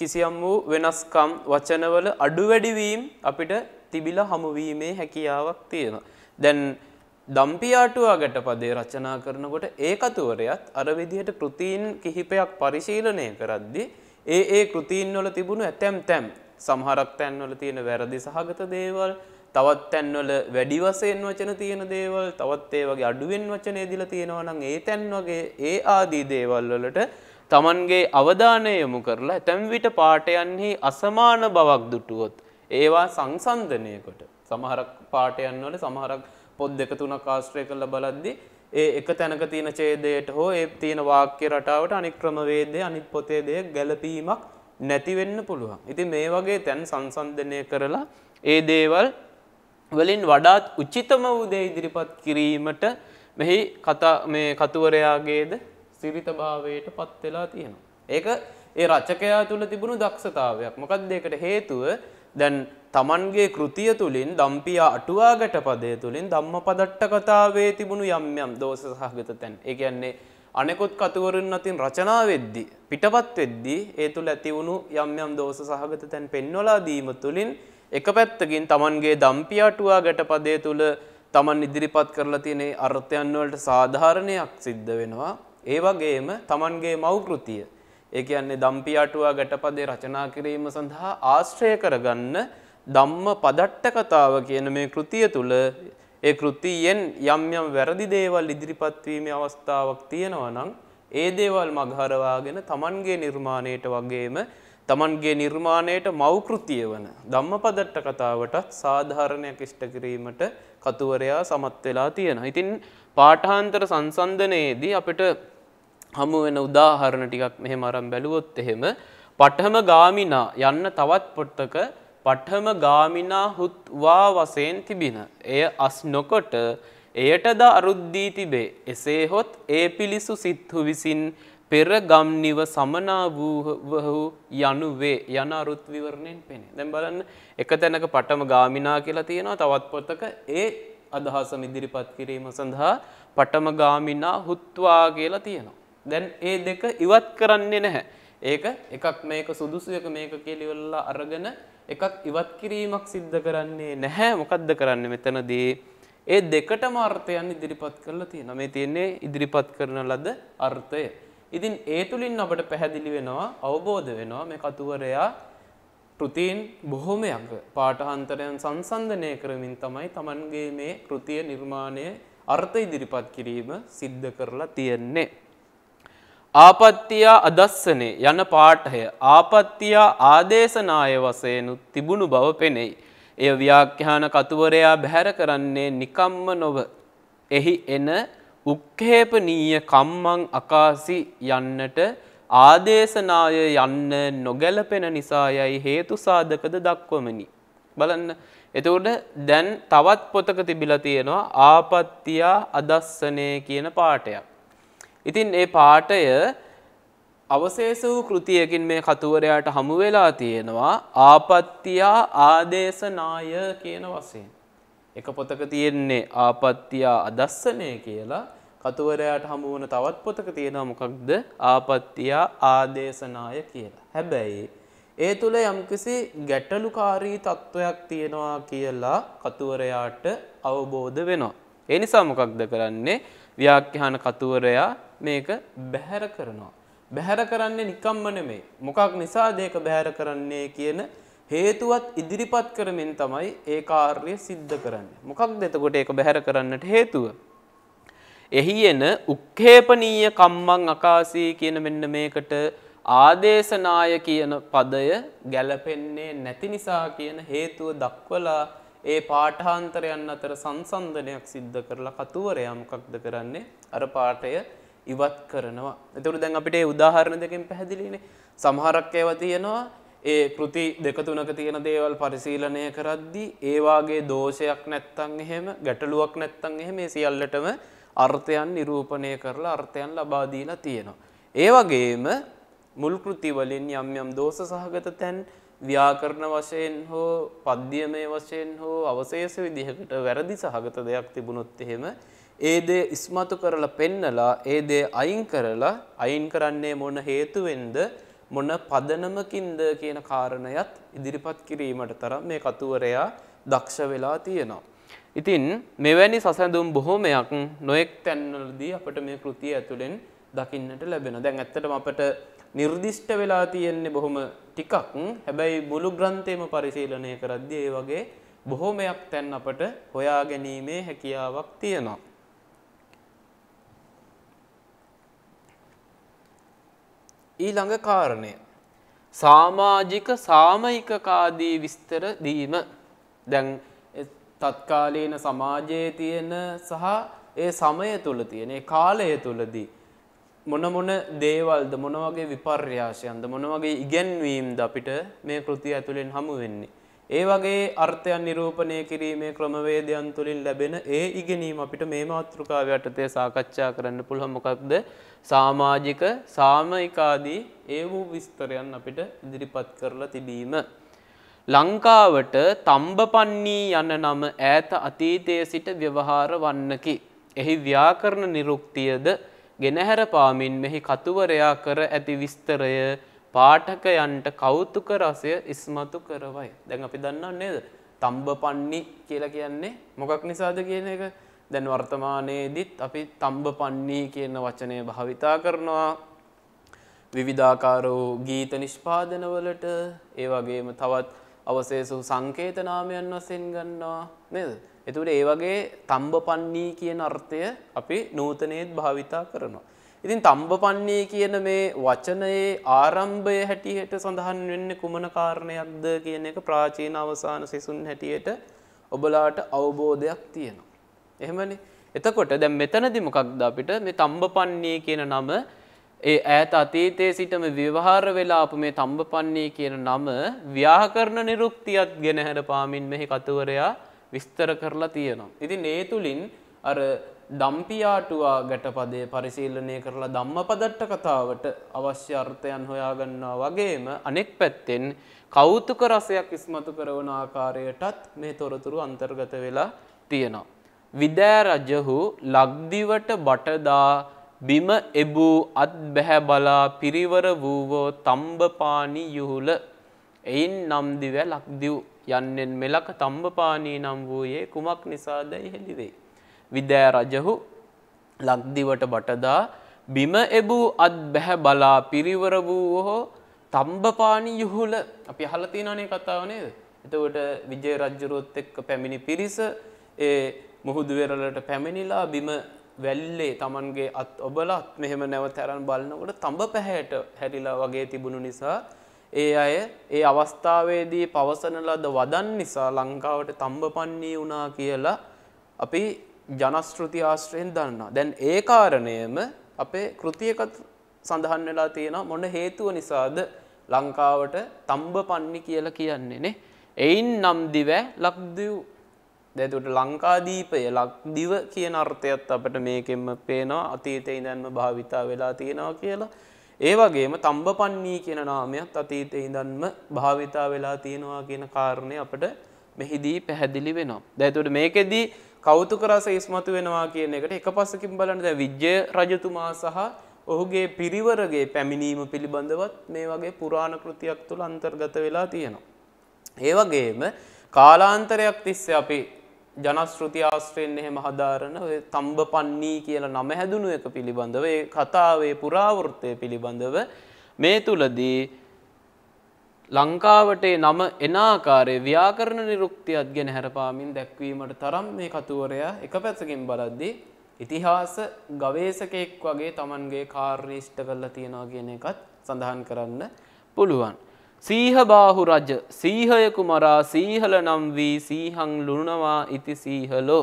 කිසියම් වූ වෙනස්කම් වචනවල අඩු වැඩි වීම අපිට තිබිලා හමු වීමේ හැකියාවක් තියෙනවා. දැන් දම්පියාටුවාගට පදේ රචනා කරනකොට ඒ කතුවරයත් අර විදිහට කෘතීන් කිහිපයක් පරිශීලනය කරද්දී ඒ ඒ කෘතීන් වල තිබුණු ඇතැම් තැම් සමහරක් තැන්වල තියෙන වැරදි සහගත දේවල් තවත් තැන්වල වැඩි වශයෙන් වචන තියෙන දේවල් තවත් ඒ වගේ අඩුවෙන් වචන එදිලා තියෙනවා නම් ඒ තැන් වගේ ඒ ආදී දේවල් වලට Tamanගේ අවධානය යොමු කරලා ඇතැම් විට පාඩයන්හි අසමාන බවක් දුටුවොත් ඒවා සංසන්දනයකට සමහර පාඩයන් වල සමහරක් පොත් දෙක තුනක් ආශ්‍රය කරලා බලද්දී ඒ එක තැනක තියෙන ඡේදයට හෝ ඒ තියෙන වාක්‍ය රටාවට අනික් ක්‍රමවේදයේ අනිත් පොතේ දෙය ගැළපීමක් නැති වෙන්න පුළුවන්. ඉතින් මේ වගේ තැන් සංසන්දනය කරලා ඒ දේවල් වලින් වඩාත් උචිතම උදේ ඉදිරිපත් කිරීමට මෙහි කතා මේ කතුවරයාගේද සිරිතභාවයට පත් වෙලා තියෙනවා. ඒක ඒ රචකයා තුළ තිබුණු දක්ෂතාවයක්. මොකක්ද ඒකට හේතුව? දැන් Tamanගේ කෘතිය තුලින් දම්පියා අටුවාගට පදය තුලින් ධම්මපදට්ට කතාවේ තිබුණු යම් යම් දෝෂ සහගත තැන්. ඒ කියන්නේ අනෙකුත් කතුවරුන් අතින් රචනා වෙද්දී පිටපත් වෙද්දී ඒ තුල ඇති වුණු යම් යම් දෝෂ සහගත තැන් පෙන්වලා දීම තුලින් එක පැත්තකින් තමන්ගේ දම්පියාටුවා ගැටපදය තුළ තමන් ඉදිරිපත් කරලා තියෙන අර්ථයන් වලට සාධාරණයක් සිද්ධ වෙනවා. ඒ වගේම තමන්ගේ මෞකෘතිය. ඒ කියන්නේ දම්පියාටුවා ගැටපදේ රචනා කිරීම සඳහා ආශ්‍රය කරගන්න ධම්ම පදට්ට කතාව කියන මේ කෘතිය තුළ ඒ කෘතියෙන් යම් යම් වැරදි දේවල් ඉදිරිපත් වීමේ අවස්ථාවක් තියෙනවා නම් ඒ දේවල් මගහරවාගෙන තමන්ගේ නිර්මාණයට වගේම තමන්ගේ නිර්මාණයට මෞකෘතිය වන ධම්මපදට්ට කතාවටත් සාධාරණයක් ඉෂ්ට කිරීමට කතුවරයා සමත් වෙලා තියෙන. ඉතින් පාඨාන්තර සංසන්ධනයේදී අපිට හමු වෙන උදාහරණ ටිකක් මෙහෙම අරන් බැලුවොත් එහෙම පඨම ගාමිනා යන්න තවත් පොට්ටක පඨම ගාමිනා හුත්වා වශයෙන් තිබින. එය අස් නොකොට එයටද අරුද්දී තිබේ. එසේ හොත් ඒ පිලිසු සිත්හු විසින් පෙරගම්නිව සමනා වූහු යනු වේ යන අරුත් විවරණයෙන් පෙනේ. දැන් බලන්න එක තැනක පටම ගාමිනා කියලා තියෙනවා තවත් පොතක ඒ අදහසම ඉදිරිපත් කිරීම සඳහා පටම ගාමිනා හුත්වා කියලා තියෙනවා. දැන් ඒ දෙක ඉවත් කරන්නේ නැහැ. ඒක එකක් මේක සුදුසු එක මේක කියලා ඉවරලා අරගෙන එකක් ඉවත් කිරීමක් සිද්ධ කරන්නේ නැහැ. මොකද්ද කරන්නේ මෙතනදී? ඒ දෙකටම අර්ථයන් ඉදිරිපත් කරලා තියෙනවා. මේ තියෙන්නේ ඉදිරිපත් කරන ලද අර්ථය. ඉතින් ඒ තුළින් අපට පැහැදිලි වෙනවා අවබෝධ වෙනවා මේ කතුවරයා කෘතියෙන් බොහොමයක් පාටහන්තරයන් සංසන්ධනය කරමින් තමයි තමන්ගේ මේ කෘතිය නිර්මාණය අර්ථ ඉදිරිපත් කිරීම සිද්ධ කරලා තියෙන්නේ. ආපත්තියා අදස්සනේ යන පාඨය ආපත්තියා ආදේශනාය වශයෙන්ුත් තිබුණු බව පෙනෙයි. එය ව්‍යාඛ්‍යාන කතුවරයා බැහැර කරන්නේ නිකම්ම නොව. එහි එන උක්හේපනීය කම්මං අකාසි යන්නට ආදේශනාය යන්න නොගැලපෙන නිසා යයි හේතු සාධකද දක්වමනි. බලන්න එතකොට දැන් තවත් පොතක තිබිලා තියෙනවා ආපත්තියා අදස්සනය කියන පාඩයක්. ඉතින් ඒ පාඩය අවශේෂ වූ කෘතියකින් මේ කතුවරයාට හමු වෙලා තියෙනවා ආපත්තියා ආදේශනාය කියන වශයෙන්. එක පොතක තියෙන්නේ ආපත්තියා අදස්සනය කියලා කතුවරයාට හමුවන තවත් පොතක තියෙනවා මොකක්ද ආපත්තියා ආදේශනාය කියලා. හැබැයි ඒ තුළ යම්කිසි ගැටලුකාරී තත්ත්වයක් තියෙනවා කියලා කතුවරයාට අවබෝධ වෙනවා. ඒ නිසා මොකක්ද කරන්නේ ව්‍යාඛ්‍යාන කතුවරයා මේක බැහැර කරනවා. බැහැර කරන්නේ නිකම්ම නෙමෙයි. මොකක් නිසාද ඒක බැහැර කරන්නේ කියන හේතුවත් ඉදිරිපත් කරමින් තමයි ඒ කාර්යය සිද්ධ කරන්නේ. මොකක්ද එතකොට ඒක බැහැර කරන්නට හේතුව? එහි එන උක්හේපනීය කම්මං අකාසී කියන මෙන්න මේකට ආදේශනාය කියන පදය ගැලපෙන්නේ නැති නිසා කියන හේතුව දක්වලා ඒ පාඨාන්තරයන් අතර සංසන්දනයක් සිද්ධ කරලා කතුවරයා මොකක්ද කරන්නේ අර පාඨය ඉවත් කරනවා. එතකොට දැන් අපිට ඒ උදාහරණ දෙකෙන් පැහැදිලිනේ. සමහරක් ඒවා තියෙනවා ඒ කෘති දෙක තුනක තියෙන දේවල් පරිශීලනය කරද්දී ඒ වාගේ දෝෂයක් නැත්තම් එහෙම ගැටලුවක් නැත්තම් එහෙම මේ සියල්ලටම අර්ථයන් නිරූපණය කරලා අර්ථයන් ලබා දීලා තියෙනවා. ඒ වගේම මුල් කෘති වලින් යම් යම් දෝෂ සහගත තැන් ව්‍යාකරණ වශයෙන් හෝ පද්‍යමය වශයෙන් හෝ අවශේෂ විදිහකට වැරදි සහගත දෙයක් තිබුණොත් එහෙම ඒ දේ ඉස්මතු කරලා පෙන්නලා ඒ දේ අයින් කරලා අයින් කරන්නේ මොන හේතුවෙන්ද මොන පදනමකින්ද කියන කාරණයත් ඉදිරිපත් කිරීමට තරම් මේ කතුවරයා දක්ෂ වෙලා තියෙනවා. ඉතින් මෙවැනි සසඳුම් බොහොමයක් නොයෙක් තැන්වලදී අපට මේ කෘතිය ඇතුළෙන් දකින්නට ලැබෙන. දැන් ඇත්තටම අපට නිර්දිෂ්ට වෙලා තියෙන්නේ බොහොම ටිකක්. හැබැයි මුළු ග්‍රන්ථයම පරිශීලනය කරද්දී ඒ වගේ බොහොමයක් තැන් අපට හොයා ගැනීමේ හැකියාවක් තියෙනවා. ඊළඟ කාරණය සමාජික සාමයිකකාදී විස්තර දීම දැන් තත්කාලීන සමාජයේ තියෙන සහ ඒ සමය තුල තියෙන ඒ කාලය තුලදී මොන මොන දේවල්ද මොන වගේ විපර්යාසයන්ද මොන වගේ ඉගැන්වීම්ද අපිට මේ කෘතිය ඇතුලෙන් හමු වෙන්නේ ඒ වගේ අර්ථයන් නිරූපණය කිරීමේ ක්‍රමවේදයන් තුලින් ලැබෙන ඒ ඉගෙනීම අපිට මේ මාතෘකාව යටතේ සාකච්ඡා කරන්න පුළුවන් මොකක්ද සමාජික සාමයිකාදී ඒ වූ විස්තරයන් අපිට ඉදිරිපත් කරලා තිබීම ලංකාවට තම්බපන්නී යන නම ඈත අතීතය සිට ව්‍යවහාර වන්නකි. එහි ව්‍යාකරණ නිරුක්තියද ගෙනහැර පාමින් මෙහි කතුවරයා කර ඇති විස්තරය පාඨකයන්ට කෞතුක රසය ඉස්මතු කරවයි. දැන් අපි දන්නා නේද? තම්බපන්නි කියලා කියන්නේ මොකක් නිසාද කියන එක දැන් වර්තමානයේදීත් අපි තම්බපන්නී කියන වචනය භාවිතා කරනවා. විවිධාකාර වූ ගීත නිෂ්පාදනවලට ඒ වගේම තවත් අවශේෂ සංකේතනාමයන් වශයෙන් ගන්නවා නේද? එතකොට ඒ වගේ තම්බපන්නී කියන අර්ථය අපි නූතනයේත් භාවිතා කරනවා. ඉතින් තම්බපන්නී කියන මේ වචනයේ ආරම්භය හැටියට සඳහන් වෙන්නේ කුමන කාරණයක්ද කියන එක ප්‍රාචීන අවසාන සිසුන් හැටියට ඔබලාට අවබෝධයක් තියෙනවා. එහෙමනේ. එතකොට දැන් මෙතනදි මොකක්ද අපිට මේ තම්බපන්නී කියන නම ඒ ඈත අතීතයේ සිටම විවහාර වෙලා අප මේ තම්බපන්නේ කියන නම ව්‍යාකරණ නිරුක්තියත් ගෙනහැර පාමින් මෙහි කතුවරයා විස්තර කරලා තියෙනවා. ඉතින් ඒ තුලින් අර දම්පියාටුවා ගැටපදය පරිශීලනය කරලා ධම්මපදට්ට කතාවට අවශ්‍ය අර්ථයන් හොයාගන්නවා වගේම අනෙක් පැත්තෙන් කෞතුක රසයක් ඉස්මතු කරවන ආකාරයටත් මේ තොරතුරු අන්තර්ගත වෙලා තියෙනවා. විදෑ රජහු ලක්දිවට බටදා බිම එබූ අත් බැහැ බලා පිරිවර වූවෝ තම්බපානි යුහුල එයින් නම්දිව ලක්දිව් යන්නෙන් මෙලක තම්බපානී නම් වූයේ කුමක් නිසාද ඉහෙළිවෙයි. විදෑ රජහු ලක්දිවට බටදා බිම එබූ අත් බැහැ බලා පිරිවර වූහෝ තම්බපානි යුහුල අපි හලතිනනේ කතාව නේද. එතකොට විජය රජ්ජුරුවොත් එක්ක පැමිණි පිරිස ඒ මුහුදුවෙරලට පැමිණිලා බිම වැල්ලේ Tamanගේ අත් ඔබලත් මෙහෙම නැවත අරන් බලනකොට තඹ පැහැයට හැරිලා වගේ තිබුණු නිසා ඒ අය ඒ අවස්ථාවේදී පවසන ලද වදන් නිසා ලංකාවට තඹපන්නී වුණා කියලා අපි ජනශ්‍රුති ආශ්‍රයෙන් දන්නවා. දැන් ඒ කාරණයම අපේ කෘතියකත් සඳහන් වෙලා තියෙනවා මොන හේතුව නිසාද ලංකාවට තඹපන්නි කියලා කියන්නේ නේ. එයින් නම් දිව ලක්දිව් දැතුට ලංකාදීපය ලක්දිව කියන අර්ථයත් අපට මේකෙන්ම පේනවා අතීතය ඉඳන්ම භාවිතා වෙලා තියෙනවා කියලා. ඒ වගේම තම්බ පන්නේ කියන නාමයත් අතීතය ඉඳන්ම භාවිතා වෙලා තියෙනවා කියන කාරණය අපට මෙහිදී පැහැදිලි වෙනවා. දැතුට මේකෙදී කෞතුක රස ඉස්මතු වෙනවා කියන එකට එක පස්සකින් බලන්න දැන් විජ්ජය රජතුමා සහ ඔහුගේ පිරිවරගේ පැමිණීම පිළිබඳවත් මේ වගේ පුරාණ කෘතියක් තුළ අන්තර්ගත වෙලා තියෙනවා. ඒ වගේම කාලාන්තරයක් තිස්සේ අපි ජනශ්‍රෘති ආශ්‍රයෙන් එහෙම හදාරන ඔය තම්බ පන්නී කියලා නම හැදුණු එක පිළිබඳව ඒ කතාවේ පුරාවෘත්තය පිළිබඳව මේ තුලදී ලංකාවට නම එන ආකාරයේ ව්‍යාකරණ නිරුක්තියත් ගැන හැරපාමින් දැක්වීමට තරම් මේ කතුවරයා එක පැත්තකින් බලද්දී ඉතිහාස ගවේෂකෙක් වගේ Tamanගේ කාර්ය ඉෂ්ට කරලා තියනවා කියන එකත් සඳහන් කරන්න පුළුවන්. සීහබාහු රජ සීහය කුමරා සීහල නම් වී සීහං ලුණවා ඉති සීහලෝ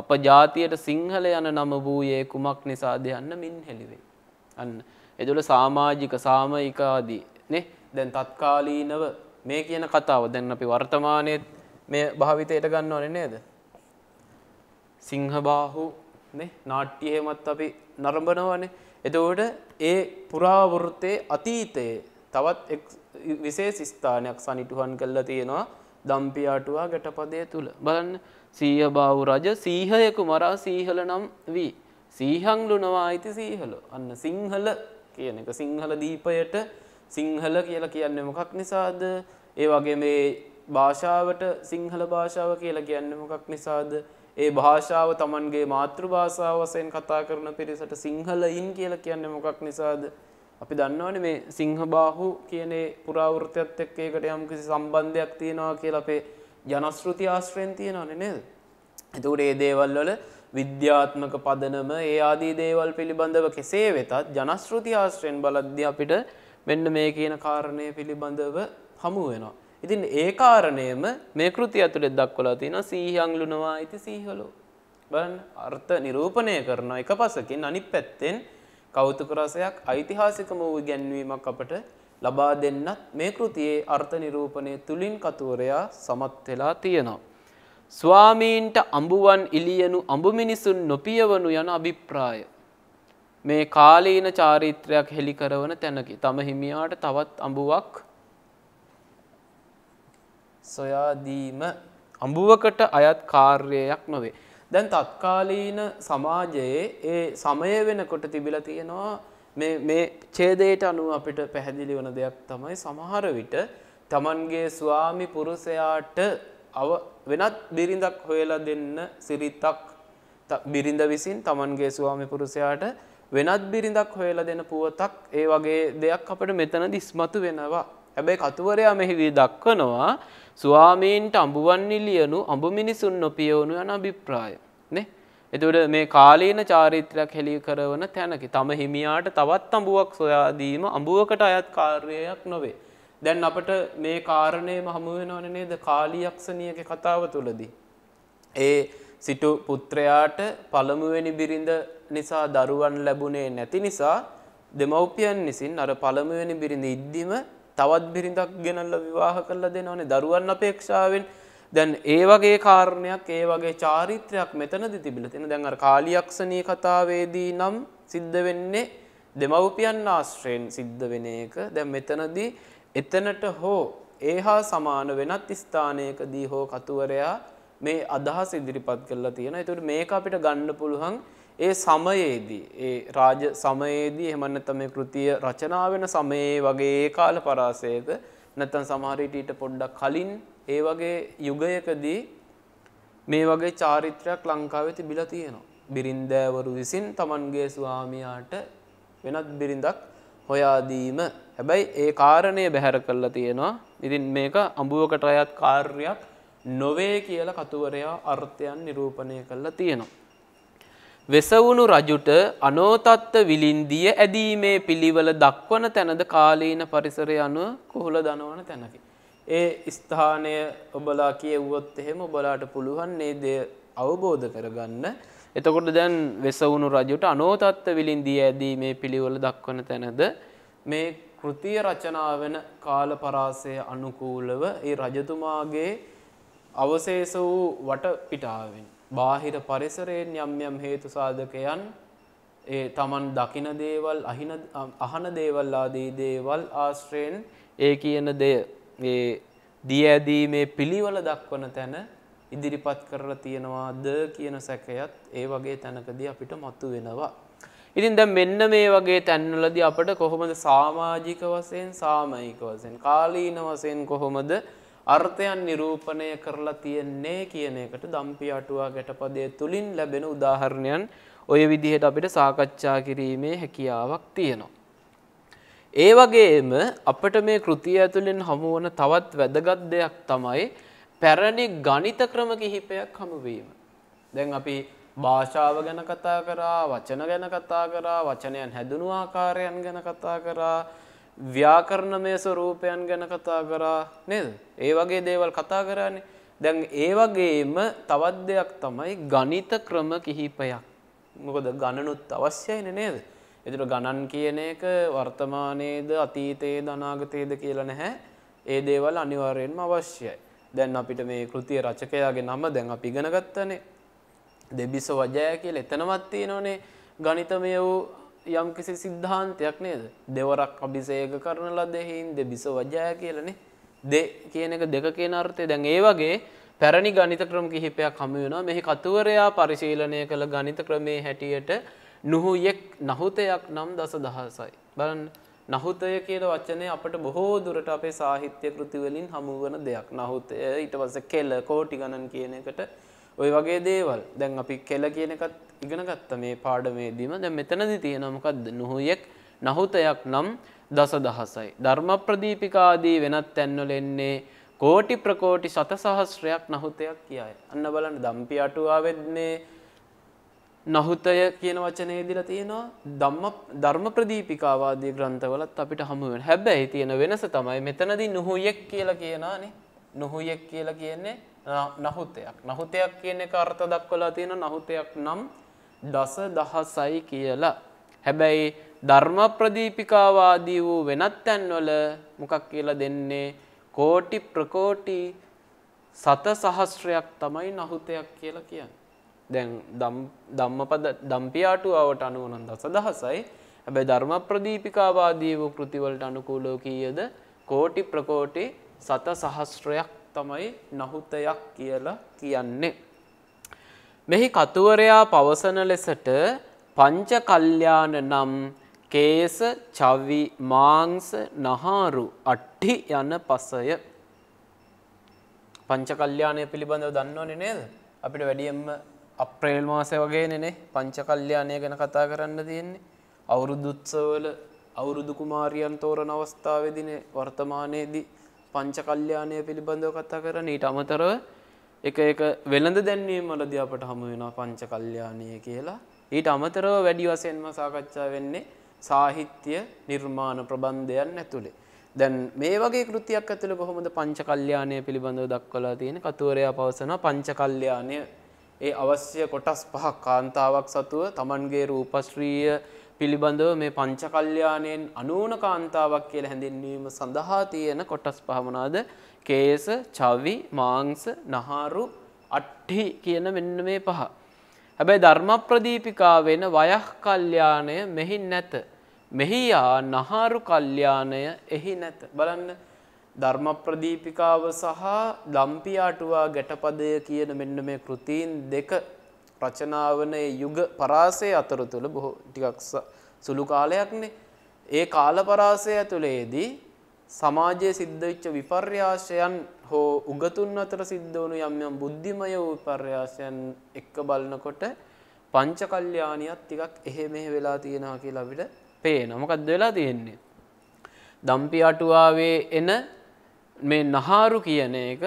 අප ජාතියට සිංහල යන නම වූයේ කුමක් නිසාද යන්න මින් හෙළිවේ. අන්න එදොල සාමාජික සාමයිකාදී නේ දැන් තත්කාලීනව මේ කියන කතාව දැන් අපි වර්තමානයේත් මේ භාවිතයට ගන්න ඕනේ නේද? සිංහබාහු නේ නාට්‍ය එහෙමත් අපි නරඹනවනේ. එතකොට ඒ පුරාවෘත්තේ අතීතයේ තවත් විශේෂ ස්ථානයක් සනිටුහන් කරලා තියෙනවා දම්පියාටුවා ගැටපදය තුළ බලන්න සීහ බාහු රජ සීහයකු මරා සීහල නම් වී සීහංලුනවා අයිති සීහල අන්න සිංහල කියන එක සිංහල දීපයට සිංහල කියලා කියන්න මොකක් නිසාද ඒ වගේ මේ භාෂාවට සිංහල භාෂාව කියලා කියන්න මොකක් නිසාද ඒ භාෂාව තමන්ගේ මාතෘ භාෂාව වසයෙන් කතා කරන පිරිසට සිංහලයින් කියලා කියන්න මොකක් නිසාද අපි දන්නවනේ මේ සිංහබාහු කියන්නේ පුරාවෘත්තයත් එක්ක ඒකට යම්කිසි සම්බන්ධයක් තියෙනවා කියලා අපේ ජනශ්‍රුති ආශ්‍රයෙන් තියෙනවනේ නේද? එතකොට මේ දේවල් වල විද්‍යාත්මක පදනම ඒ ආදී දේවල් පිළිබඳව කෙසේ වෙතත් ජනශ්‍රුති ආශ්‍රයෙන් බලද්දී අපිට මෙන්න මේ කියන කාරණය පිළිබඳව හමු වෙනවා. ඉතින් ඒ කාරණයම මේ කෘතිය ඇතුළේ දක්වලා තියෙනවා සීහං ලුනවා ඉති සීහලෝ. බලන්න අර්ථ නිරූපණය කරන එක පසකින් අනිත් පැත්තෙන් කෞතුක රසයක් ඓතිහාසිකම වූ ඉගැන්වීමක් අපට ලබා දෙන්නත් මේ කෘතියේ අර්ථ නිරූපණය තුලින් කතුවරයා සමත් වෙලා තියෙනවා. ස්වාමීන්ට අඹුවන් ඉලියනු අඹු මිනිසුන් නොපියවනු යන අභිප්‍රාය. මේ කාලීන චාරිත්‍රයක් හෙළි කරවන තැනකි. තම හිමියාට තවත් අඹුවක් සොයා දීම අඹුවකට අයත් කාර්යයක් නොවේ. දැන් තත්කාලීන සමාජයේ ඒ සමය වෙනකොට තිබිලා තියෙනවා මේ මේ ඡේදයට අනුව අපිට පැහැදිලි වෙන දෙයක් තමයි සමහර විට Tamanගේ ස්වාමි පුරුෂයාට අව වෙනත් බිරිඳක් හොයලා දෙන්න සිරිතක් බිරිඳ විසින් Tamanගේ ස්වාමි පුරුෂයාට වෙනත් බිරිඳක් හොයලා දෙන පුවතක් ඒ වගේ දෙයක් අපිට මෙතනදි ඉස්මතු වෙනවා හැබැයි කතුවරයා මෙහිදී දක්වනවා ස්වාමීන්ට අඹුවන්නිලියනු අඹ මිනිසුන් නොපියවුණු යන අභිප්‍රාය. නේ? එතකොට මේ කාලීන චාරිත්‍රයක් හෙළි කරන තැනකි. තම හිමියාට තවත් අඹුවක් සොයා දීම අඹුවකට අයත් කාර්යයක් නොවේ. දැන් අපට මේ කාරණේම හමු වෙනවනේ නේද කාලීයක්ෂණියගේ කතාව තුලදී. ඒ සිටු පුත්‍රයාට පළමුවෙනි බිරිඳ නිසා දරුවන් ලැබුණේ නැති නිසා දෙමව්පියන් විසින් අර පළමුවෙනි බිරිඳ ඉද්දිම තවත් බිරිඳක් ගෙනල්ල විවාහ කරලා දෙනවනේ දරුවන් අපේක්ෂාවෙන් දැන් ඒ වගේ කාරණයක් ඒ වගේ චාරිත්‍රයක් මෙතනදි තිබිලා තියෙන. දැන් අර කාලියක්ෂණී කතාවේදී නම් සිද්ධ වෙන්නේ දෙමව්පියන් ආශ්‍රයෙන් සිද්ධ වෙන එක. දැන් මෙතනදී එතනට හෝ ඒහා සමාන වෙනත් ස්ථානයකදී හෝ කතුවරයා මේ අදහස් ඉදිරිපත් කරලා තියෙනවා. ඒතකොට මේක අපිට ගන්න පුළුවන් ඒ සමයේදී ඒ රාජ සමයේදී එහෙම නැත්නම් මේ කෘතිය රචනා වෙන සමයේ වගේ ඒ කාල පරාසයක නැත්නම් සමහර ඊට පොඩ්ඩක් කලින් ඒ වගේ යුගයකදී මේ වගේ චාරිත්‍රයක් ලංකාවේ තිබිලා තියෙනවා. බිරින්දෑවරු විසින් Tamanගේ ස්වාමියාට වෙනත් බිරිඳක් හොයා දීම. හැබැයි ඒ කාරණය බැහැර කරලා තියෙනවා. ඉතින් මේක අඹුවකට අයත් කාර්යයක් නොවේ කියලා කතුවරයා අර්ථයන් නිරූපණය කරලා තියෙනවා. වෙසවුණු රජුට අනෝතත්ත විලින්දිය ඇදීමේ පිළිවල දක්වන තැනද කාලීන පරිසරය අනුව කුහුල දනවන තැනකි. ඒ ස්ථානය ඔබලා කියව්වොත් එහෙම ඔබලාට පුළුවන් ඒ දෙය අවබෝධ කරගන්න. එතකොට දැන් වෙසවුණු රජුට අනෝතත්ත විලින්දිය ඇදීමේ පිළිවල දක්වන තැනද මේ කෘතිය රචනා වෙන කාල පරාසය අනුකූලව ඒ රජතුමාගේ අවශේෂ වූ වට පිටාවෙන් බාහිර පරිසරයෙන් යම් යම් හේතු සාධකයන් ඒ තමන් දකින දේවල් අහින අහන දේවල් ආදී දේවල් ආශ්‍රයෙන් ඒ කියන දෙය ඒ දී ඇදීමේ පිළිවෙල දක්වන තැන ඉදිරිපත් කරලා තියනවාද කියන සැකයත් ඒ වගේ තැනකදී අපිට මතු වෙනවා. ඉතින් දැන් මෙන්න මේ වගේ තැන්වලදී අපිට කොහොමද සමාජික වශයෙන් සාමයික වශයෙන් කාලීන වශයෙන් කොහොමද අර්ථයන් නිරූපණය කරලා තියෙන්නේ කියන එකට දම්පි අටුවා ගැටපදය තුලින් ලැබෙන උදාහරණයන් ඔය විදිහට අපිට සාකච්ඡා කිරීමේ හැකියාවක් තියෙනවා. ඒ වගේම අපට මේ කෘතිය ඇතුළෙන් හමුවන තවත් වැදගත් දෙයක් තමයි පැරණි ගණිත ක්‍රම කිහිපයක් හමුවීම. දැන් අපි භාෂාව ගැන කතා කරා, වචන ගැන කතා කරා, වචනයන් හැදුණු ආකාරයන් ගැන කතා කරා, ව්‍යාකරණමය ස්වරූපයන් ගැන කතා කරා නේද? ඒ වගේ දේවල් කතා කරානේ. දැන් ඒ වගේම තවත් දෙයක් තමයි ගණිත ක්‍රම කිහිපයක්. මොකද ගණනුත් අවශ්‍යයිනේ නේද? ඒතර ගණන් කියන එක වර්තමානයේද අතීතයේද අනාගතයේද කියලා නැහැ. ඒ දේවල් අනිවාර්යයෙන්ම අවශ්‍යයි. දැන් අපිට මේ කෘතිය රචකයාගේ නම දැන් අපි ඉගෙන ගත්තනේ. දෙබිස වජය කියලා එතනවත් තියෙනෝනේ ගණිතමය වූ යම් කිසි සිද්ධාන්තයක් නේද දෙවරක් අභිසේක කරන ලදෙහින් දෙබිස වජය කියලනේ දෙ කියන එක දෙක කියන අර්ථය දැන් ඒ වගේ පැරණි ගණිත ක්‍රම කිහිපයක් හමුවෙනවා මෙහි කතුවරයා පරිශීලනය කළ ගණිත ක්‍රමේ හැටියට නුහුයෙක් නහුතයක් නම් දස දහසයි. බලන්න නහුතය කියල වචනය අපට බොහෝ දුරට අපේ සාහිත්‍ය කෘතිවලින් හමුවන දෙයක් නහුතය ඊට වස කෙල්ල කෝටි ගණන් කියන එකට ඔය වගේ දේවල් දැන් අපි කෙල කියනකත් ඉගෙන ගත්ත මේ පාඩමේදීම දැන් මෙතනදි තියෙන මොකද්ද නුහුයෙක් නහුතයක් නම් දස දහසයි ධර්ම ප්‍රදීපිකාදී වෙනත් තැන්වල එන්නේ කෝටි ප්‍රකෝටි සතසහස්‍රයක් නහුතයක් කියයි අන්න බලන්න දම්පි අටුවාවෙත් මේ නහුතය කියන වචනේ දිලා තියෙනවා ධම්ම ධර්ම ප්‍රදීපිකාවාදී ග්‍රන්ථවලත් අපිට හමු වෙන. හැබැයි තියෙන වෙනස තමයි මෙතනදී නුහුයෙක් කියලා කියනානේ. නුහුයෙක් කියලා කියන්නේ නහුතයක්. නහුතයක් කියන එක අර්ථ දක්වලා තියෙන නහුතයක් නම් දස දහසයි කියලා. හැබැයි ධර්ම ප්‍රදීපිකාවාදී වූ වෙනත් තැන්වල මොකක් කියලා දෙන්නේ කෝටි ප්‍රකෝටි සත සහස්‍රයක් තමයි නහුතයක් කියලා කියන්නේ. දැන් ධම්මපද ධම්පියාටුවාවට අනුව නම් දස දහසයි. හැබැයි ධර්ම ප්‍රදීපිකාවාදී වූ කෘතිවලට අනුකූලව කීයද? කෝටි ප්‍රකෝටි සත සහස්‍රයක් තමයි නහුතයක් කියලා කියන්නේ. මෙහි කතුවරයා පවසන ලෙසට පංචකල්්‍යාන නම් කේස චවි මාංස නහාරු අට්ටි යන පසය. පංචකල්්‍යානය පිළිබඳව දන්නවනේ නේද. අපිට වැඩියම්ම අප්‍රේල් මාසය වගේ නෙනේ පංචකල්්‍යානය ගැන කතා කරන්න තියෙන්නේ. අවුරුදුත්සවල අවුරුදු කුමාරියන් තෝරන අවස්ථාවදිනේ වර්තමානයේදී පංචකල්්‍යානය පිළිබඳව කතා කරන ඊට අමතරව එක එක වෙළඳ දැන්වීම වලදී අපට හමු වෙනවා පංචකල්්‍යානය කියලා. ඊට අමතරව වැඩි වශයෙන්ම සාකච්ඡා වෙන්නේ සාහිත්‍ය නිර්මාණ ප්‍රබන්ධයන් ඇතුළේ. දැන් මේ වගේ කෘතියක් ඇතුළේ කොහොමද පංචකල්්‍යානය පිළිබඳව දක්වලා තියෙන්නේ? කතුවරයා පවසනවා පංචකල්්‍යානය ඒ අවශ්‍ය කොටස් පහක් කාන්තාවක් සතුව Tamanගේ රූපශ්‍රීය පිළිබඳව මේ පංචකල්යාණයෙන් අනූන කාන්තාවක් කියලා හැඳින්වීම සඳහා තියෙන කොටස් පහ මොනවාද? කේස, චවි, මාංශ, නහාරු, අට්ටි කියන මෙන්න මේ පහ. හැබැයි ධර්ම ප්‍රදීපිකා වෙන වයහ කල්යාණය මෙහි නැත. මෙහි යා නහාරු කල්යාණය එහි නැත. බලන්න ධර්ම ප්‍රදීපිකාව සහ දම්පියාටුවා ගැටපදය කියන මෙන්න මේ කෘතීන් දෙක රචනාවනයේ යුග පරාසය අතරතුළ බොහෝ ටිකක් සුළු කාලයක්නේ. ඒ කාලපරාසය ඇතුළේදී සමාජයේ සිද්ධවෙච්ච විපර්යාශයන් හෝ උගතුන් අතර සිද්ධ වුණු යම් යම් බුද්ධිමය වූ විපර්යාශයන් එක්ක බලනකොට පංච කල්යාණියත් ටිකක් එහෙ මෙහෙ වෙලා තියෙනවා කියලා අපිට පේනවා. මොකද්ද වෙලා තියෙන්නේ? දම්පි අටුවාවේ එන මේ නහාරු කියන එක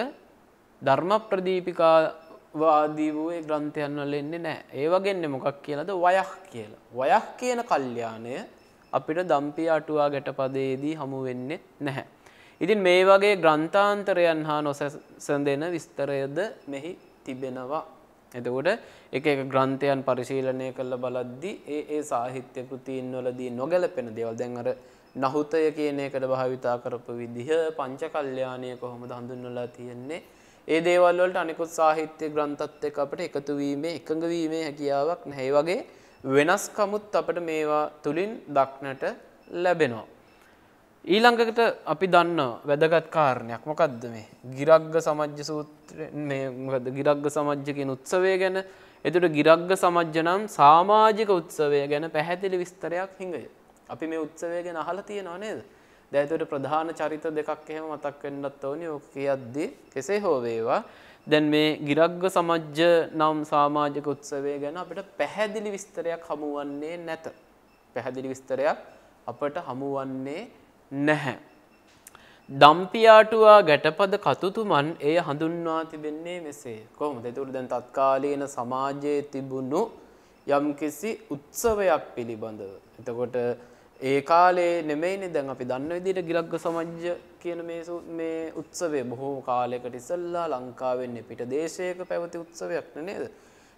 ධර්ම ප්‍රදීපිකා වාදී වූ ඒ ග්‍රන්ථයන් වල එන්නේ නැහැ. ඒ වගේන්නේ මොකක් කියලාද වයහ් කියලා. වයහ් කියන කල්යාණය අපිට දම්පිය අටුවා ගැටපදයේදී හමු වෙන්නේ නැහැ. ඉතින් මේ වගේ ග්‍රන්ථාන්තරයන් හා නොසැසඳෙන විස්තරයද මෙහි තිබෙනවා. එතකොට එක එක ග්‍රන්ථයන් පරිශීලනය කරලා බලද්දී ඒ ඒ සාහිත්‍ය කෘතීන් වලදී නොගැලපෙන දේවල් දැන් අර නහුතය කියන එකට භාවිතා කරපු විදිහ පංචකල්යාණය කොහොමද හඳුන්වලා තියෙන්නේ ඒ දේවල් වලට අනිකුත් සාහිත්‍ය ග්‍රන්ථත් එක්ක අපිට එකතු වීමේ එකඟ වීමේ හැකියාවක් නැහැ. වගේ වෙනස්කමුත් අපිට මේවා තුලින් දක්නට ලැබෙනවා. ඊළඟකට අපි දන්න වැදගත් කාරණයක් මොකද්ද මේ? ගිරග්ග සමජ්ජ සූත්‍රය මේ මොකද්ද ගිරග්ග සමජ්ජ කියන උත්සවය ගැන. එතකොට ගිරග්ග සමජ්ජ නම් සමාජික උත්සවය ගැන පැහැදිලි විස්තරයක් හිඟය. අපි මේ උත්සවය ගැන අහලා තියෙනව නේද? දැන් එතකොට ප්‍රධාන චරිත දෙකක් එහෙම මතක් වෙන්නත් ඕනේ. ඕක කියද්දී කෙසේ හෝ වේවා දැන් මේ ගිරග්ග සමජ්ජ නම් සමාජික උත්සවය ගැන අපිට පැහැදිලි විස්තරයක් හමු වන්නේ නැත. පැහැදිලි විස්තරයක් අපට හමු වන්නේ නැහැ. දම්පියාටුවා ගැටපද කතුතුමන් එය හඳුන්වා තිබෙන්නේ මෙසේ. කොහොමද? ඒතර දැන් තත්කාලීන සමාජයේ තිබුණු යම්කිසි උත්සවයක් පිළිබඳව. එතකොට ඒ කාලේ නෙමෙයිනේ දැන් අපි දන්න විදිහට ගිලග්ග සමජ්ජ කියන මේ මේ උත්සවය බොහෝ කාලයකට ඉස්සෙල්ලා ලංකාවෙන් පිට දේශයක පැවති උත්සවයක් නේද?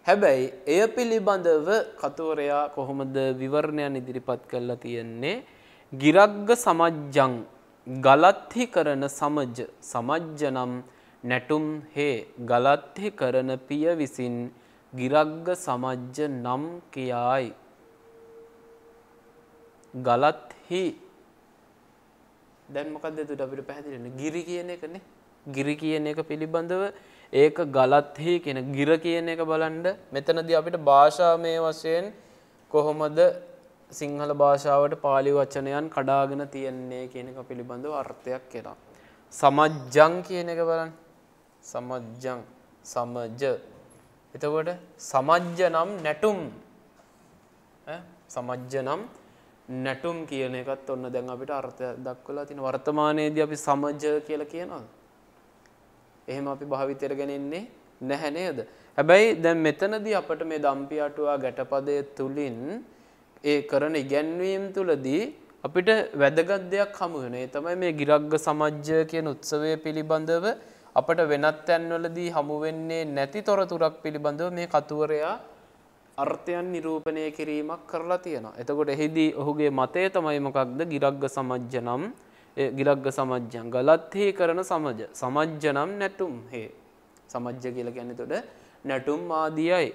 හැබැයි එය පිළිබඳව කතුවරයා කොහොමද විවරණයන් ඉදිරිපත් කරලා තියෙන්නේ? ගිරග්ග සමජ්ජං ගලත්හි කරන සමජ සමජ්ජනම් නැටුම් හේ ගලත්හි කරන පිය විසින් ගිරග්ග සමජ්ජ නම් කියායි ගලත්හි දැන් මොකක්ද එතකොට අපිට පැහැදිලි ගිරි කියන එකනේ ගිරි කියන එක පිළිබඳව ඒක ගලත්හි කියන ගිර කියන එක බලන්න මෙතනදී අපිට භාෂාමය වශයෙන් කොහොමද සිංහල භාෂාවට පාලි වචනයන් කඩාගෙන තියෙන්නේ කියන එක පිළිබඳව අර්ථයක් එනවා සමජ්ජං කියන එක බලන්න සමජ්ජං සමජ එතකොට සමජ්ජ නම් නැටුම් සමජ්ජ නම් නැටුම් කියන එකත් ඔන්න දැන් අපිට අර්ථය දක්වලා තියෙන වර්තමානයේදී අපි සමජ කියලා කියනවා. එහෙම අපි භාවිතයට ගෙනෙන්නේ නැහැ නේද? හැබැයි දැන් මෙතනදී අපට මේ දම්පියාටුවා ගැටපදයේ තුලින් ඒ කරන ඉගැන්වීම් තුලදී අපිට වැදගත් දෙයක් හමු වෙනවා. ඒ තමයි මේ ගිරග්ග සමජ්‍ය කියන උත්සවය පිළිබඳව අපට වෙනත් තැන්වලදී හමු වෙන්නේ නැති තොරතුරක් පිළිබඳව මේ කතුවරයා අර්ථයන් නිරූපණය කිරීමක් කරලා තියෙනවා. එතකොට එහිදී ඔහුගේ මතය තමයි මොකක්ද? ගිරග්ග සමජ්ජ නම් ගිරග්ග සමජ්ජං ගලත්හි කරන සමජ. සමජ්ජ නම් නැටුම් හේ. සමජ්ජ කියලා කියන්නේ එතකොට නැටුම් ආදියයි.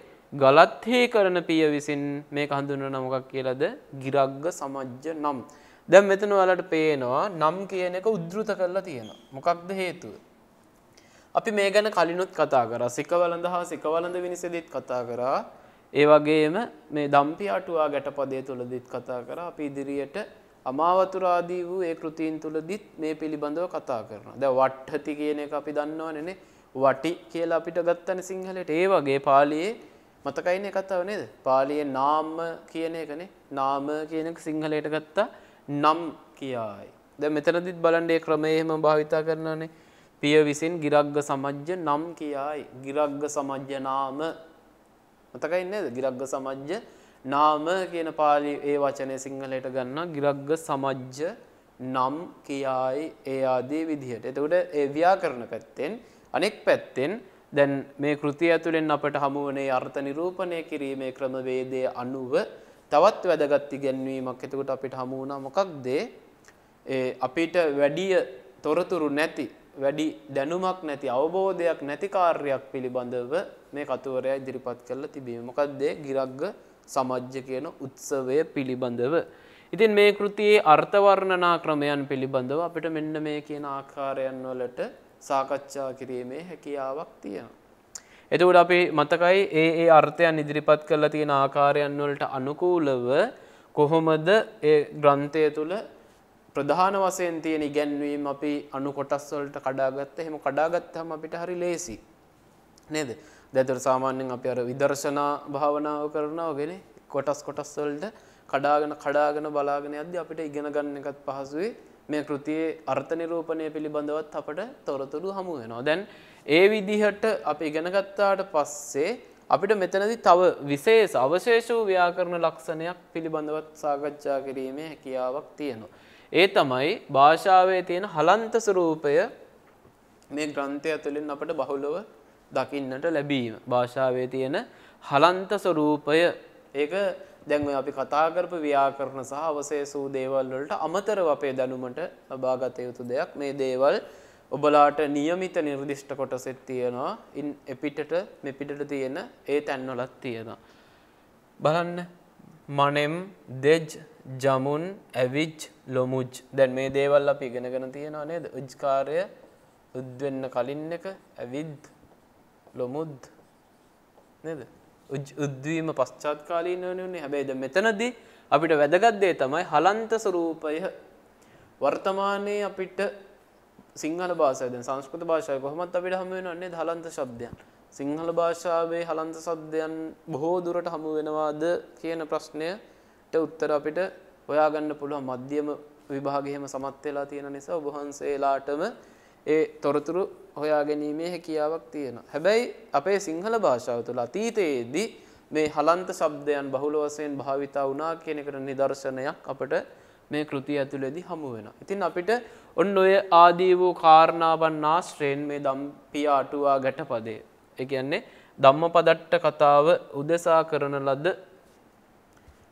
ගලත්හි කරන පිය විසින් මේක හඳුන්වන මොකක් කියලාද? ගිරග්ග සමජ්ජ නම්. දැන් මෙතන ඔයාලට පේනවා නම් කියන එක උද්දෘත කරලා තියෙනවා. මොකක්ද හේතුව? අපි මේ ගැන කලිනුත් කතා කරා. සිකවලඳ හා සිකවලඳ විනිසෙදිත් කතා කරා. ඒ වගේම මේ දම්පියාටුවා ගැටපදය තුළදිත් කතා කර අපි ඉදිරියට අමාවතුරාදී වූ ඒ කෘතීන් තුළදිත් මේ පිළිබඳව කතා කරනවා. දැන් වට්ටති කියන එක අපි දන්නවනේ වටි කියලා අපිට ගත්තනේ සිංහලට. ඒ වගේ පාලියේ මතකයිනේ කතාව නේද? පාලියේ නාම කියන එකනේ. නාම කියන එක සිංහලයට ගත්තා නම් කියයි. දැන් මෙතනදිත් බලන්න ඒ ක්‍රමය එහෙම භාවිතා කරනවානේ. පිය විසින් ගිරග්ග සමජ්ජ නම් කියයි. ගිරග්ග සමජ්ජ නාම මතකයි නේද? ගිරග්ග සමජ්ජ නාම කියන පාලි ඒ වචනේ සිංහලයට ගන්න ගිරග්ග සමජ්ජ නම් කියයි ඒ ආදී විදිහට. එතකොට ඒ ව්‍යාකරණ පැත්තෙන් අනෙක් පැත්තෙන් දැන් මේ කෘතිය ඇතුළෙන් අපට හමුවනේ අර්ථ නිරූපණය කිරීමේ ක්‍රමවේදය අනුව තවත් වැදගත් ඉගැන්වීමක් එතකොට අපිට හමු වුණා මොකක්ද ඒ අපිට වැඩි තොරතුරු නැති වැඩි දැනුමක් නැති අවබෝධයක් නැති කාර්යයක් පිළිබඳව මේ කතුවරයා ඉදිරිපත් කරලා තිබීම. මොකද ගිරග්ග සමජ්‍ය කියන උත්සවය පිළිබඳව. ඉතින් මේ කෘතියේ අර්ථ වර්ණනා ක්‍රමයන් පිළිබඳව අපිට මෙන්න මේ කියන ආකාරයන් වලට සාකච්ඡා කිරීමේ හැකියාවක් තියෙනවා. එතකොට අපි මතකයි ඒ ඒ අර්ථයන් ඉදිරිපත් කරලා තියෙන ආකාරයන් වලට අනුකූලව කොහොමද ඒ ග්‍රන්ථය තුළ ප්‍රධාන වශයෙන් තියෙන ඉගැන්වීම් අපි අණු කොටස් වලට කඩාගත්ත. එහෙම කඩාගත්තාම අපිට හරි ලේසි. නේද? දැන් ඒතර සාමාන්‍යයෙන් අපි අර විදර්ශනා භාවනාව කරනවා වගේනේ කොටස් කොටස් වලට කඩාගෙන කඩාගෙන බලාගෙන යද්දී අපිට ඉගෙන ගන්න එකත් පහසුවේ මේ කෘතියේ අර්ථ නිරූපණය පිළිබඳවත් අපට තොරතුරු හමු වෙනවා. දැන් ඒ විදිහට අපි ඉගෙන ගත්තාට පස්සේ අපිට මෙතනදී තව විශේෂ අවශේෂ වූ ව්‍යාකරණ ලක්ෂණයක් පිළිබඳවත් සාකච්ඡා කිරීමේ හැකියාවක් තියෙනවා. ඒ තමයි භාෂාවේ තියෙන හලන්ත ස්වරූපය මේ ග්‍රන්ථය තුළින් අපට බහුලව දකින්නට ලැබීම. භාෂාවේ තියෙන හලන්ත ස්වරූපය ඒක දැන් ඔය අපි කතා කරපු ව්‍යාකරණ සහ අවශේෂූ දේවල් වලට අමතරව අපේ දැනුමට ලබාගත යුතු දෙයක් මේ දේවල් ඔබලාට નિયમિત නිර්දිෂ්ට කොටසෙත් තියෙනවා ඉන් එපිටට මෙපිටට තියෙන ඒ තැන්වලත් තියෙනවා බලන්න මනෙම් දෙජ් ජමුන් ඇවිච් ලොමුජ් දැන් මේ දේවල් අපි ඉගෙනගෙන තියෙනවා නේද උජ්කාරය උද්වෙන්න කලින් එක ඇවිද් ලොමුද් නේද උද්වීම පශ්චාත් කාලීන වෙනුනේ හැබැයි මෙතනදී අපිට වැදගත් දේ තමයි හලන්ත ස්වරූපය වර්තමානයේ අපිට සිංහල භාෂාව දැන් සංස්කෘත භාෂාව කොහොමද අපිට හමු වෙනව නේද හලන්ත ශබ්දයන් සිංහල භාෂාවේ හලන්ත ශබ්දයන් බොහෝ දුරට හමු වෙනවාද කියන ප්‍රශ්නය උත්තර අපිට හොයාගන්න පුළුවන් මධ්‍යම විභාගෙම සමත් වෙලා තියෙන නිසා ඔබ වහන්සේලාටම ඒ තොරතුරු හොයා ගැනීමේ හැකියාවක් තියෙනවා. හැබැයි අපේ සිංහල භාෂාව තුළ අතීතයේදී මේ හලන්ත ශබ්දයන් බහුල වශයෙන් භාවිතා වුණා කියන එකට නිදර්ශනයක් අපට මේ කෘතිය ඇතුළේදී හමු වෙනවා. ඉතින් අපිට ඔන්න ඔය ආදී වූ කාරණාවන් ආශ්‍රයෙන් මේ දම්පිය අටුවා ගැටපදේ. ඒ කියන්නේ ධම්මපදට්ට කතාව උදෙසා කරන ලද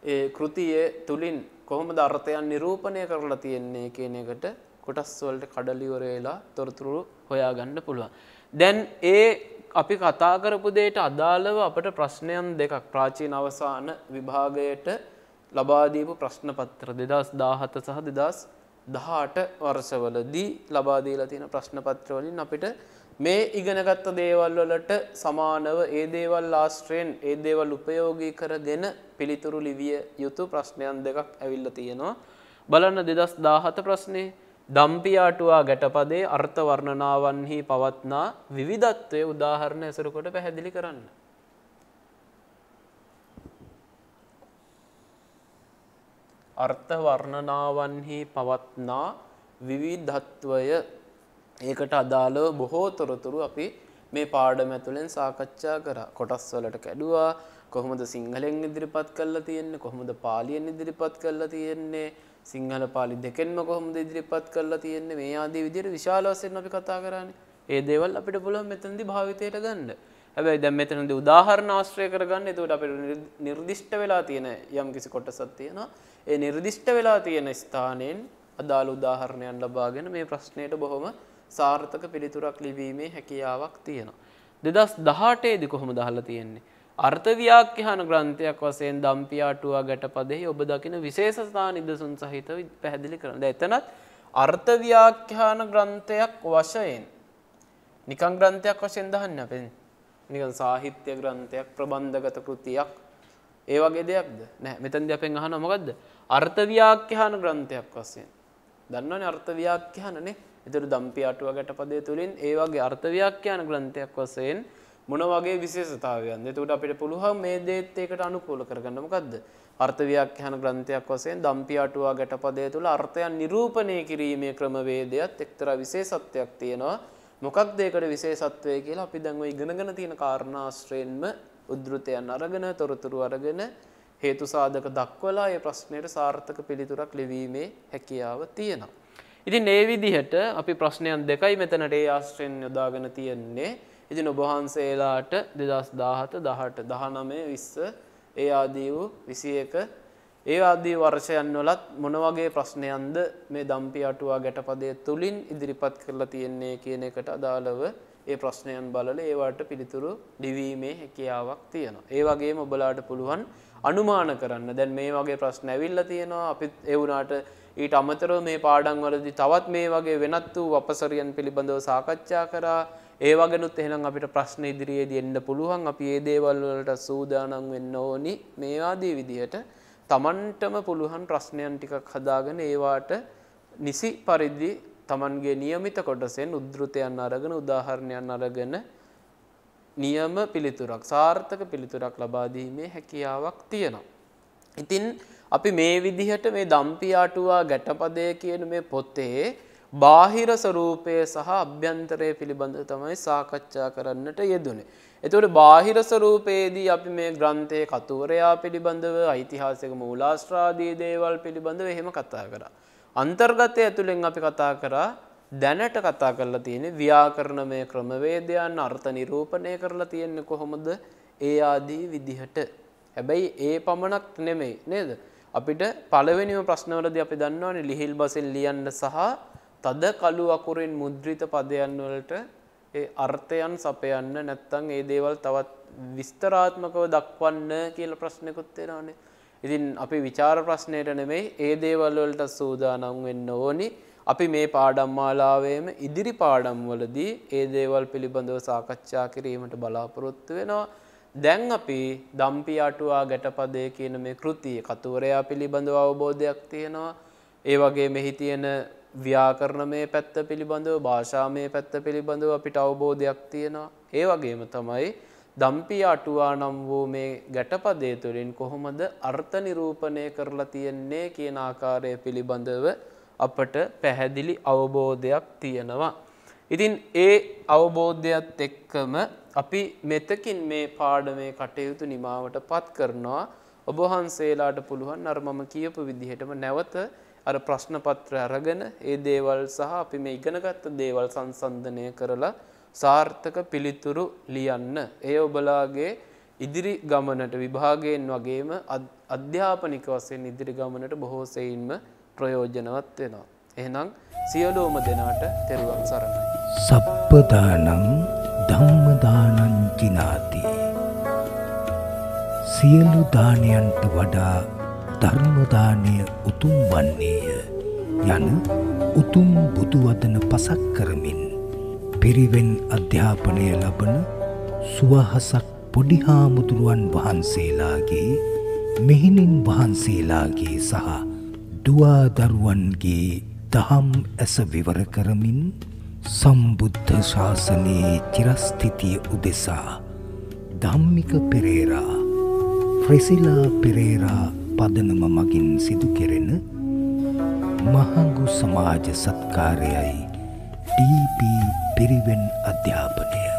ඒ කෘතිය තුලින් කොහොමද අර්ථයන් නිරූපණය කරලා තියෙන්නේ කියන එකට කොටස් වලට කඩලිවර වෙලා තොරතුරු හොයාගන්න පුළුවන්. දැන් ඒ අපි කතා කරපු දෙයට අදාළව අපට ප්‍රශ්නයන් දෙකක් ප්‍රාචීන අවසාන විභාගයට ලබා දීපු ප්‍රශ්න පත්‍ර 2017 සහ 2018 වර්ෂවලදී ලබා දීලා තියෙන ප්‍රශ්න පත්‍ර වලින් අපිට මේ ඉගෙනගත්ත දේවල් වලට සමානව ඒ දේවල් ආශ්‍රයෙන් ඒ දේවල් උපයෝගී කරගෙන පිළිතුරු ලිවිය යුතු ප්‍රශ්නයන් දෙකක් ඇවිල්ලා තියෙනවා. බලන්න 2017 ප්‍රශ්නේ දම්පියාටුවා ගැටපදේ අර්ථ වර්ණනාවන්හි පවත්නා විවිධත්වයේ උදාහරණ ඇසුරු කොට පැහැදිලි කරන්න. අර්ථ වර්ණනාවන්හි පවත්නා විවිධත්වය ඒකට අදාළව බොහෝ තොරතුරු අපි මේ පාඩම ඇතුළෙන් සාකච්ඡා කරා. කොටස් වලට කැඩුවා. කොහොමද සිංහලෙන් ඉදිරිපත් කරලා තියෙන්නේ? කොහොමද පාලියෙන් ඉදිරිපත් කරලා තියෙන්නේ? සිංහල පාලි දෙකෙන්ම කොහොමද ඉදිරිපත් කරලා තියෙන්නේ? මේ ආදී විදිහට විශාල වශයෙන් අපි කතා කරානේ. ඒ දේවල් අපිට පුළුවන් මෙතනදී භාවිතයට ගන්න. හැබැයි දැන් මෙතනදී උදාහරණ ආශ්‍රය කරගන්න. එතකොට අපිට නිර්දිෂ්ට වෙලා තියෙන යම්කිසි කොටසක් තියෙනවා. ඒ නිර්දිෂ්ට වෙලා තියෙන ස්ථානයෙන් අදාළ උදාහරණයක් ලබාගෙන මේ ප්‍රශ්නයට බොහොම සාර්ථක පිළිතුරක් ලිවීමේ හැකියාවක් තියෙනවා. දෙදස් දහටේදි කොහොම දහල්ල තියෙන්නේ. අර්ථව්‍යාක්‍යහන ග්‍රන්ථයක් වසයෙන් දම්පියාටුවා ගැටපදෙහි ඔබ දකින විශේෂතා නිදසුන් සහිතව පැහැදිලි කරන. එතනත් අර්ථව්‍යාක්‍යහන ග්‍රන්ථයක් වශයෙන් නිකං ග්‍රන්ථයක් වශයෙන් දහන්න පෙන් නිකන් සාහිත්‍ය ග්‍රන්ථයක් ප්‍රබන්ධගත කෘතියක් ඒ වගේ දෙයක්ද නෑ මෙතන්ද අපෙන් අහන මොකක්ද අර්ථව්‍යාක්‍යහන ග්‍රන්ථයක් වශයෙන් දන්නවනේ අර්ථව්‍යාක්‍යහනනේ එතුරු දම්පි අටුව ගැටපදය තුළින් ඒවාගේ අර්ථව්‍යක්්‍යාන ග්‍රන්ථයක් වසයෙන් මොන වගේ විශේෂතාවයන් එතුට අපිට පුළුවන් මේ දේත්තයකට අනුකූල කරගන්නමකක්ද. අර්ථව්‍යක්්‍යාන ග්‍රන්ථයක් වසයෙන් දම්පි අටුවා ගැටපදය තුළ අර්ථයන් නිරූපණය කිරීමේ ක්‍රමවේදයක්ත් එක්තර විශේෂත්වයක් තියෙනවා. මොකක් දේකට විශේෂත්වය කියලා අපි දැන්ව ඉගෙනගෙන තියෙන කාරණාශ්‍රයෙන්ම උද්ෘතයන් අරගෙන තොරතුරු අරගෙන හේතු සාධක දක්වලා ඒ ප්‍රශ්නයට සාර්ථක පිළිතුරක් ලෙවීමේ හැකියාව තියෙනවා. ඉතින් ඒ විදිහට අපි ප්‍රශ්නයන් දෙකයි මෙතනට ඒ ආශ්‍රයෙන් යොදාගෙන තියෙන්නේ. ඉතින් ඔබ වහන්සේලාට 2017 18 19 20 ඒ ආදී වූ 21 ඒ ආදී වර්ෂයන් වලත් මොන වගේ ප්‍රශ්නයන්ද මේ දම්පි අටුවා ගැටපදයේ තුලින් ඉදිරිපත් කරලා තියෙන්නේ කියන එකට අදාළව ඒ ප්‍රශ්නයන් බලලා ඒවට පිළිතුරු ලිවීමේ හැකියාවක් තියෙනවා. ඒ වගේම ඔබලාට පුළුවන් අනුමාන කරන්න. දැන් මේ වගේ ප්‍රශ්න ඇවිල්ලා තියෙනවා. අපි ඒ වුණාට ඊට අමතරව මේ පාඩම්වලදී තවත් මේ වගේ වෙනත් වූ අපසරියන් පිළිබඳව සාකච්ඡා කරා. ඒවා ගැනුත් එහෙනම් අපිට ප්‍රශ්න ඉදිරියේදී එන්න පුළුවන්. අපි මේ දේවල් වලට සූදානම් වෙන්න ඕනි. මේ ආදී විදිහට Tamanටම පුළුවන් ප්‍රශ්නයන් ටිකක් හදාගෙන ඒවාට නිසි පරිදි Tamanගේ નિયમિત කොටසෙන් උද්ෘතයන් අරගෙන උදාහරණයන් අරගෙන නියම පිළිතුරක් සාර්ථක පිළිතුරක් ලබා දීමේ හැකියාවක් තියෙනවා. ඉතින් අපි මේ විදිහට මේ දම්පියාටුවා ගැටපදය කියන මේ පොත්තේ බාහිර ස්වરૂපය සහ අභ්‍යන්තරය පිළිබඳව තමයි සාකච්ඡා කරන්නට යෙදුනේ. එතකොට බාහිර ස්වરૂපයේදී අපි මේ ග්‍රන්ථයේ කතුවරයා පිළිබඳව ඓතිහාසික මූලාශ්‍රාදී දේවල් පිළිබඳව එහෙම කතා කරා. අන්තර්ගතය ඇතුළෙන් අපි කතා කරා දැනට කතා කරලා තියෙන්නේ ව්‍යාකරණමය ක්‍රමවේදයන් අර්ථ නිරූපණය කරලා තියෙන්නේ කොහොමද ඒ ආදී විදිහට. හැබැයි ඒ පමණක් නෙමෙයි නේද? අපිට පළවෙනිම ප්‍රශ්නවලදී අපි දන්නවනේ ලිහිල් බසෙන් ලියන්න සහ තද කළු අකුරින් මුද්‍රිත පදයන් වලට ඒ අර්ථයන් සපයන්න නැත්නම් ඒ දේවල් තවත් විස්තරාත්මකව දක්වන්න කියලා ප්‍රශ්නකුත් එනවනේ. ඉතින් අපි વિચાર ප්‍රශ්නෙට නෙමෙයි ඒ දේවල් වලට සූදානම් වෙන්න ඕනි. අපි මේ පාඩම් මාලාවේම ඉදිරි පාඩම් වලදී ඒ දේවල් පිළිබඳව සාකච්ඡා කිරීමට බලාපොරොත්තු වෙනවා. දැන් අපි දම්පි අටුවා ගැටපදය කියන මේ කෘතිය කතුවරයා පිළිබඳව අවබෝධයක් තියෙනවා. ඒ වගේ මෙහි තියෙන ව්‍යාකරණමය පැත්ත පිළිබඳව භාෂාමය පැත්ත පිළිබඳව අපිට අවබෝධයක් තියෙනවා. ඒ වගේම තමයි දම්පි අටුවා නම් වූ මේ ගැටපදය තුළින් කොහොමද අර්ථ නිරූපණය කරලා තියෙන්නේ කියන ආකාරය පිළිබඳව අපට පැහැදිලි අවබෝධයක් තියෙනවා. ඉතින් ඒ අවබෝධයත් එක්කම අපි මෙතකින් මේ පාඩමේ කටයුතු නිමාවට පත් කරනවා ඔබ වහන්සේලාට පුළුවන් අර මම කියපු විදිහටම නැවත අර ප්‍රශ්න පත්‍ර අරගෙන ඒ දේවල් සහ අපි මේ ඉගෙනගත්ත දේවල් සංසන්දනය කරලා සාර්ථක පිළිතුරු ලියන්න. ඒ ඔබලාගේ ඉදිරි ගමනට විභාගයෙන් වගේම අධ්‍යාපනික වශයෙන් ඉදිරි ගමනට බොහෝ සෙයින්ම ප්‍රයෝජනවත් වෙනවා. එහෙනම් සියලුම දෙනාට තෙරුවන් සරණයි. සප්පදානං අස්තිනාදී සියලු දානයන්ට වඩා ධර්ම දානය උතුම් වන්නේය යන උතුම් බුදු වදන පසක් කරමින් පිරිවෙන් අධ්‍යාපනය ලබන සුවහසක් පොඩි හාමුදුරුවන් වහන්සේලාගේ මෙහිණින් වහන්සේලාගේ සහ දුවා දරුවන්ගේ දහම් ඇස විවර කරමින් සම්බුද්ධ ශාසනයේ චිරස්ථිතිය උදෙසා ධම්මික පෙරේරා ෆ්‍රෙසිලා පෙරේරා පදනම මගින් සිදු කෙරෙන මහඟු සමාජ සත්කාරයයි ඩීපී පිරිවෙන් අධ්‍යාපනය